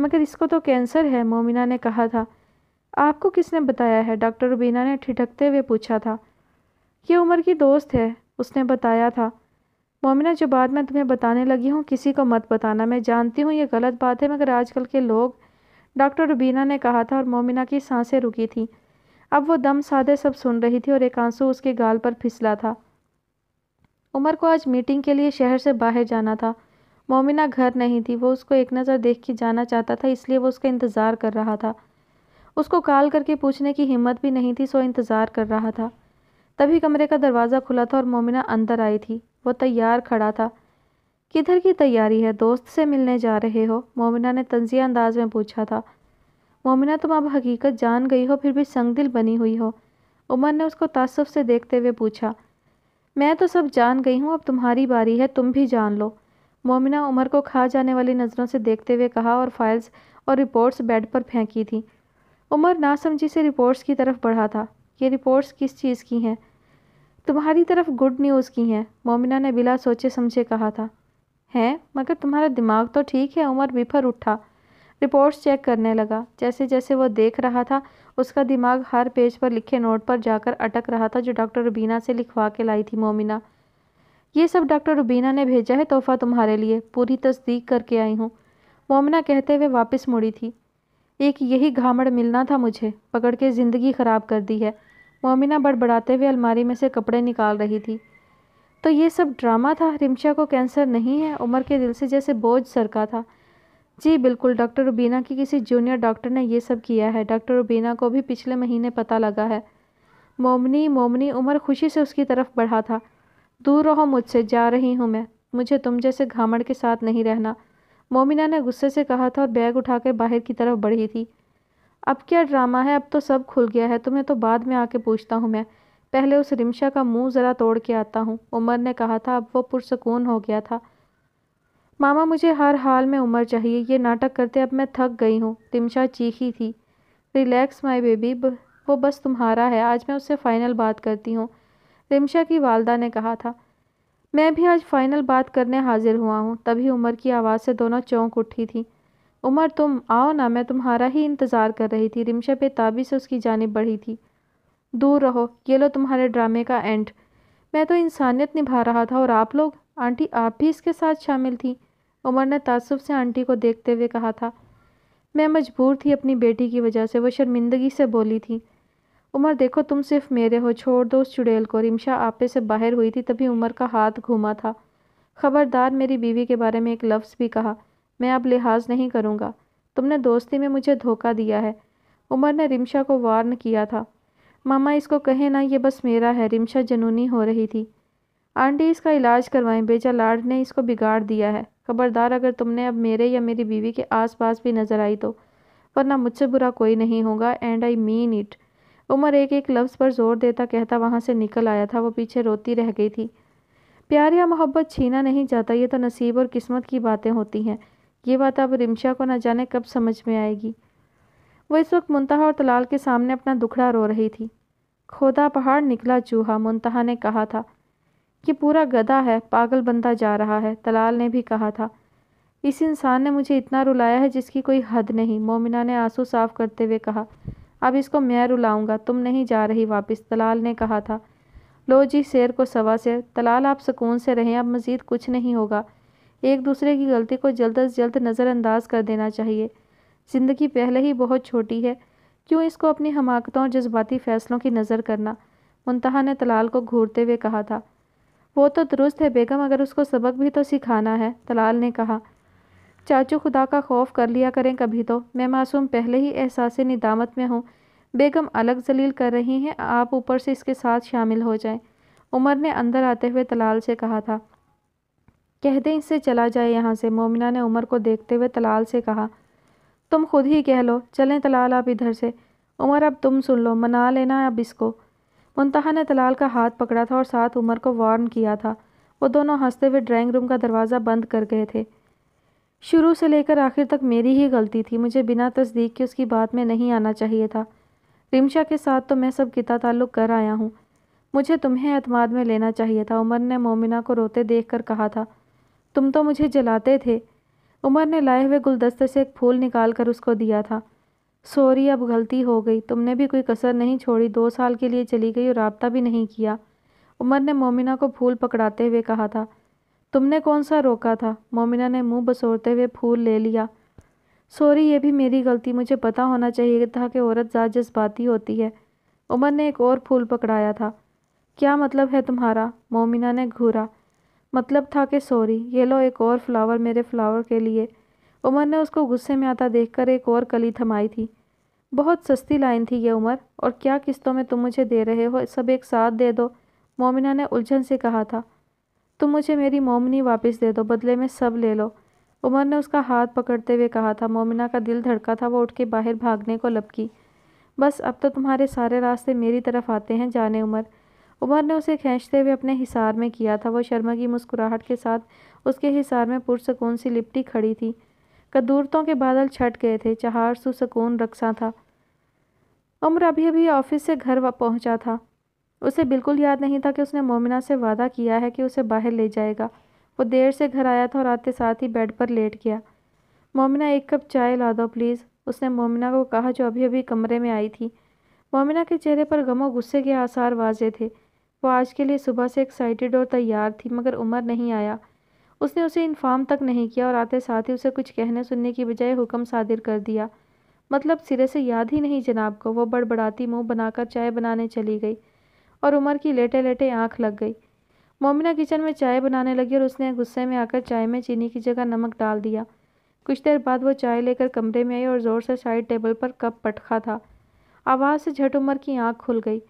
मगर इसको तो कैंसर है मोमिना ने कहा था आपको किसने बताया है डॉक्टर रुबीना ने ठिठकते हुए पूछा था ये उमर की दोस्त है उसने बताया था मोमिना जो बात मैं तुम्हें बताने लगी हूँ किसी को मत बताना मैं जानती हूँ ये गलत बात है मगर आजकल के लोग डॉक्टर रुबीना ने कहा था और मोमिना की सांसें रुकी थी अब वो दम साधे सब सुन रही थी और एक आंसू उसके गाल पर फिसला था उमर को आज मीटिंग के लिए शहर से बाहर जाना था मोमिना घर नहीं थी वो उसको एक नज़र देख के जाना चाहता था इसलिए वो उसका इंतज़ार कर रहा था उसको कॉल करके पूछने की हिम्मत भी नहीं थी सो इंतज़ार कर रहा था तभी कमरे का दरवाज़ा खुला था और मोमिना अंदर आई थी वो तैयार खड़ा था किधर की तैयारी है दोस्त से मिलने जा रहे हो मोमिना ने तंजिया अंदाज में पूछा था मोमिना तुम अब हकीकत जान गई हो फिर भी संगदिल बनी हुई हो उमर ने उसको तासुफ से देखते हुए पूछा मैं तो सब जान गई हूँ अब तुम्हारी बारी है तुम भी जान लो मोमिना उमर को खा जाने वाली नज़रों से देखते हुए कहा और फाइल्स और रिपोर्ट्स बेड पर फेंकी थी उमर नासमझी से रिपोर्ट्स की तरफ बढ़ा था ये रिपोर्ट्स किस चीज़ की हैं तुम्हारी तरफ गुड न्यूज़ की हैं मोमिना ने बिला सोचे समझे कहा था हैं मगर तुम्हारा दिमाग तो ठीक है उमर बिफर उठा रिपोर्ट्स चेक करने लगा जैसे जैसे वो देख रहा था उसका दिमाग हर पेज पर लिखे नोट पर जाकर अटक रहा था जो डॉक्टर रुबीना से लिखवा के लाई थी मोमिना ये सब डॉक्टर रुबीना ने भेजा है तोहफा तुम्हारे लिए पूरी तस्दीक करके आई हूँ मोमिना कहते हुए वापस मुड़ी थी एक यही घामड़ मिलना था मुझे पकड़ के ज़िंदगी ख़राब कर दी है मोमिना बड़बड़ाते हुए अलमारी में से कपड़े निकाल रही थी तो ये सब ड्रामा था रिमशा को कैंसर नहीं है उमर के दिल से जैसे बोझ सरका था जी बिल्कुल डॉक्टर रुबीना की किसी जूनियर डॉक्टर ने यह सब किया है डॉक्टर रुबीना को भी पिछले महीने पता लगा है मोमनी मोमनी उमर खुशी से उसकी तरफ बढ़ा था दूर रहो मुझसे जा रही हूँ मैं मुझे तुम जैसे घामड़ के साथ नहीं रहना मोमिना ने गुस्से से कहा था और बैग उठाकर बाहर की तरफ बढ़ी थी अब क्या ड्रामा है अब तो सब खुल गया है तुम्हें तो बाद में आके पूछता हूँ मैं पहले उस रिमशा का मुंह ज़रा तोड़ के आता हूँ उमर ने कहा था अब वो पुरसकून हो गया था मामा मुझे हर हाल में उमर चाहिए ये नाटक करते अब मैं थक गई हूँ रिमशा चीखी थी रिलैक्स माई बेबी वो बस तुम्हारा है आज मैं उससे फ़ाइनल बात करती हूँ रिमशा की वालदा ने कहा था मैं भी आज फ़ाइनल बात करने हाजिर हुआ हूँ तभी उमर की आवाज़ से दोनों चौंक उठी थी उमर तुम आओ ना मैं तुम्हारा ही इंतज़ार कर रही थी रिमशा बेताबी से उसकी जानब बढ़ी थी दूर रहो ये लो तुम्हारे ड्रामे का एंड मैं तो इंसानियत निभा रहा था और आप लोग आंटी आप भी इसके साथ शामिल थी उमर ने तासुब से आंटी को देखते हुए कहा था मैं मजबूर थी अपनी बेटी की वजह से वो शर्मिंदगी से बोली थी उमर देखो तुम सिर्फ मेरे हो छोड़ दो उस चुड़ैल को रिमशा आपे से बाहर हुई थी तभी उमर का हाथ घूमा था खबरदार मेरी बीवी के बारे में एक लफ्ज़ भी कहा मैं अब लिहाज नहीं करूँगा तुमने दोस्ती में मुझे धोखा दिया है उमर ने रिमशा को वार्न किया था मामा इसको कहे ना ये बस मेरा है रिमशा जनूनी हो रही थी आंटी इसका इलाज करवाएं बेचा लाड ने इसको बिगाड़ दिया है खबरदार अगर तुमने अब मेरे या मेरी बीवी के आसपास भी नज़र आई तो वरना मुझसे बुरा कोई नहीं होगा and I mean it Umar एक एक लफ्ज़ पर जोर देता कहता वहाँ से निकल आया था वो पीछे रोती रह गई थी प्यार या मोहब्बत छीना नहीं जाता ये तो नसीब और किस्मत की बातें होती हैं ये बात अब रिमशा को न जाने कब समझ में आएगी वो इस वक्त मुंतहा और तलाल के सामने अपना दुखड़ा रो रही थी खोदा पहाड़ निकला चूहा मुंतहा ने कहा था कि पूरा गधा है पागल बनता जा रहा है तलाल ने भी कहा था इस इंसान ने मुझे इतना रुलाया है जिसकी कोई हद नहीं मोमिना ने आंसू साफ करते हुए कहा अब इसको मैं रुलाऊंगा तुम नहीं जा रही वापस तलाल ने कहा था लो जी शेर को सवा शेर तलाल आप सुकून से रहें अब मज़ीद कुछ नहीं होगा एक दूसरे की गलती को जल्द अज जल्द नज़रअंदाज कर देना चाहिए ज़िंदगी पहले ही बहुत छोटी है क्यों इसको अपनी हमाकतों और जज्बाती फ़ैसलों की नज़र करना मुंतहा ने तलाल को घूरते हुए कहा था वो तो दुरुस्त है बेगम अगर उसको सबक भी तो सिखाना है तलाल ने कहा चाचू खुदा का खौफ कर लिया करें कभी तो मैं मासूम पहले ही एहसास निदामत में हूँ बेगम अलग जलील कर रही हैं आप ऊपर से इसके साथ शामिल हो जाएं उमर ने अंदर आते हुए तलाल से कहा था कह दें इससे चला जाए यहाँ से मोमिना ने उमर को देखते हुए तलाल से कहा तुम खुद ही कह लो चलें तलाल आप इधर से उमर अब तुम सुन लो मना लेना अब इसको मुंतहा ने तलाल का हाथ पकड़ा था और साथ उमर को वार्न किया था वो दोनों हंसते हुए ड्राइंग रूम का दरवाज़ा बंद कर गए थे शुरू से लेकर आखिर तक मेरी ही गलती थी मुझे बिना तस्दीक के उसकी बात में नहीं आना चाहिए था रिमशा के साथ तो मैं सब किता ताल्लुक़ कर आया हूँ मुझे तुम्हें अतमाद में लेना चाहिए था उमर ने मोमिना को रोते देख कर कहा था तुम तो मुझे जलाते थे उमर ने लाए हुए गुलदस्ते से एक फूल निकाल कर उसको दिया था सॉरी अब गलती हो गई तुमने भी कोई कसर नहीं छोड़ी दो साल के लिए चली गई और रबता भी नहीं किया उमर ने मोमिना को फूल पकड़ाते हुए कहा था तुमने कौन सा रोका था मोमिना ने मुंह बसोरते हुए फूल ले लिया सॉरी ये भी मेरी गलती मुझे पता होना चाहिए था कि औरत ज़्यादा जज्बाती होती है उमर ने एक और फूल पकड़ाया था क्या मतलब है तुम्हारा मोमिना ने घूरा मतलब था कि सॉरी ये लो एक और फ्लावर मेरे फ्लावर के लिए उमर ने उसको गुस्से में आता देखकर एक और कली थमाई थी बहुत सस्ती लाइन थी ये उमर और क्या किस्तों में तुम मुझे दे रहे हो सब एक साथ दे दो मोमिना ने उलझन से कहा था तुम मुझे मेरी मोमिनी वापस दे दो बदले में सब ले लो उमर ने उसका हाथ पकड़ते हुए कहा था मोमिना का दिल धड़का था वो उठ के बाहर भागने को लपकी बस अब तो तुम्हारे सारे रास्ते मेरी तरफ आते हैं जाने उमर उमर ने उसे खींचते हुए अपने हिसार में किया था वह शर्मा की मुस्कुराहट के साथ उसके हिसार में पुरसकून सी लिपटी खड़ी थी कदूरतों के बादल छट गए थे चहार सुसकून रक्सा था उम्र अभी अभी ऑफिस से घर पहुंचा था उसे बिल्कुल याद नहीं था कि उसने मोमिना से वादा किया है कि उसे बाहर ले जाएगा वो देर से घर आया था और आते साथ ही बेड पर लेट गया मोमिना एक कप चाय ला दो प्लीज़ उसने मोमिना को कहा जो अभी अभी कमरे में आई थी मोमिना के चेहरे पर गमो गुस्से के आसार वाजे थे वह आज के लिए सुबह से एक्साइटेड और तैयार थी मगर उमर नहीं आया उसने उसे इन्फॉर्म तक नहीं किया और आते साथ ही उसे कुछ कहने सुनने की बजाय हुक्म सादिर कर दिया मतलब सिरे से याद ही नहीं जनाब को वो बड़बड़ाती मुंह बनाकर चाय बनाने चली गई और उमर की लेटे लेटे आंख लग गई मोमिना किचन में चाय बनाने लगी और उसने गुस्से में आकर चाय में चीनी की जगह नमक डाल दिया कुछ देर बाद वो चाय लेकर कमरे में आई और ज़ोर से साइड टेबल पर कप पटखा था आवाज़ से झट उमर की आँख खुल गई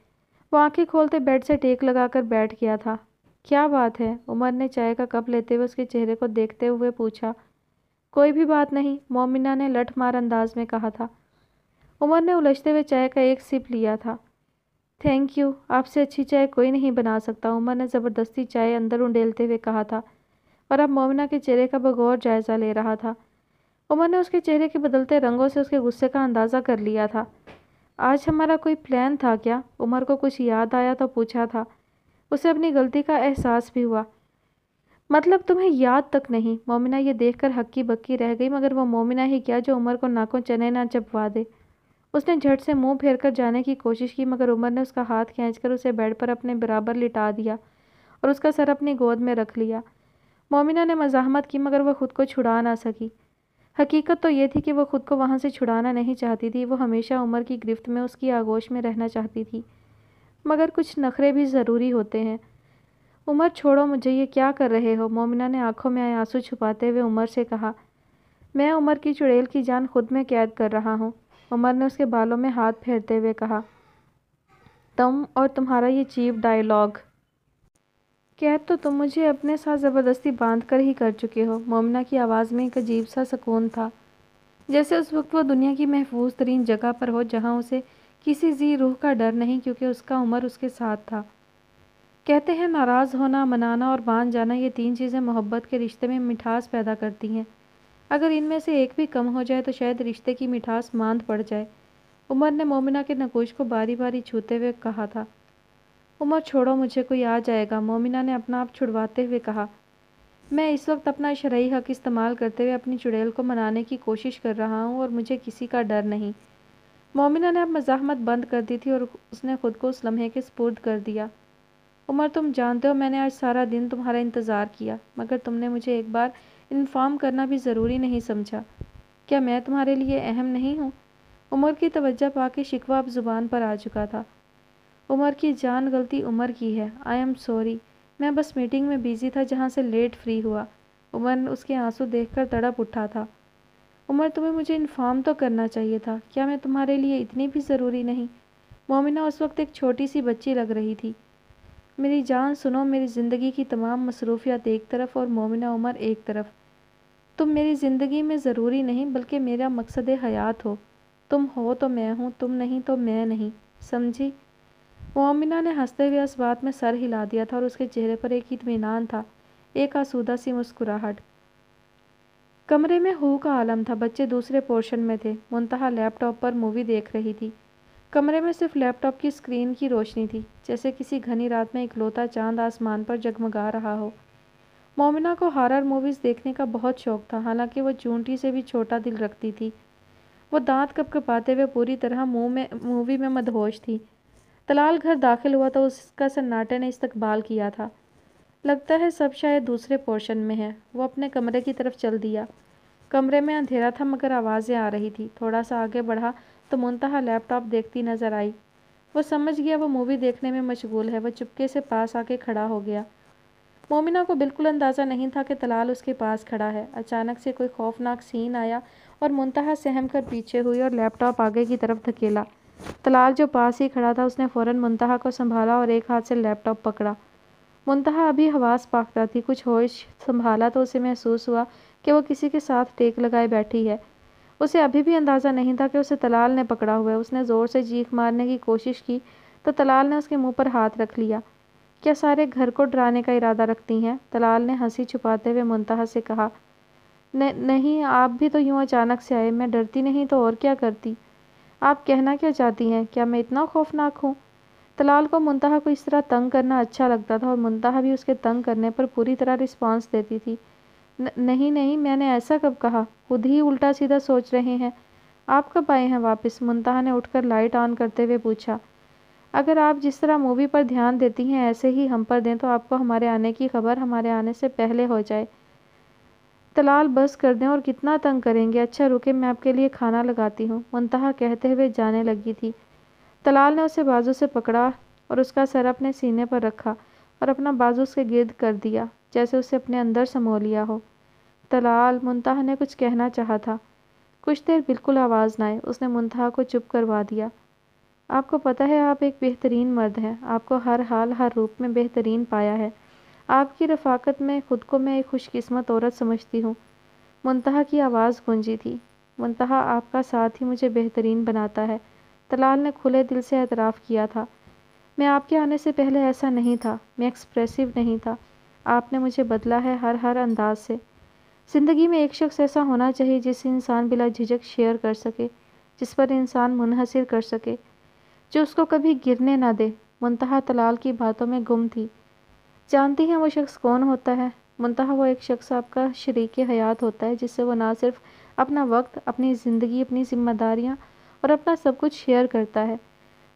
वो आंखें खोलते बेड से टेक लगाकर बैठ गया था क्या बात है उमर ने चाय का कप लेते हुए उसके चेहरे को देखते हुए पूछा कोई भी बात नहीं मोमिना ने मार अंदाज में कहा था उमर ने उलझते हुए चाय का एक सिप लिया था थैंक यू आपसे अच्छी चाय कोई नहीं बना सकता उमर ने ज़बरदस्ती चाय अंदर उंडेलते हुए कहा था और अब मोमिना के चेहरे का बगौर जायज़ा ले रहा था उमर ने उसके चेहरे के बदलते रंगों से उसके गुस्से का अंदाज़ा कर लिया था आज हमारा कोई प्लान था क्या उमर को कुछ याद आया तो पूछा था उसे अपनी गलती का एहसास भी हुआ मतलब तुम्हें याद तक नहीं मोमिना ये देखकर हक्की बक्की रह गई मगर वो मोमिना ही क्या जो उमर को नाकों चने ना चपवा दे उसने झट से मुंह फेर कर जाने की कोशिश की मगर उमर ने उसका हाथ खींचकर उसे बेड पर अपने बराबर लिटा दिया और उसका सर अपनी गोद में रख लिया मोमिना ने मजामत की मगर वह खुद को छुड़ा ना सकी हकीकत तो ये थी कि वह खुद को वहाँ से छुड़ाना नहीं चाहती थी वो हमेशा उमर की गिरफ्त में उसकी आगोश में रहना चाहती थी मगर कुछ नखरे भी ज़रूरी होते हैं उमर छोड़ो मुझे ये क्या कर रहे हो मोमिना ने आंखों में आए आंसू छुपाते हुए उमर से कहा मैं उमर की चुड़ैल की जान खुद में कैद कर रहा हूँ उमर ने उसके बालों में हाथ फेरते हुए कहा तुम और तुम्हारा ये चीप डायलॉग कैद तो तुम मुझे अपने साथ ज़बरदस्ती बांध कर ही कर चुके हो मोमना की आवाज़ में एक अजीब सा सुकून था जैसे उस वक्त वो दुनिया की महफूज तरीन जगह पर हो जहाँ उसे किसी जी रूह का डर नहीं क्योंकि उसका उम्र उसके साथ था कहते हैं नाराज़ होना मनाना और बांध जाना ये तीन चीज़ें मोहब्बत के रिश्ते में मिठास पैदा करती हैं अगर इनमें से एक भी कम हो जाए तो शायद रिश्ते की मिठास मांद पड़ जाए उमर ने मोमिना के नकोश को बारी बारी छूते हुए कहा था उमर छोड़ो मुझे कोई आ जाएगा मोमिना ने अपना आप छुड़वाते हुए कहा मैं इस वक्त अपना शरय हक इस्तेमाल करते हुए अपनी चुड़ैल को मनाने की कोशिश कर रहा हूँ और मुझे किसी का डर नहीं मोमिना ने अब मज़ामत बंद कर दी थी और उसने ख़ुद को उस लम्हे के स्पुर्द कर दिया उमर तुम जानते हो मैंने आज सारा दिन तुम्हारा इंतज़ार किया मगर तुमने मुझे एक बार इन्फॉर्म करना भी ज़रूरी नहीं समझा क्या मैं तुम्हारे लिए अहम नहीं हूँ उमर की तवज्जा पाके शिकवा अब ज़ुबान पर आ चुका था उमर की जान गलती उमर की है आई एम सॉरी मैं बस मीटिंग में बिजी था जहाँ से लेट फ्री हुआ उमर ने उसके आंसू कर तड़प उठा था उमर तुम्हें मुझे इन्फॉर्म तो करना चाहिए था क्या मैं तुम्हारे लिए इतनी भी ज़रूरी नहीं मोमिना उस वक्त एक छोटी सी बच्ची लग रही थी मेरी जान सुनो मेरी ज़िंदगी की तमाम मसरूफियात एक तरफ और मोमिना उमर एक तरफ तुम मेरी ज़िंदगी में ज़रूरी नहीं बल्कि मेरा मकसद हयात हो तुम हो तो मैं हूँ तुम नहीं तो मैं नहीं समझी मोमिना ने हंसते हुए उस बात में सर हिला दिया था और उसके चेहरे पर एक इतमान था एक आसूदा सी मुस्कुराहट कमरे में हु का आलम था बच्चे दूसरे पोर्शन में थे मुंतहा लैपटॉप पर मूवी देख रही थी कमरे में सिर्फ लैपटॉप की स्क्रीन की रोशनी थी जैसे किसी घनी रात में इकलौता चांद आसमान पर जगमगा रहा हो मोमिना को हॉरर मूवीज़ देखने का बहुत शौक था हालांकि वो चूंटी से भी छोटा दिल रखती थी वो दांत कपकपाते हुए पूरी तरह मुंह में मूवी में मदहोश थी तलाल घर दाखिल हुआ तो उसका सन्नाटे ने इस्तकबाल किया था लगता है सब शायद दूसरे पोर्शन में है वो अपने कमरे की तरफ चल दिया कमरे में अंधेरा था मगर आवाज़ें आ रही थी थोड़ा सा आगे बढ़ा तो मुंतहा लैपटॉप देखती नजर आई वो समझ गया वो मूवी देखने में मशगूल है वह चुपके से पास आके खड़ा हो गया मोमिना को बिल्कुल अंदाज़ा नहीं था कि तलाल उसके पास खड़ा है अचानक से कोई खौफनाक सीन आया और मुंतहा सहम कर पीछे हुई और लैपटॉप आगे की तरफ धकेला तलाल जो पास ही खड़ा था उसने फ़ौरन मुंतहा को संभाला और एक हाथ से लैपटॉप पकड़ा मुंतहा अभी हवास पाकता थी कुछ होश संभाला तो उसे महसूस हुआ कि वो किसी के साथ टेक लगाए बैठी है उसे अभी भी अंदाज़ा नहीं था कि उसे तलाल ने पकड़ा हुआ है उसने ज़ोर से चीख मारने की कोशिश की तो तलाल ने उसके मुंह पर हाथ रख लिया क्या सारे घर को डराने का इरादा रखती हैं तलाल ने हंसी छुपाते हुए मुंतहा से कहा नहीं आप भी तो यूँ अचानक से आए मैं डरती नहीं तो और क्या करती आप कहना क्या चाहती हैं क्या मैं इतना खौफनाक हूँ तलाल को मुंतहा को इस तरह तंग करना अच्छा लगता था और मुंतहा भी उसके तंग करने पर पूरी तरह रिस्पांस देती थी न, नहीं नहीं मैंने ऐसा कब कहा खुद ही उल्टा सीधा सोच रहे हैं आप कब आए हैं वापस मुंतहा ने उठकर लाइट ऑन करते हुए पूछा अगर आप जिस तरह मूवी पर ध्यान देती हैं ऐसे ही हम पर दें तो आपको हमारे आने की खबर हमारे आने से पहले हो जाए इख्तलाल बस कर दें और कितना तंग करेंगे अच्छा रुके मैं आपके लिए खाना लगाती हूँ मुनतहा कहते हुए जाने लगी थी तलाल ने उसे बाजू से पकड़ा और उसका सर अपने सीने पर रखा और अपना बाजू उसके गिरद कर दिया जैसे उसे अपने अंदर समो लिया हो तलाल मुनतहा ने कुछ कहना चाहा था कुछ देर बिल्कुल आवाज़ ना आई उसने मुनतहा को चुप करवा दिया आपको पता है आप एक बेहतरीन मर्द हैं आपको हर हाल हर रूप में बेहतरीन पाया है आपकी रफाकत में ख़ुद को मैं एक खुशकस्मत औरत समझती हूँ मुंतहा की आवाज़ गूंजी थी मुंतहा आपका साथ ही मुझे बेहतरीन बनाता है तलाल ने खुले दिल से एतराफ़ किया था मैं आपके आने से पहले ऐसा नहीं था मैं एक्सप्रेसिव नहीं था आपने मुझे बदला है हर हर अंदाज से ज़िंदगी में एक शख्स ऐसा होना चाहिए जिसे इंसान बिला झिझक शेयर कर सके जिस पर इंसान मुनहसर कर सके जो उसको कभी गिरने ना दे मुंतहा तलाल की बातों में गुम थी जानती हैं वो शख्स कौन होता है मुनतहा वो एक शख्स आपका शरीक हयात होता है जिससे वो ना सिर्फ अपना वक्त अपनी ज़िंदगी अपनी जिम्मेदारियाँ और अपना सब कुछ शेयर करता है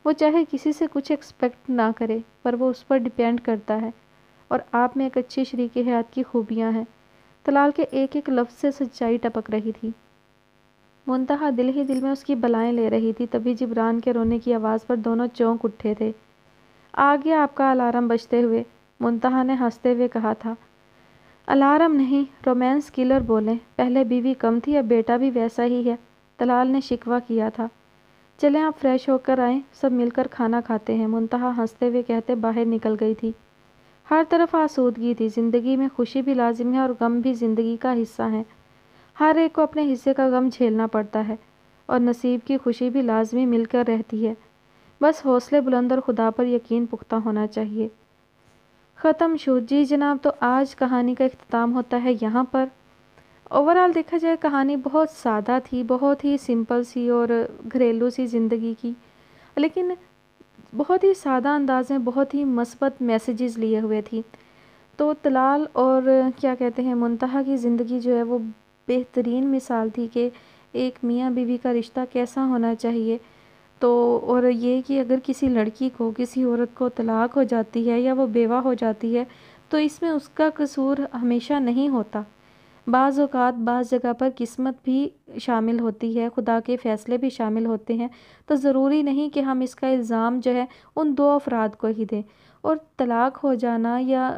वो चाहे किसी से कुछ एक्सपेक्ट ना करे पर वो उस पर डिपेंड करता है और आप में एक अच्छे शरीक हयात की खूबियाँ हैं तलाल के एक एक लफ्ज़ से सच्चाई टपक रही थी मुंतहा दिल ही दिल में उसकी बलाएं ले रही थी तभी जिब्रान के रोने की आवाज़ पर दोनों चौंक उठे थे आ गया आपका अलार्म बजते हुए मुंतहा ने हंसते हुए कहा था अलार्म नहीं रोमांस किलर बोले पहले बीवी कम थी अब बेटा भी वैसा ही है तलाल ने शिकवा किया था चले आप फ्रेश होकर आए सब मिलकर खाना खाते हैं मुंतहा हंसते हुए कहते बाहर निकल गई थी हर तरफ आसूदगी थी ज़िंदगी में खुशी भी लाजिम है और गम भी ज़िंदगी का हिस्सा है हर एक को अपने हिस्से का गम झेलना पड़ता है और नसीब की खुशी भी लाजमी मिलकर रहती है बस हौसले बुलंद और खुदा पर यकीन पुख्ता होना चाहिए ख़त्म शो जी जनाब तो आज कहानी का अख्ताम होता है यहाँ पर ओवरऑल देखा जाए कहानी बहुत सादा थी बहुत ही सिंपल सी और घरेलू सी ज़िंदगी की लेकिन बहुत ही सादा अंदाज में बहुत ही मस्बत मैसेजेस लिए हुए थी तो तलाल और क्या कहते हैं मुंतहा की ज़िंदगी जो है वो बेहतरीन मिसाल थी कि एक मियाँ बीवी का रिश्ता कैसा होना चाहिए तो और ये कि अगर किसी लड़की को किसी औरत को तलाक हो जाती है या वो बेवा हो जाती है तो इसमें उसका कसूर हमेशा नहीं होता बाज़ अवत बाज़ जगह पर किस्मत भी शामिल होती है खुदा के फ़ैसले भी शामिल होते हैं तो ज़रूरी नहीं कि हम इसका इल्ज़ाम जो है उन दो अफराद को ही दें और तलाक हो जाना या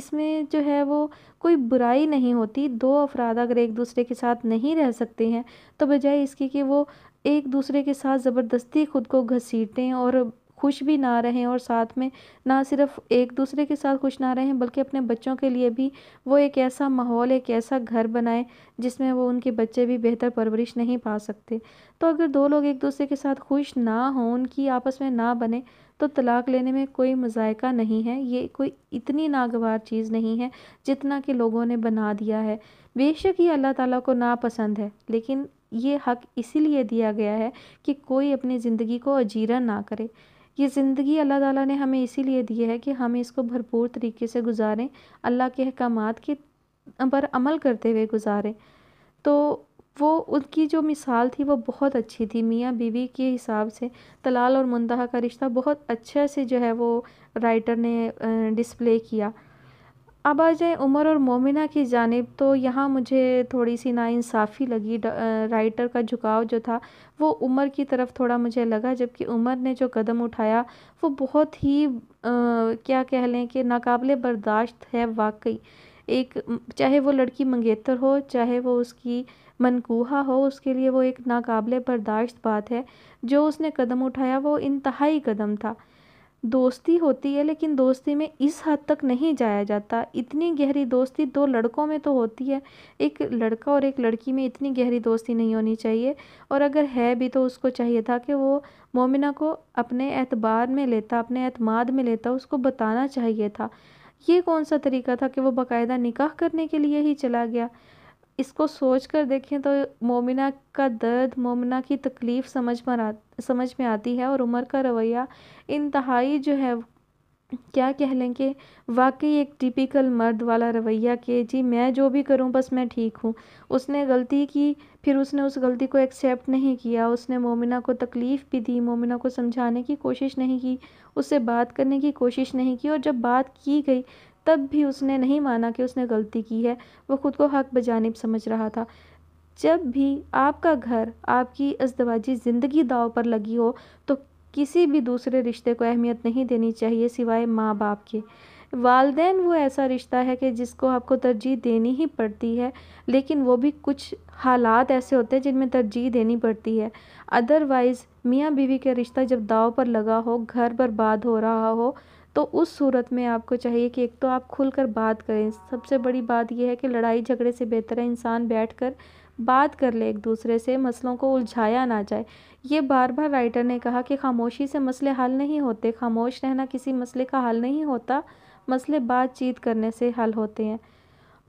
इसमें जो है वो कोई बुराई नहीं होती दो अफराद अगर एक दूसरे के साथ नहीं रह सकते हैं तो बजाय इसके कि वो एक दूसरे के साथ ज़बरदस्ती खुद को घसीटें और खुश भी ना रहें और साथ में ना सिर्फ एक दूसरे के साथ खुश ना रहें बल्कि अपने बच्चों के लिए भी वो एक ऐसा माहौल एक ऐसा घर बनाएं जिसमें वो उनके बच्चे भी बेहतर परवरिश नहीं पा सकते तो अगर दो लोग एक दूसरे के साथ खुश ना हों उनकी आपस में ना बने तो तलाक लेने में कोई मजायका नहीं है ये कोई इतनी नागवार चीज़ नहीं है जितना कि लोगों ने बना दिया है बेशक ये अल्लाह ताला को नापसंद है लेकिन ये हक इसीलिए दिया गया है कि कोई अपनी ज़िंदगी को अजीरा ना करे ये ज़िंदगी अल्लाह ताला ने हमें इसीलिए दी है कि हम इसको भरपूर तरीके से गुजारें अल्लाह के अहकाम के पर अमल करते हुए गुजारें तो वो उनकी जो मिसाल थी वो बहुत अच्छी थी मियाँ बीवी के हिसाब से तलाल और मुंदहा का रिश्ता बहुत अच्छे से जो है वो राइटर ने डिस्प्ले किया अब आ जाए उमर और मोमिना की जानब तो यहाँ मुझे थोड़ी सी नाइंसाफ़ी लगी राइटर का झुकाव जो था वो उमर की तरफ थोड़ा मुझे लगा जबकि उमर ने जो कदम उठाया वो बहुत ही आ, क्या कह लें कि नाकबले बर्दाश्त है वाकई एक चाहे वो लड़की मंगेतर हो चाहे वो उसकी मनकूहा हो उसके लिए वो एक नाकबले बर्दाश्त बात है जो उसने कदम उठाया वो इंतहाई कदम था दोस्ती होती है लेकिन दोस्ती में इस हद तक नहीं जाया जाता इतनी गहरी दोस्ती दो लड़कों में तो होती है एक लड़का और एक लड़की में इतनी गहरी दोस्ती नहीं होनी चाहिए और अगर है भी तो उसको चाहिए था कि वो मोमिना को अपने एतबार में लेता अपने अतमाद में लेता उसको बताना चाहिए था ये कौन सा तरीका था कि वो बाकायदा निकाह करने के लिए ही चला गया इसको सोच कर देखें तो मोमिना का दर्द मोमिना की तकलीफ़ समझ में आ समझ में आती है और उमर का रवैया इंतहाई जो है क्या कह लें कि वाकई एक टिपिकल मर्द वाला रवैया कि जी मैं जो भी करूं बस मैं ठीक हूं उसने गलती की फिर उसने उस गलती को एक्सेप्ट नहीं किया उसने मोमिना को तकलीफ़ भी दी मोमिना को समझाने की कोशिश नहीं की उससे बात करने की कोशिश नहीं की और जब बात की गई तब भी उसने नहीं माना कि उसने गलती की है वो ख़ुद को हक बजानब समझ रहा था जब भी आपका घर आपकी अजदवाजी ज़िंदगी दाव पर लगी हो तो किसी भी दूसरे रिश्ते को अहमियत नहीं देनी चाहिए सिवाय माँ बाप के वालदेन वो ऐसा रिश्ता है कि जिसको आपको तरजीह देनी ही पड़ती है लेकिन वो भी कुछ हालात ऐसे होते हैं जिनमें तरजीह देनी पड़ती है अदरवाइज़ मियाँ बीवी का रिश्ता जब दाव पर लगा हो घर बर्बाद हो रहा हो तो उस सूरत में आपको चाहिए कि एक तो आप खुलकर बात करें सबसे बड़ी बात यह है कि लड़ाई झगड़े से बेहतर है इंसान बैठकर बात कर ले एक दूसरे से मसलों को उलझाया ना जाए ये बार बार राइटर ने कहा कि खामोशी से मसले हल नहीं होते खामोश रहना किसी मसले का हल नहीं होता मसले बातचीत करने से हल होते हैं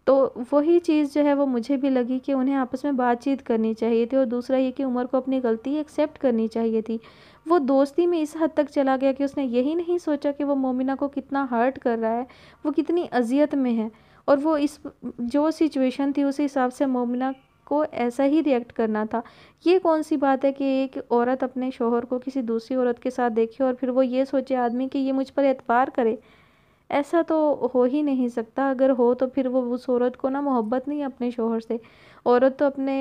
तो वही चीज़ जो है वो मुझे भी लगी कि उन्हें आपस में बातचीत करनी चाहिए थी और दूसरा ये कि उमर को अपनी गलती एक्सेप्ट करनी चाहिए थी वो दोस्ती में इस हद तक चला गया कि उसने यही नहीं सोचा कि वो मोमिना को कितना हर्ट कर रहा है वो कितनी अजियत में है और वो इस जो सिचुएशन थी उस हिसाब से मोमिना को ऐसा ही रिएक्ट करना था ये कौन सी बात है कि एक औरत अपने शोहर को किसी दूसरी औरत के साथ देखे और फिर वो ये सोचे आदमी कि ये मुझ पर एतबार करे ऐसा तो हो ही नहीं सकता अगर हो तो फिर वो उस औरत को ना मोहब्बत नहीं अपने शोहर से औरत तो अपने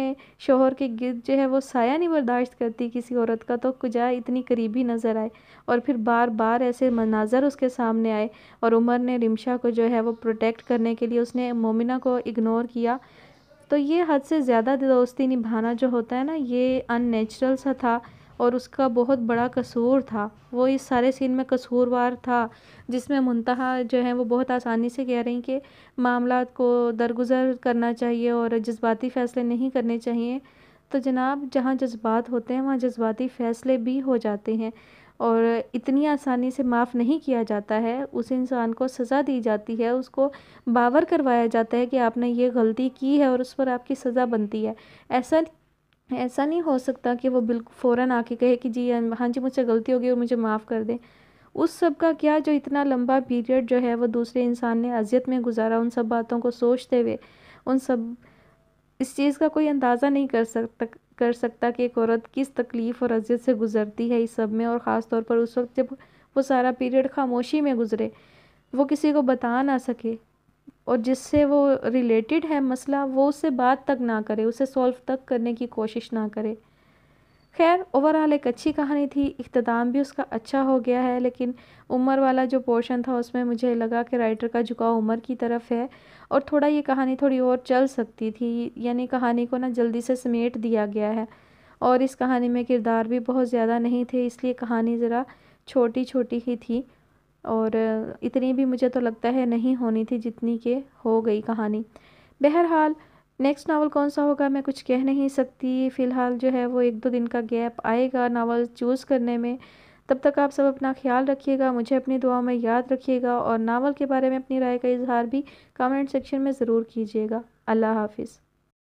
शोहर के गिरद जो है वो साया नहीं बर्दाश्त करती किसी औरत का तो कुजा इतनी करीबी नज़र आए और फिर बार बार ऐसे मनाजर उसके सामने आए और उमर ने रिमशा को जो है वो प्रोटेक्ट करने के लिए उसने मोमिना को इग्नोर किया तो ये हद से ज़्यादा दोस्ती निभाना जो होता है ना ये अननेचुरल सा था और उसका बहुत बड़ा कसूर था वो इस सारे सीन में कसूरवार था जिसमें मुंतहा जो है वो बहुत आसानी से कह रही कि मामला को दरगुजर करना चाहिए और जज्बाती फ़ैसले नहीं करने चाहिए तो जनाब जहाँ जज्बात होते हैं वहाँ जज्बाती फ़ैसले भी हो जाते हैं और इतनी आसानी से माफ़ नहीं किया जाता है उस इंसान को सज़ा दी जाती है उसको बावर करवाया जाता है कि आपने ये गलती की है और उस पर आपकी सज़ा बनती है ऐसा ऐसा नहीं हो सकता कि वो बिल्कुल फ़ौर आके कहे कि जी हाँ जी मुझसे गलती हो गई और मुझे माफ़ कर दें उस सब का क्या जो इतना लंबा पीरियड जो है वो दूसरे इंसान ने अजियत में गुजारा उन सब बातों को सोचते हुए उन सब इस चीज़ का कोई अंदाज़ा नहीं कर सकता कर सकता कि एक औरत किस तकलीफ़ और अजियत से गुजरती है इस सब में और ख़ास तौर पर उस वक्त जब वो सारा पीरियड खामोशी में गुजरे वो किसी को बता ना सके और जिससे वो रिलेटेड है मसला वो उससे बात तक ना करे उसे सॉल्व तक करने की कोशिश ना करे खैर ओवरऑल एक अच्छी कहानी थी इख्ताम भी उसका अच्छा हो गया है लेकिन उम्र वाला जो पोर्शन था उसमें मुझे लगा कि राइटर का झुकाव उम्र की तरफ है और थोड़ा ये कहानी थोड़ी और चल सकती थी यानी कहानी को ना जल्दी से समेट दिया गया है और इस कहानी में किरदार भी बहुत ज़्यादा नहीं थे इसलिए कहानी ज़रा छोटी छोटी ही थी और इतनी भी मुझे तो लगता है नहीं होनी थी जितनी के हो गई कहानी बहरहाल नेक्स्ट नावल कौन सा होगा मैं कुछ कह नहीं सकती फ़िलहाल जो है वो एक दो दिन का गैप आएगा नावल चूज़ करने में तब तक आप सब अपना ख्याल रखिएगा मुझे अपनी दुआओं में याद रखिएगा और नावल के बारे में अपनी राय का इजहार भी कमेंट सेक्शन में ज़रूर कीजिएगा अल्लाह हाफिज़